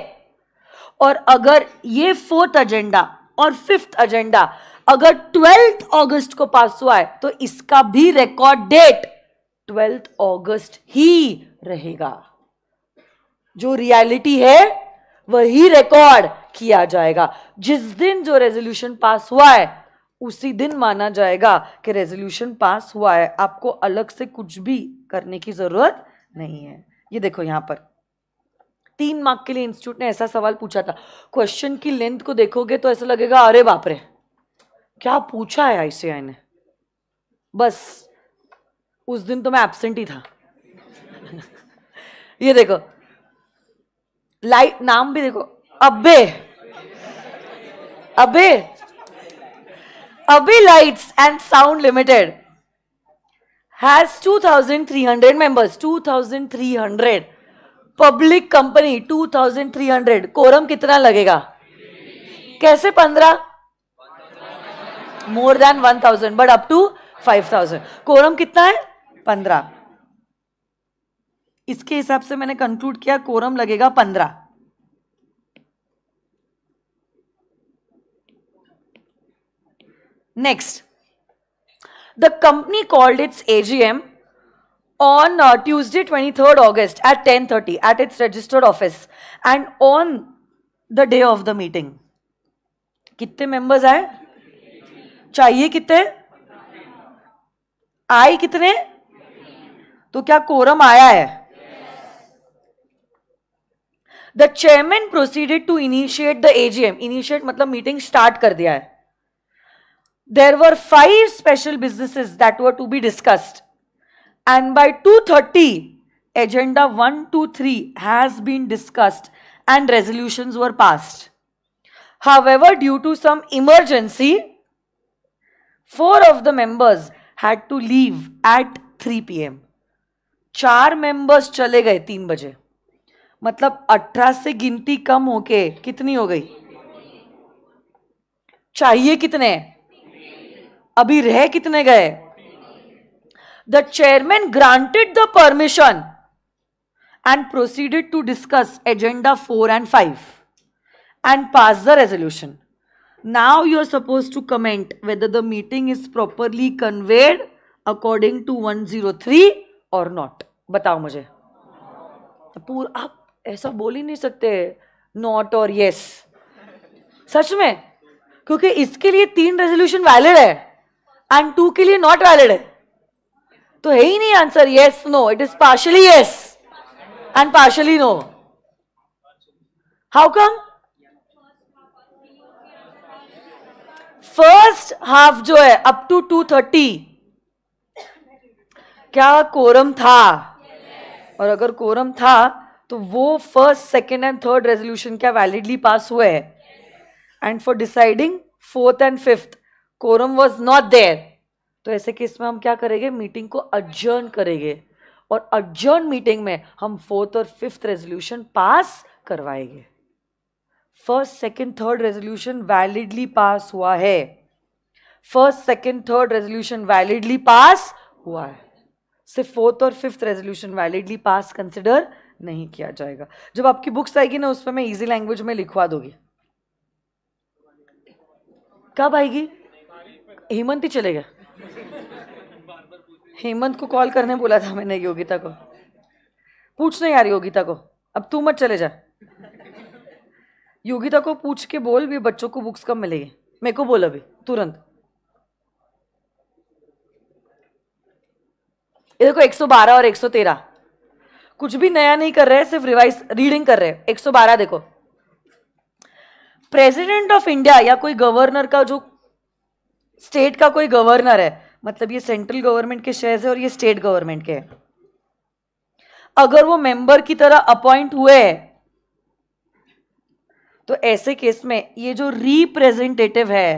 Speaker 1: और अगर ये फोर्थ एजेंडा और फिफ्थ एजेंडा अगर ट्वेल्थ अगस्त को पास हुआ है तो इसका भी रिकॉर्ड डेट ट्वेल्थ अगस्त ही रहेगा जो रियलिटी है वही रिकॉर्ड किया जाएगा जिस दिन जो रेजोल्यूशन पास हुआ है उसी दिन माना जाएगा कि रेजोल्यूशन पास हुआ है आपको अलग से कुछ भी करने की ज़रूरत नहीं है ये देखो यहां पर तीन मार्क के लिए इंस्टीट्यूट ने ऐसा सवाल पूछा था क्वेश्चन की लेंथ को देखोगे तो ऐसा लगेगा अरे बाप रे क्या पूछा है आईसीआई ने बस उस दिन तो मैं एबसेंट ही था ये देखो लाइट नाम भी देखो अबे अबे अबे lights and sound limited has 2300 members 2300 public company 2300 quorum कितना लगेगा कैसे पंद्रह more than one thousand but up to five thousand quorum कितना है पंद्रह इसके हिसाब से मैंने कंक्लूड किया कोरम लगेगा पंद्रह next the company called its AGM on uh, Tuesday 23rd August at 10:30 at its registered office and on the day of the meeting कितने members आए चाहिए कितने आए कितने तो क्या कोरम आया है the chairman proceeded to initiate the AGM initiate मतलब मीटिंग स्टार्ट कर दिया है there were five special businesses that were to be discussed and by two thirty agenda one two three has been discussed and resolution were passed however due to some emergency four of the members had to leave at three p m चार members चले गए तीन बजे मतलब अठारह से गिनती कम होके कितनी हो गई चाहिए कितने अभी रह कितने गए the chairman granted the permission and proceeded to discuss agenda four and five and pass the resolution now you are supposed to comment whether the meeting is properly conveyed according to 103 or not बताओ मुझे पूरा आप ऐसा बोल ही नहीं सकते not और yes सच में क्योंकि इसके लिए तीन रेजोल्यूशन वैलिड है एंड टू के लिए नॉट वैलिड है तो है ही नहीं answer yes no it is partially yes and partially no how come first half जो है अप टू टू थर्टी क्या कोरम था और अगर कोरम था तो वो first second and third resolution क्या वैलिडली पास हुए है and for deciding fourth and fifth quorum was not there तो ऐसे केस में हम क्या करेंगे मीटिंग को अर्जर्न करेंगे और अर्जर्न मीटिंग में हम फोर्थ और फिफ्थ रेजोल्यूशन पास करवाएंगे first second third resolution validly pass हुआ है first second third resolution validly pass हुआ है सिर्फ फोर्थ और fifth resolution validly pass consider नहीं किया जाएगा जब आपकी बुक्स आएगी ना उसमें मैं इजी लैंग्वेज में लिखवा दूंगी कब आएगी हेमंत ही चले गए हेमंत को कॉल करने बोला था मैंने योगिता को पूछना यार योगिता को अब तू मत चले जा योगिता को पूछ के बोल भी बच्चों को बुक्स कब मिलेगी मेरे को बोल अभी तुरंत ये देखो 112 और 113 कुछ भी नया नहीं कर रहे सिर्फ रिवाइज रीडिंग कर रहे सौ 112 देखो प्रेसिडेंट ऑफ इंडिया या कोई गवर्नर का जो स्टेट का कोई गवर्नर है मतलब ये सेंट्रल गवर्नमेंट के शेयर्स है और ये स्टेट गवर्नमेंट के है अगर वो मेंबर की तरह अपॉइंट हुए तो ऐसे केस में ये जो रिप्रेजेंटेटिव है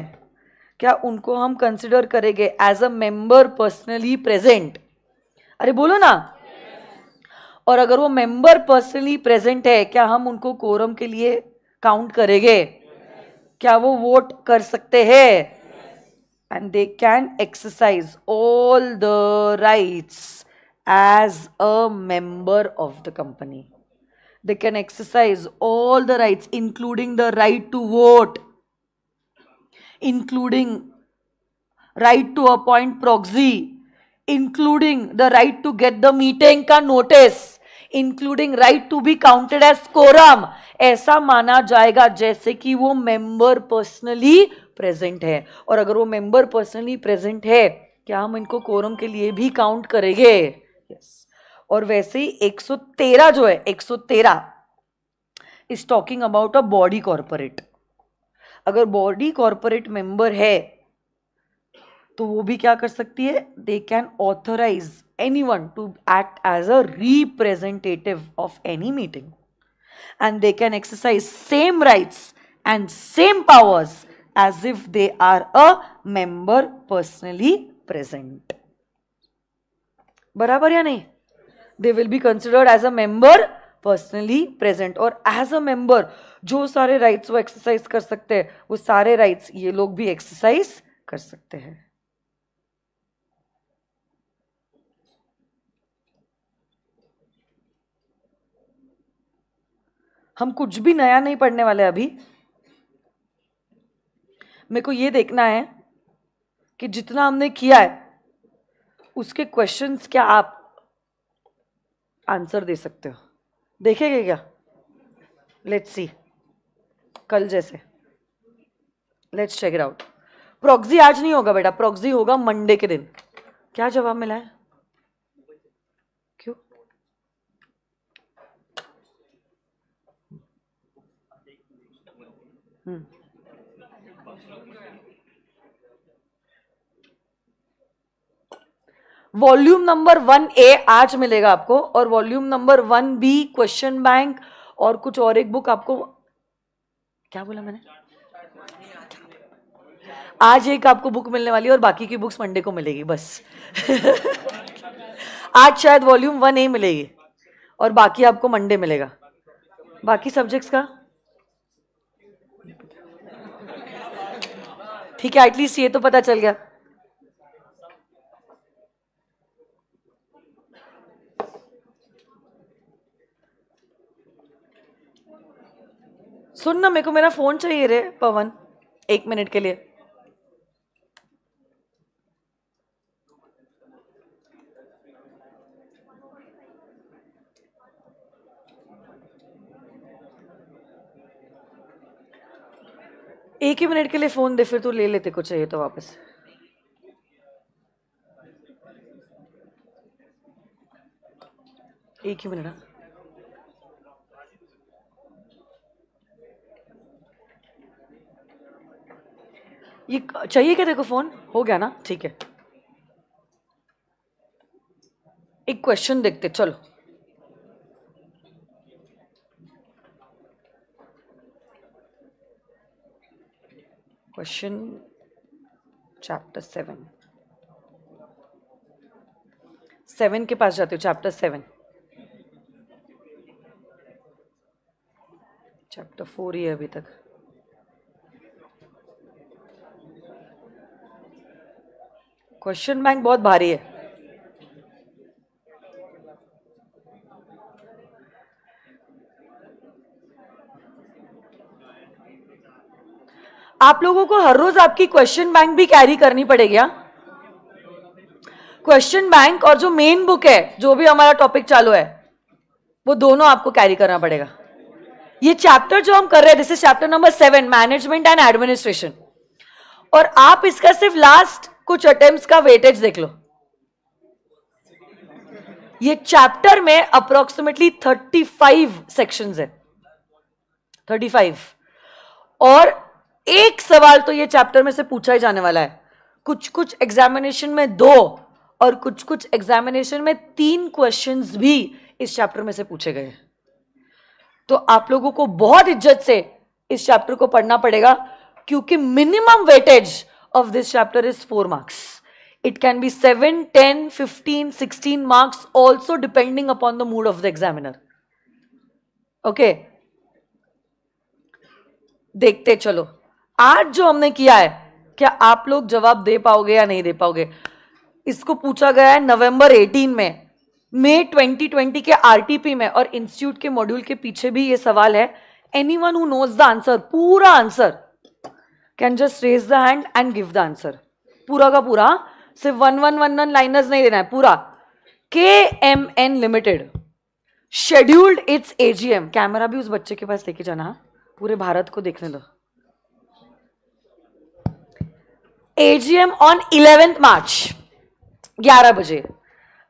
Speaker 1: क्या उनको हम कंसिडर करेंगे as a member personally present अरे बोलो ना और अगर वो मेंबर पर्सनली प्रेजेंट है क्या हम उनको कोरम के लिए काउंट करेंगे क्या वो वोट कर सकते हैं and they can exercise all the rights as a member of the company they can exercise all the rights, including the right to vote, including right to appoint proxy, including the right to get the meeting ka notice, including right to be counted as quorum ऐसा माना जाएगा जैसे कि वो member personally present है और अगर वो मेंबर पर्सनली प्रेजेंट है क्या हम इनको कोरम के लिए भी काउंट करेंगे यस yes. और वैसे ही 113 जो है 113 is talking about a body corporate अगर बॉडी कॉरपोरेट मेंबर है तो वो भी क्या कर सकती है they can authorise any one to act as a representative of any meeting and they can exercise same rights and same powers as if they are a member personally present बराबर या नहीं they will be considered as a member personally present और as a member जो सारे rights वो exercise कर सकते हैं वो सारे राइट्स ये लोग भी एक्सरसाइज कर सकते हैं हम कुछ भी नया नहीं पढ़ने वाले अभी मेरे को ये देखना है कि जितना हमने किया है उसके क्वेश्चंस क्या आप आंसर दे सकते हो देखेंगे क्या लेट्स सी कल जैसे let's check it out proxy आज नहीं होगा बेटा प्रॉक्सी होगा मंडे के दिन क्या जवाब मिला है क्यों हम्म वॉल्यूम नंबर वन ए आज मिलेगा आपको और volume number one B question bank और कुछ और एक बुक आपको क्या बोला मैंने आज एक आपको बुक मिलने वाली है और बाकी की बुक्स मंडे को मिलेगी बस आज शायद वॉल्यूम वन ए मिलेगी और बाकी आपको मंडे मिलेगा बाकी सब्जेक्ट्स का ठीक है एटलीस्ट ये तो पता चल गया सुन ना मेरे को मेरा फोन चाहिए रे पवन एक मिनट के लिए एक ही मिनट के लिए फोन दे फिर तू ले लेते कुछ चाहिए तो वापस एक ही मिनट हाँ। ये चाहिए क्या देखो फ़ोन हो गया ना ठीक है एक क्वेश्चन देखते चलो क्वेश्चन चैप्टर सेवन सेवन के पास जाते हो चैप्टर सेवन चैप्टर फोर ही है अभी तक क्वेश्चन बैंक बहुत भारी है आप लोगों को हर रोज आपकी क्वेश्चन बैंक भी कैरी करनी पड़ेगी क्या हाँ? क्वेश्चन बैंक और जो मेन बुक है जो भी हमारा टॉपिक चालू है वो दोनों आपको कैरी करना पड़ेगा ये चैप्टर जो हम कर रहे हैं this is chapter number seven management and administration और आप इसका सिर्फ लास्ट कुछ अटेम्प्ट का वेटेज देख लो ये चैप्टर में अप्रोक्सीमेटली 35 सेक्शंस है 35 और एक सवाल तो ये चैप्टर में से पूछा ही जाने वाला है कुछ कुछ एग्जामिनेशन में दो और कुछ कुछ एग्जामिनेशन में तीन क्वेश्चंस भी इस चैप्टर में से पूछे गए तो आप लोगों को बहुत इज्जत से इस चैप्टर को पढ़ना पड़ेगा क्योंकि minimum weightage of this chapter is 4 marks. It can be 7, 10, 15, 16 marks also depending upon the mood of the examiner. Okay. देखते चलो आज जो हमने किया है क्या आप लोग जवाब दे पाओगे या नहीं दे पाओगे इसको पूछा गया है नवंबर 18 में मई 2020 के आरटीपी में और इंस्टीट्यूट के मॉड्यूल के पीछे भी ये सवाल है anyone who knows the answer पूरा answer can just raise the hand and give the answer पूरा का पूरा सिर्फ one one one one liners नहीं देना है पूरा K M N limited scheduled its AGM camera भी उस बच्चे के पास लेके जाना पूरे भारत को देखने दो एजीएम ऑन इलेवेंथ मार्च 11 बजे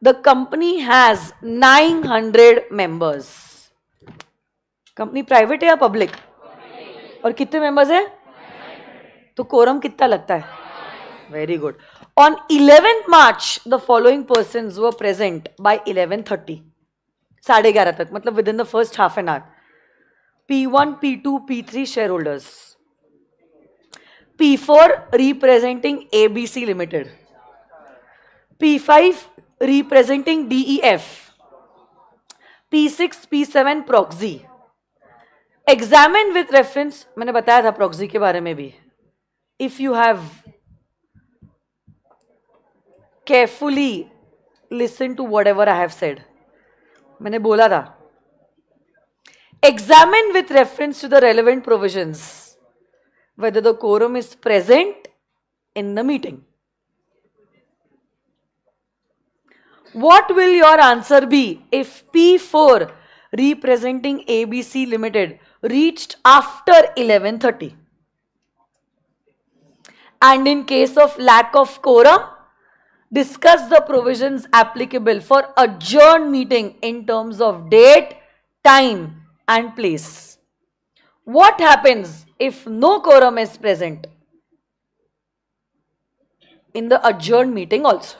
Speaker 1: the company has 900 members company private है या पब्लिक और कितने मेंबर्स है तो कोरम कितना लगता है very good on eleventh March the following person were present by eleven thirty साढ़े ग्यारह तक मतलब within the first half an hour P one P two P three shareholders P four representing A B C limited P five representing D E F P six P seven proxy examine with reference मैंने बताया था proxy के बारे में भी if you have carefully listened to whatever I have said. I have said, examine with reference to the relevant provisions whether the quorum is present in the meeting. What will your answer be if P4 representing ABC Limited reached after 11:30? and in case of lack of quorum, discuss the provisions applicable for adjourned meeting in terms of date, time and place. What happens if no quorum is present? In the adjourned meeting also.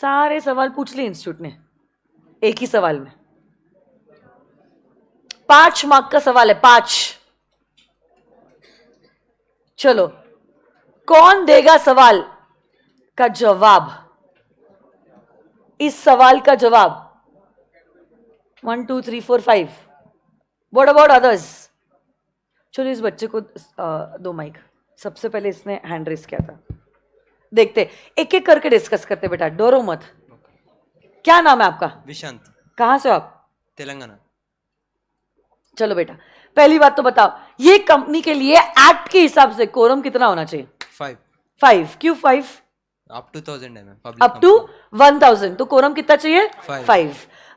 Speaker 1: सारे सवाल पूछ लिए institute ने एक ही सवाल में पांच mark का सवाल है पांच चलो कौन देगा सवाल का जवाब इस सवाल का जवाब one two three four five what about others चलो इस बच्चे को दो माइक सबसे पहले इसने हैंड रेस किया था देखते एक एक करके डिस्कस करते बेटा डोरो मत क्या नाम है आपका विशांत कहां से आप तेलंगाना चलो बेटा पहली बात तो बताओ ये कंपनी के लिए एक्ट के हिसाब से कोरम कितना होना चाहिए क्यों अप टू अप टू तो कोरम कितना चाहिए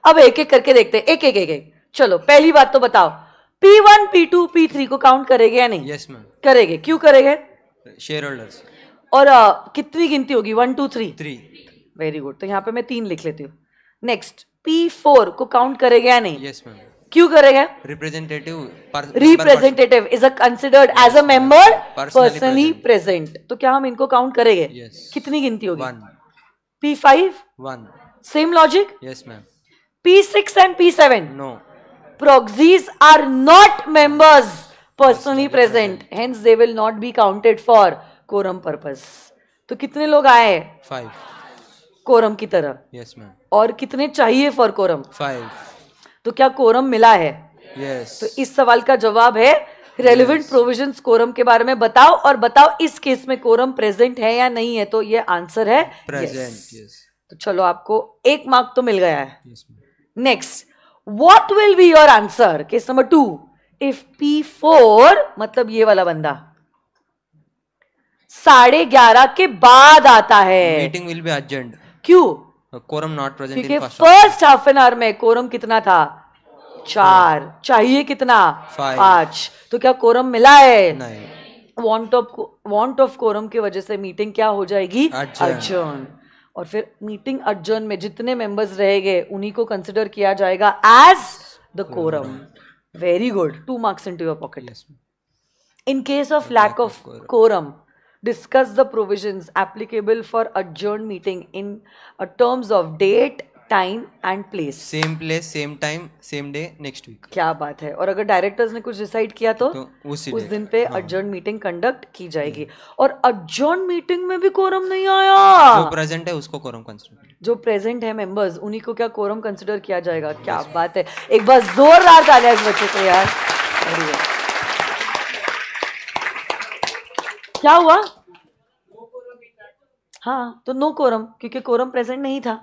Speaker 1: अब एक एक करके देखते हैं एक एक एक एक चलो पहली बात तो बताओ P one P two P three को काउंट करेंगे या नहीं यस yes, मैम करेंगे क्यों करेंगे शेयर होल्डर्स और uh, कितनी गिनती होगी one two three three very good तो यहाँ पे मैं तीन लिख लेती हूँ नेक्स्ट पी फोर को काउंट करेंगे या नहीं यस yes, मैम क्यों करेगा representative representative is a considered as a member personally present तो क्या हम इनको काउंट करेंगे yes. कितनी गिनती होगी P five one same logic yes ma'am P six and P seven no proxies are not members personally present hence they will not be counted for quorum purpose तो कितने लोग आए हैं फाइव कोरम की तरह यस yes, मैम और कितने चाहिए फॉर कोरम फाइव तो क्या कोरम मिला है yes. तो इस सवाल का जवाब है रेलिवेंट प्रोविजन कोरम के बारे में बताओ और बताओ इस केस में कोरम प्रेजेंट है या नहीं है तो ये आंसर है प्रेजेंट yes. yes. तो चलो आपको एक मार्क तो मिल गया है next what will be your answer case number two if P four मतलब ये वाला बंदा साढ़े ग्यारह के बाद आता है मीटिंग विल बी अर्जेंट क्यों कोरम नॉट प्रेजेंट ठीक है फर्स्ट हाफ एन आवर में कोरम कितना था चार हाँ। चाहिए कितना पांच तो क्या कोरम मिला है want of want of quorum की वजह से मीटिंग क्या हो जाएगी अर्जन और फिर मीटिंग अर्जन में जितने मेंबर्स रह गए उन्हीं को कंसिडर किया जाएगा as the quorum very good two marks into your pocket in case of lack of quorum discuss the provisions applicable for adjourned meeting in uh, terms of date time and place same place same time same day next week क्या बात है और अगर directors ने कुछ decide किया तो, तो उसी उस दिन पे अर्जर्न हाँ। मीटिंग कंडक्ट की जाएगी हम्म। और अर्जर्न मीटिंग में भी कोरम नहीं आया जो प्रेजेंट है उसको कोरम कंसिडर जो प्रेजेंट है मेंबर्स उन्हीं को क्या कोरम कंसिडर किया जाएगा क्या बात है एक बार जोरदार तालियां बच्चों को यार क्या हुआ हाँ तो नो कोरम क्योंकि कोरम प्रेजेंट नहीं था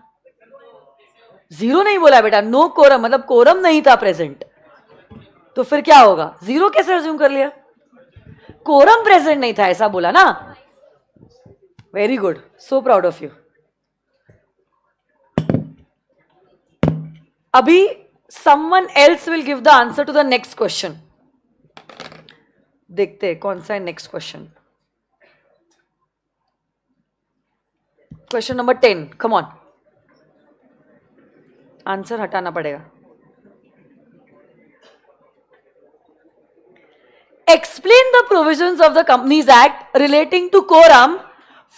Speaker 1: जीरो नहीं बोला बेटा नो कोरम मतलब कोरम नहीं था प्रेजेंट तो फिर क्या होगा जीरो कैसे रिज्यूम कर लिया कोरम प्रेजेंट नहीं था ऐसा बोला ना very good so proud of you अभी someone else will give the answer to the next question देखते हैं कौन सा है next question question number ten come on answer हटाना पड़ेगा explain the provision of the companies act relating to quorum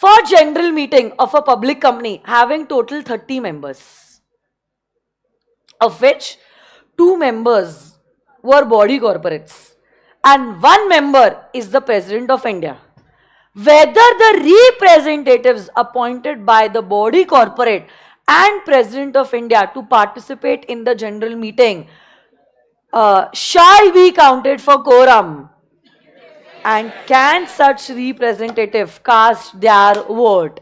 Speaker 1: for general meeting of a public company having total thirty members of which two members were body corporates and one member is the president of India whether the representatives appointed by the body corporate and President of India to participate in the general meeting uh, shall be counted for quorum and can such representative cast their vote?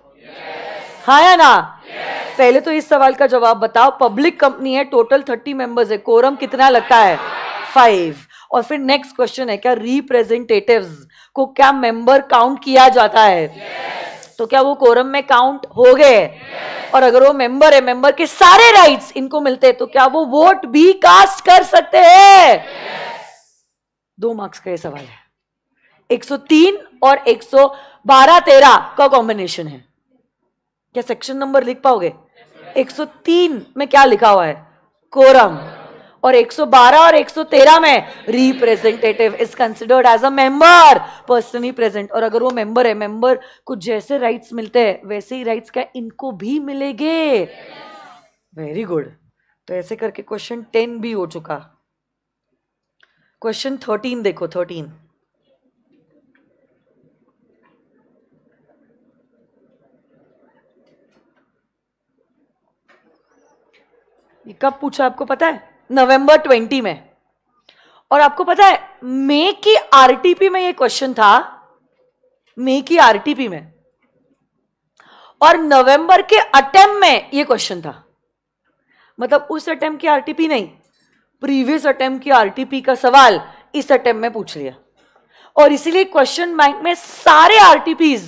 Speaker 1: हाँ या ना yes. पहले तो इस सवाल का जवाब बताओ पब्लिक कंपनी है टोटल थर्टी मेंबर्स है कोरम कितना लगता है फाइव और फिर नेक्स्ट क्वेश्चन है क्या रिप्रेजेंटेटिव को क्या मेंबर काउंट किया जाता है yes. तो क्या वो कोरम में काउंट हो गए yes. और अगर वो मेंबर है मेंबर के सारे राइट्स इनको मिलते हैं तो क्या वो वोट भी कास्ट कर सकते हैं yes. दो मार्क्स का ये सवाल है 103 और 112 13 का कॉम्बिनेशन है क्या सेक्शन नंबर लिख पाओगे 103 में क्या लिखा हुआ है कोरम और 112 और 113 में representative is considered as a member personally present और अगर वो मेंबर है मेंबर को जैसे राइट्स मिलते हैं वैसे ही राइट्स क्या इनको भी मिलेंगे वेरी गुड तो ऐसे करके क्वेश्चन टेन भी हो चुका क्वेश्चन थर्टीन देखो थर्टीन ये कब पूछा आपको पता है नवंबर 20 में और आपको पता है मे की आरटीपी में ये क्वेश्चन था मे की आरटीपी में और नवंबर के अटेम में ये क्वेश्चन था मतलब उस अटेम की आरटीपी नहीं प्रीवियस अटेम की आरटीपी का सवाल इस अटेम में पूछ लिया और इसीलिए क्वेश्चन बैंक में सारे आरटीपीज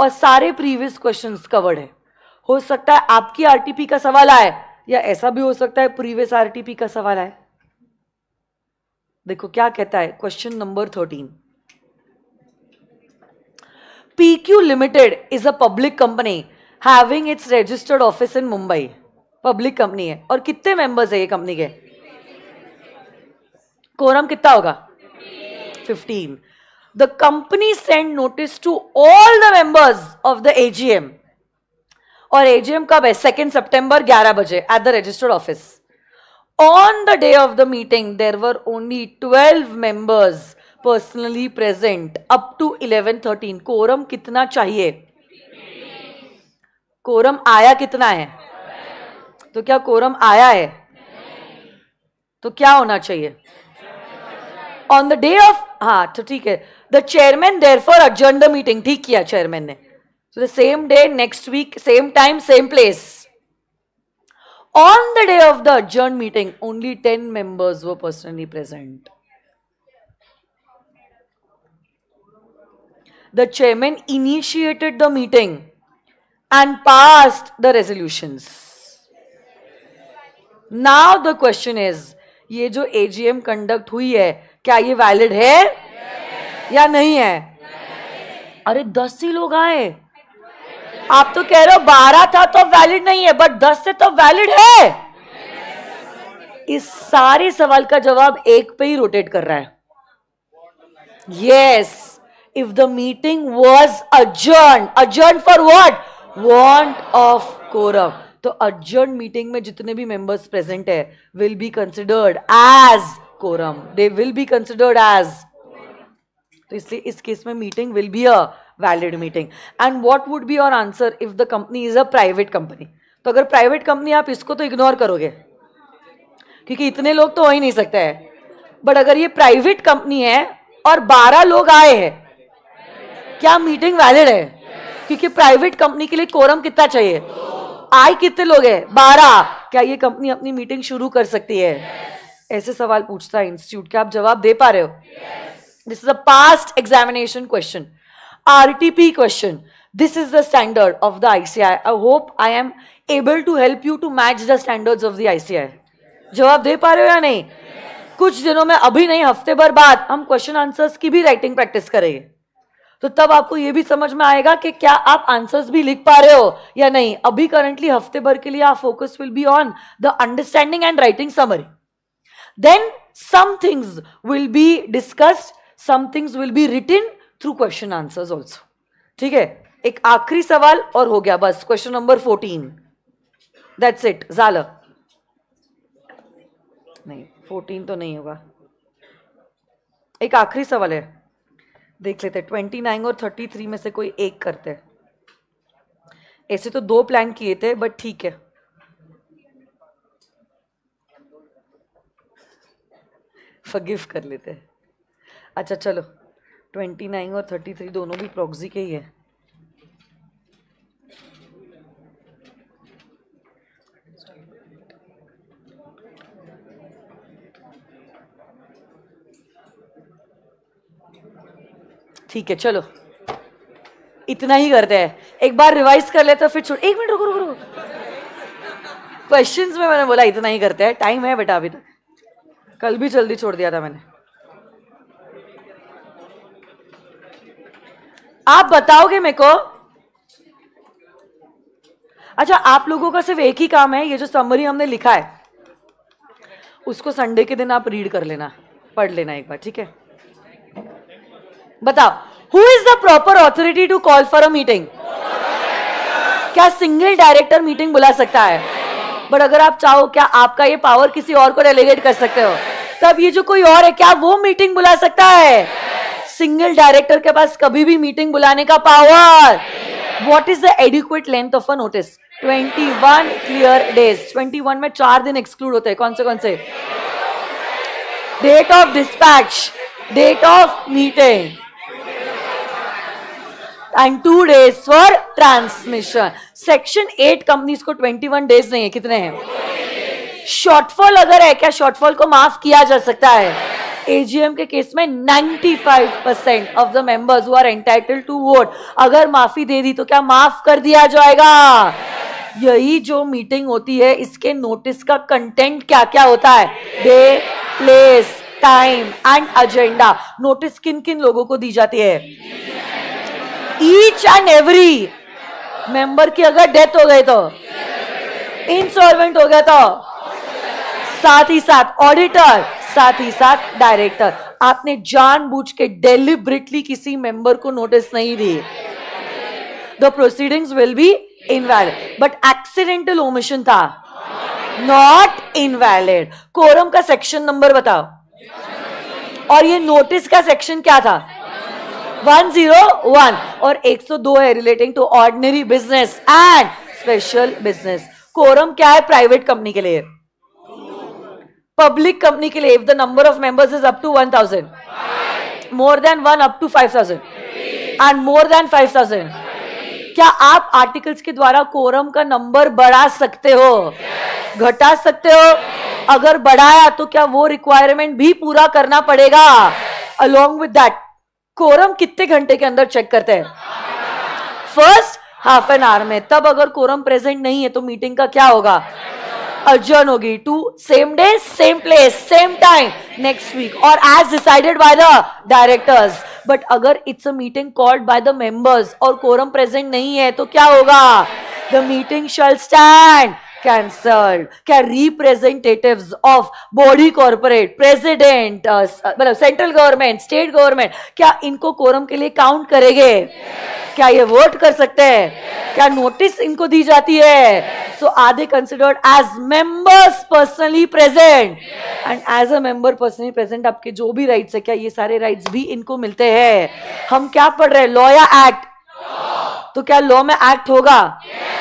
Speaker 1: और सारे प्रीवियस क्वेश्चंस कवर्ड है हो सकता है आपकी आरटीपी का सवाल आए या ऐसा भी हो सकता है प्रीवियस आरटीपी का सवाल है देखो क्या कहता है question number thirteen Q limited is a public company having its registered office in Mumbai public company है और कितने मेंबर्स है ये कंपनी के कोरम कितना होगा 15. The company send notice to all the members of the AGM और एजीएम कब है सेकेंड सेप्टेंबर ग्यारह बजे at the registered office on the day of the meeting there were only twelve members personally present up to thirteen quorum कितना चाहिए quorum आया कितना है तो क्या कोरम आया है तो क्या होना चाहिए ऑन द डे ऑफ हाँ तो ठीक है the chairman there for agenda the meeting ठीक किया चेयरमैन ने So the same day, next week, same time, same place. On the day of the adjourn meeting, only 10 members were personally present. The chairman initiated the meeting and passed the resolutions. Now the question is, ये जो AGM conduct हुई है क्या ये valid है yes. या नहीं है yes. अरे दस ही लोग आए आप तो कह रहे हो बारह था तो वैलिड नहीं है बट दस से तो वैलिड है इस सारे सवाल का जवाब एक पे ही रोटेट कर रहा है yes if the meeting was adjourn adjourn for what want of quorum तो अजर्न मीटिंग में जितने भी मेंबर्स प्रेजेंट है will be considered as quorum they will be considered as तो इसलिए इस केस में meeting will be a valid meeting and what would be your answer if the company is a private company तो अगर private company आप इसको तो ignore करोगे क्योंकि इतने लोग तो हो ही नहीं सकते हैं बट अगर ये प्राइवेट कंपनी है और 12 लोग आए हैं क्या मीटिंग वैलिड है क्योंकि प्राइवेट कंपनी के लिए कोरम कितना चाहिए आए कितने लोग हैं 12 क्या ये कंपनी अपनी मीटिंग शुरू कर सकती है ऐसे सवाल पूछता है इंस्टीट्यूट क्या आप जवाब दे पा रहे हो this is a past examination question RTP question. This is the standard of the ICI. I hope I am able to help you to match the standards of the ICI. जवाब दे पा रहे हो या नहीं कुछ दिनों में अभी नहीं हफ्ते भर बाद हम क्वेश्चन आंसर्स की भी राइटिंग प्रैक्टिस करेंगे तो तब आपको ये भी समझ में आएगा कि क्या आप आंसर्स भी लिख पा रहे हो या नहीं अभी करंटली हफ्ते भर के लिए आप focus will be on the understanding and writing summary then some things will be discussed some things will be written through question answers also ठीक है एक आखिरी सवाल और हो गया बस question number fourteen that's it जाल नहीं फोर्टीन तो नहीं होगा एक आखिरी सवाल है देख लेते ट्वेंटी नाइन और थर्टी थ्री में से कोई एक करते ऐसे तो दो प्लान किए थे बट ठीक है फगिव कर लेते हैं अच्छा चलो ट्वेंटी नाइन और थर्टी थ्री दोनों भी प्रॉक्सी के ही है ठीक है चलो इतना ही करते हैं एक बार रिवाइज कर लेते फिर छोड़ एक मिनट रुको रुको रुको क्वेश्चंस में मैंने बोला इतना ही करते हैं टाइम है बेटा अभी तक कल भी जल्दी छोड़ दिया था मैंने आप बताओगे मेरे को अच्छा आप लोगों का सिर्फ एक ही काम है ये जो समरी हमने लिखा है उसको संडे के दिन आप रीड कर लेना पढ़ लेना एक बार ठीक है बताओ who is the proper authority to call for a meeting क्या सिंगल डायरेक्टर मीटिंग बुला सकता है बट अगर आप चाहो क्या आपका ये पावर किसी और को डेलीगेट कर सकते हो तब ये जो कोई और है क्या वो मीटिंग बुला सकता है सिंगल डायरेक्टर के पास कभी भी मीटिंग बुलाने का power what is the adequate length of a notice 21 clear days 21 में चार दिन एक्सक्लूड होते हैं कौन से कौन से date of dispatch date of meeting and two days for transmission section eight companies को 21 डेज नहीं है कितने हैं शॉर्टफॉल अगर है क्या शॉर्टफॉल को माफ किया जा सकता है एजीएम के केस में 95 percent of the members who are entitle to vote अगर माफी दे दी तो क्या माफ कर दिया जाएगा यही जो मीटिंग होती है इसके नोटिस का कंटेंट क्या क्या होता है day place time and agenda notice किन किन लोगों को दी जाती है ईच एंड एवरी मेंबर की अगर डेथ हो गई तो इंसॉल्वेंट हो गया तो साथ ही साथ ऑडिटर साथ ही साथ डायरेक्टर आपने जानबूझ के डेलिब्रेटली किसी मेंबर को नोटिस नहीं दिए the proceedings will be invalid but accidental omission था नॉट इनवैलिड कोरम का सेक्शन नंबर बताओ और ये नोटिस का सेक्शन क्या था 101 और 102 है relating to ordinary business and special business quorum क्या है प्राइवेट कंपनी के लिए पब्लिक कंपनी के लिए if the number of members is up to one thousand more than one up to five thousand and more than five thousand क्या आप articles के द्वारा कोरम का नंबर बढ़ा सकते हो yes. घटा सकते हो yes. अगर बढ़ाया तो क्या वो रिक्वायरमेंट भी पूरा करना पड़ेगा अलोंग विद दैट कोरम कितने घंटे के अंदर चेक करते हैं फर्स्ट हाफ एन आवर में तब अगर कोरम प्रेजेंट नहीं है तो मीटिंग का क्या होगा yes. अर्जन होगी to same day same place same time next week और as decided by the directors but अगर it's a meeting called by the members और कोरम प्रेजेंट नहीं है तो क्या होगा the meeting shall stand cancel क्या representative of body corporate president मतलब सेंट्रल गवर्नमेंट स्टेट गवर्नमेंट क्या इनको कोरम के लिए काउंट करेंगे yes. क्या ये वोट कर सकते हैं yes. क्या नोटिस इनको दी जाती है so are they considered as members personally present and as a member personally present आपके जो भी राइट्स है क्या ये सारे राइट्स भी इनको मिलते हैं yes. हम क्या पढ़ रहे हैं लॉया एक्ट तो क्या लॉ में एक्ट होगा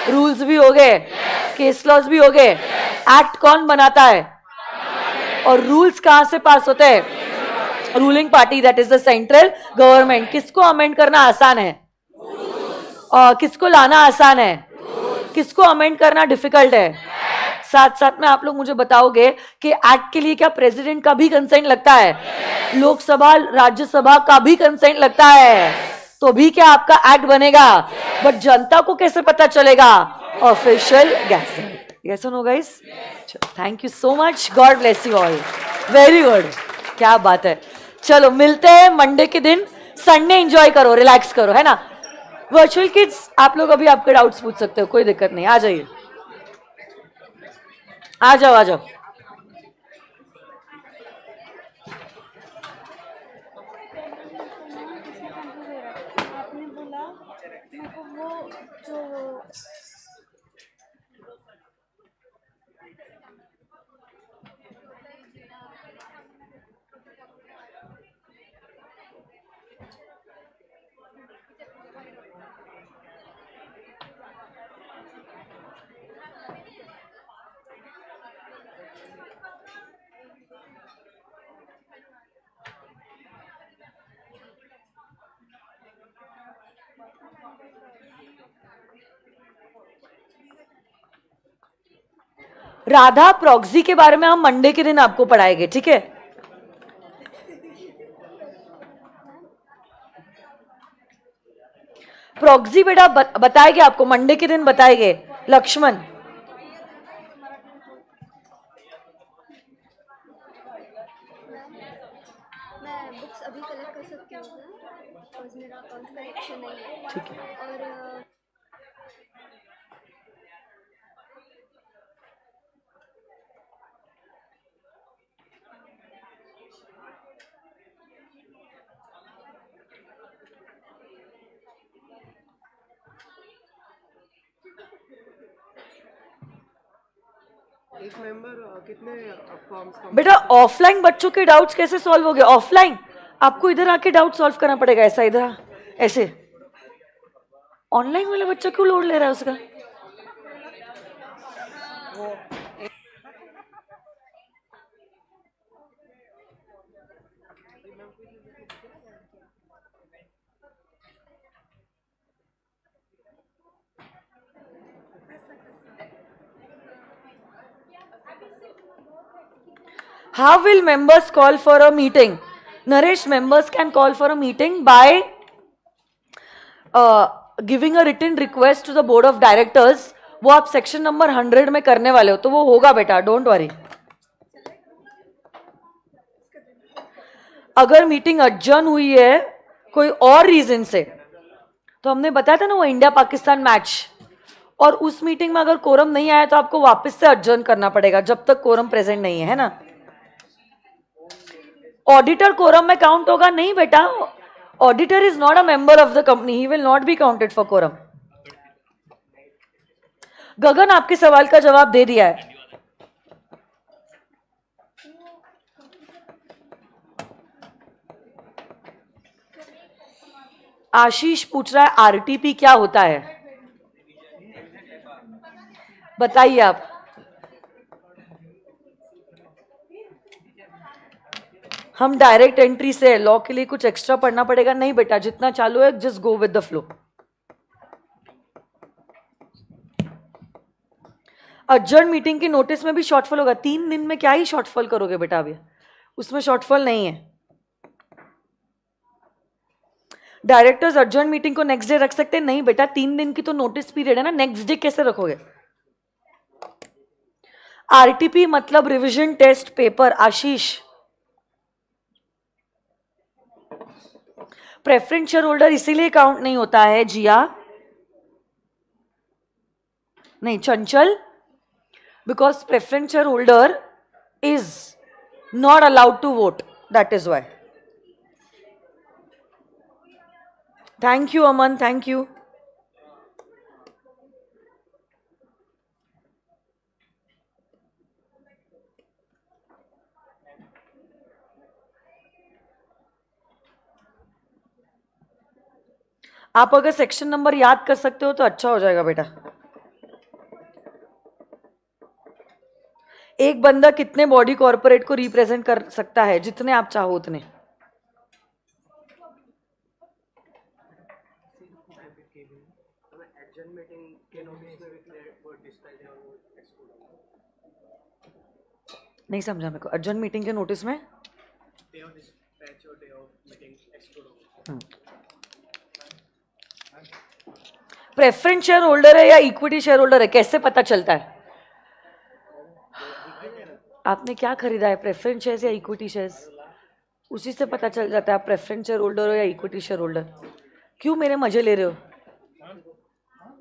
Speaker 1: रूल्स भी हो गए केस लॉज भी हो गए एक्ट कौन बनाता है और रूल्स कहां से पास होते हैं ruling party that is the central government किसको अमेंड करना आसान है और किसको लाना आसान है किसको अमेंड करना डिफिकल्ट है साथ साथ में आप लोग मुझे बताओगे कि एक्ट के लिए क्या प्रेसिडेंट का भी कंसेंट लगता है लोकसभा राज्यसभा का भी कंसेंट लगता है तो भी क्या आपका एक्ट बनेगा बट जनता को कैसे पता चलेगा official guess yes thank you so much god bless you all very good क्या बात है चलो मिलते हैं मंडे के दिन संडे एंजॉय करो रिलैक्स करो है ना वर्चुअल किड्स आप लोग अभी आपके डाउट्स पूछ सकते हो कोई दिक्कत नहीं आ जाइए आ जाओ आ जाओ राधा प्रॉक्सी के बारे में हम मंडे के दिन आपको पढ़ाएंगे ठीक है प्रॉक्सी बेटा बताएंगे आपको मंडे के दिन बताएंगे लक्ष्मण Uh, uh, बेटा ऑफलाइन बच्चों के डाउट्स कैसे सॉल्व हो गए ऑफलाइन आपको इधर आके डाउट सॉल्व करना पड़ेगा ऐसा इधर ऐसे ऑनलाइन वाला बच्चा क्यों लोड ले रहा है उसका How will members call for a meeting? Naresh, members can call for a meeting by uh, giving a written request to the board of directors. वो आप सेक्शन नंबर हंड्रेड में करने वाले हो तो वो होगा बेटा डोंट वरी अगर मीटिंग अज्जन हुई है कोई और रीजन से तो हमने बताया था ना वो इंडिया पाकिस्तान मैच और उस मीटिंग में अगर कोरम नहीं आया तो आपको वापस से अज्जन करना पड़ेगा जब तक कोरम प्रेजेंट नहीं है, है ना ऑडिटर कोरम में काउंट होगा नहीं बेटा auditor is not a member of the company he will not be counted for quorum Gagan आपके सवाल का जवाब दे दिया है आशीष पूछ रहा है आरटीपी क्या होता है बताइए आप हम डायरेक्ट एंट्री से लॉ के लिए कुछ एक्स्ट्रा पढ़ना पड़ेगा नहीं बेटा जितना चालू है just go with the flow urgent meeting की नोटिस में भी शॉर्टफॉल होगा तीन दिन में क्या ही शॉर्टफॉल करोगे बेटा अभी उसमें शॉर्टफॉल नहीं है डायरेक्टर्स अर्जेंट मीटिंग को नेक्स्ट डे रख सकते हैं नहीं बेटा तीन दिन की तो नोटिस पीरियड है ना नेक्स्ट डे कैसे रखोगे आरटीपी मतलब revision test paper Ashish preference share holder इसीलिए काउंट नहीं होता है जिया नहीं Chanchal because preference share holder is not allowed to vote that is why thank you Aman thank you आप अगर सेक्शन नंबर याद कर सकते हो तो अच्छा हो जाएगा बेटा एक बंदा कितने बॉडी कॉर्पोरेट को रिप्रेजेंट कर सकता है जितने आप चाहो उतने नहीं समझा मेरे को अर्जेंट मीटिंग के नोटिस में प्रेफरेंस शेयर होल्डर है या इक्विटी शेयर होल्डर है कैसे पता चलता है आपने क्या खरीदा है प्रेफरेंस शेयर या इक्विटी शेयर्स उसी से पता चल जाता है आप प्रेफरेंस शेयर होल्डर हो या इक्विटी शेयर होल्डर क्यों मेरे मजे ले रहे हो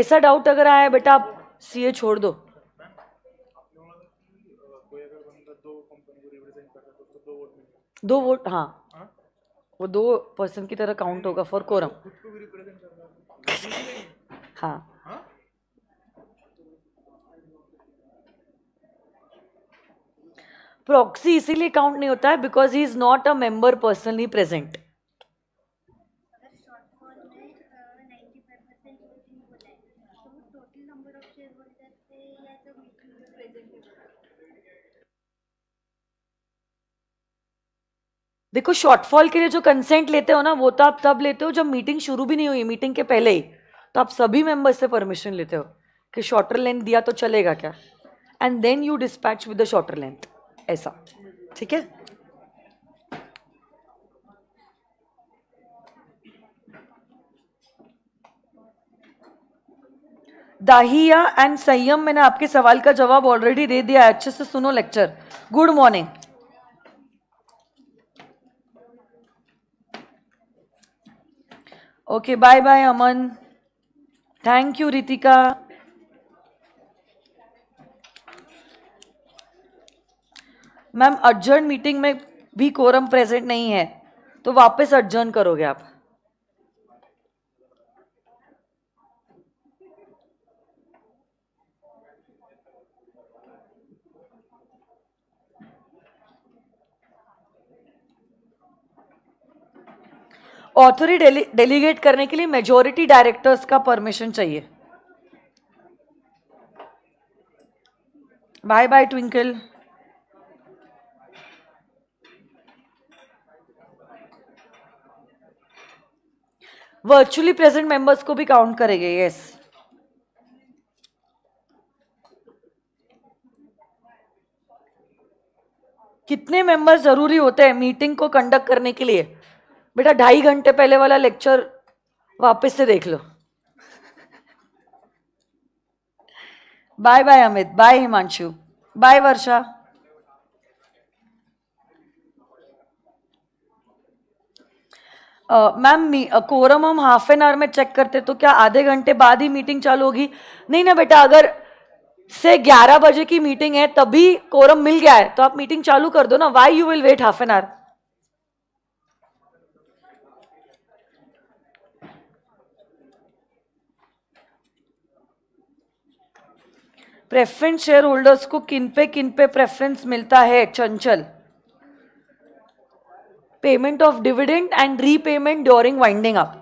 Speaker 1: ऐसा डाउट अगर आया बेटा आप सीए छोड़ दो दो वोट हाँ वो दो पर्सन की तरह काउंट होगा फॉर कोरम हाँ प्रॉक्सी इसीलिए काउंट नहीं होता है because he is not a member personally present देखो शॉर्टफॉल के लिए जो कंसेंट लेते हो ना वो तो आप तब लेते हो जब मीटिंग शुरू भी नहीं हुई मीटिंग के पहले ही तो आप सभी मेंबर्स से परमिशन लेते हो कि शॉर्टर लेंथ दिया तो चलेगा क्या and then you dispatch with the shorter length ऐसा ठीक है दाहिया एंड संयम मैंने आपके सवाल का जवाब ऑलरेडी दे दिया है अच्छे से सुनो lecture good morning okay bye bye Aman thank you Ritika ma'am urgent meeting में भी कोरम प्रेजेंट नहीं है तो वापस अर्जेंट करोगे आप ऑथोरी डेलीगेट करने के लिए मेजोरिटी डायरेक्टर्स का परमिशन चाहिए bye bye Twinkle virtually present members को भी काउंट करेंगे यस कितने मेंबर्स जरूरी होते हैं मीटिंग को कंडक्ट करने के लिए बेटा ढाई घंटे पहले वाला लेक्चर वापस से देख लो bye bye Amit bye Himanshu bye Varsha ma'am quorum हम हाफ एन आवर में चेक करते तो क्या आधे घंटे बाद ही मीटिंग चालू होगी नहीं ना बेटा अगर से 11 बजे की मीटिंग है तभी कोरम मिल गया है तो आप मीटिंग चालू कर दो ना why you will wait half an hour preference share holders को किन पे किन पे प्रेफरेंस मिलता है Chanchal payment of dividend and repayment during winding up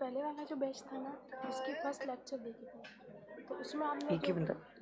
Speaker 1: पहले वाला जो बैच था ना उसकी फर्स्ट लेक्चर देखी थी तो उसमें आपने एक ही बंदा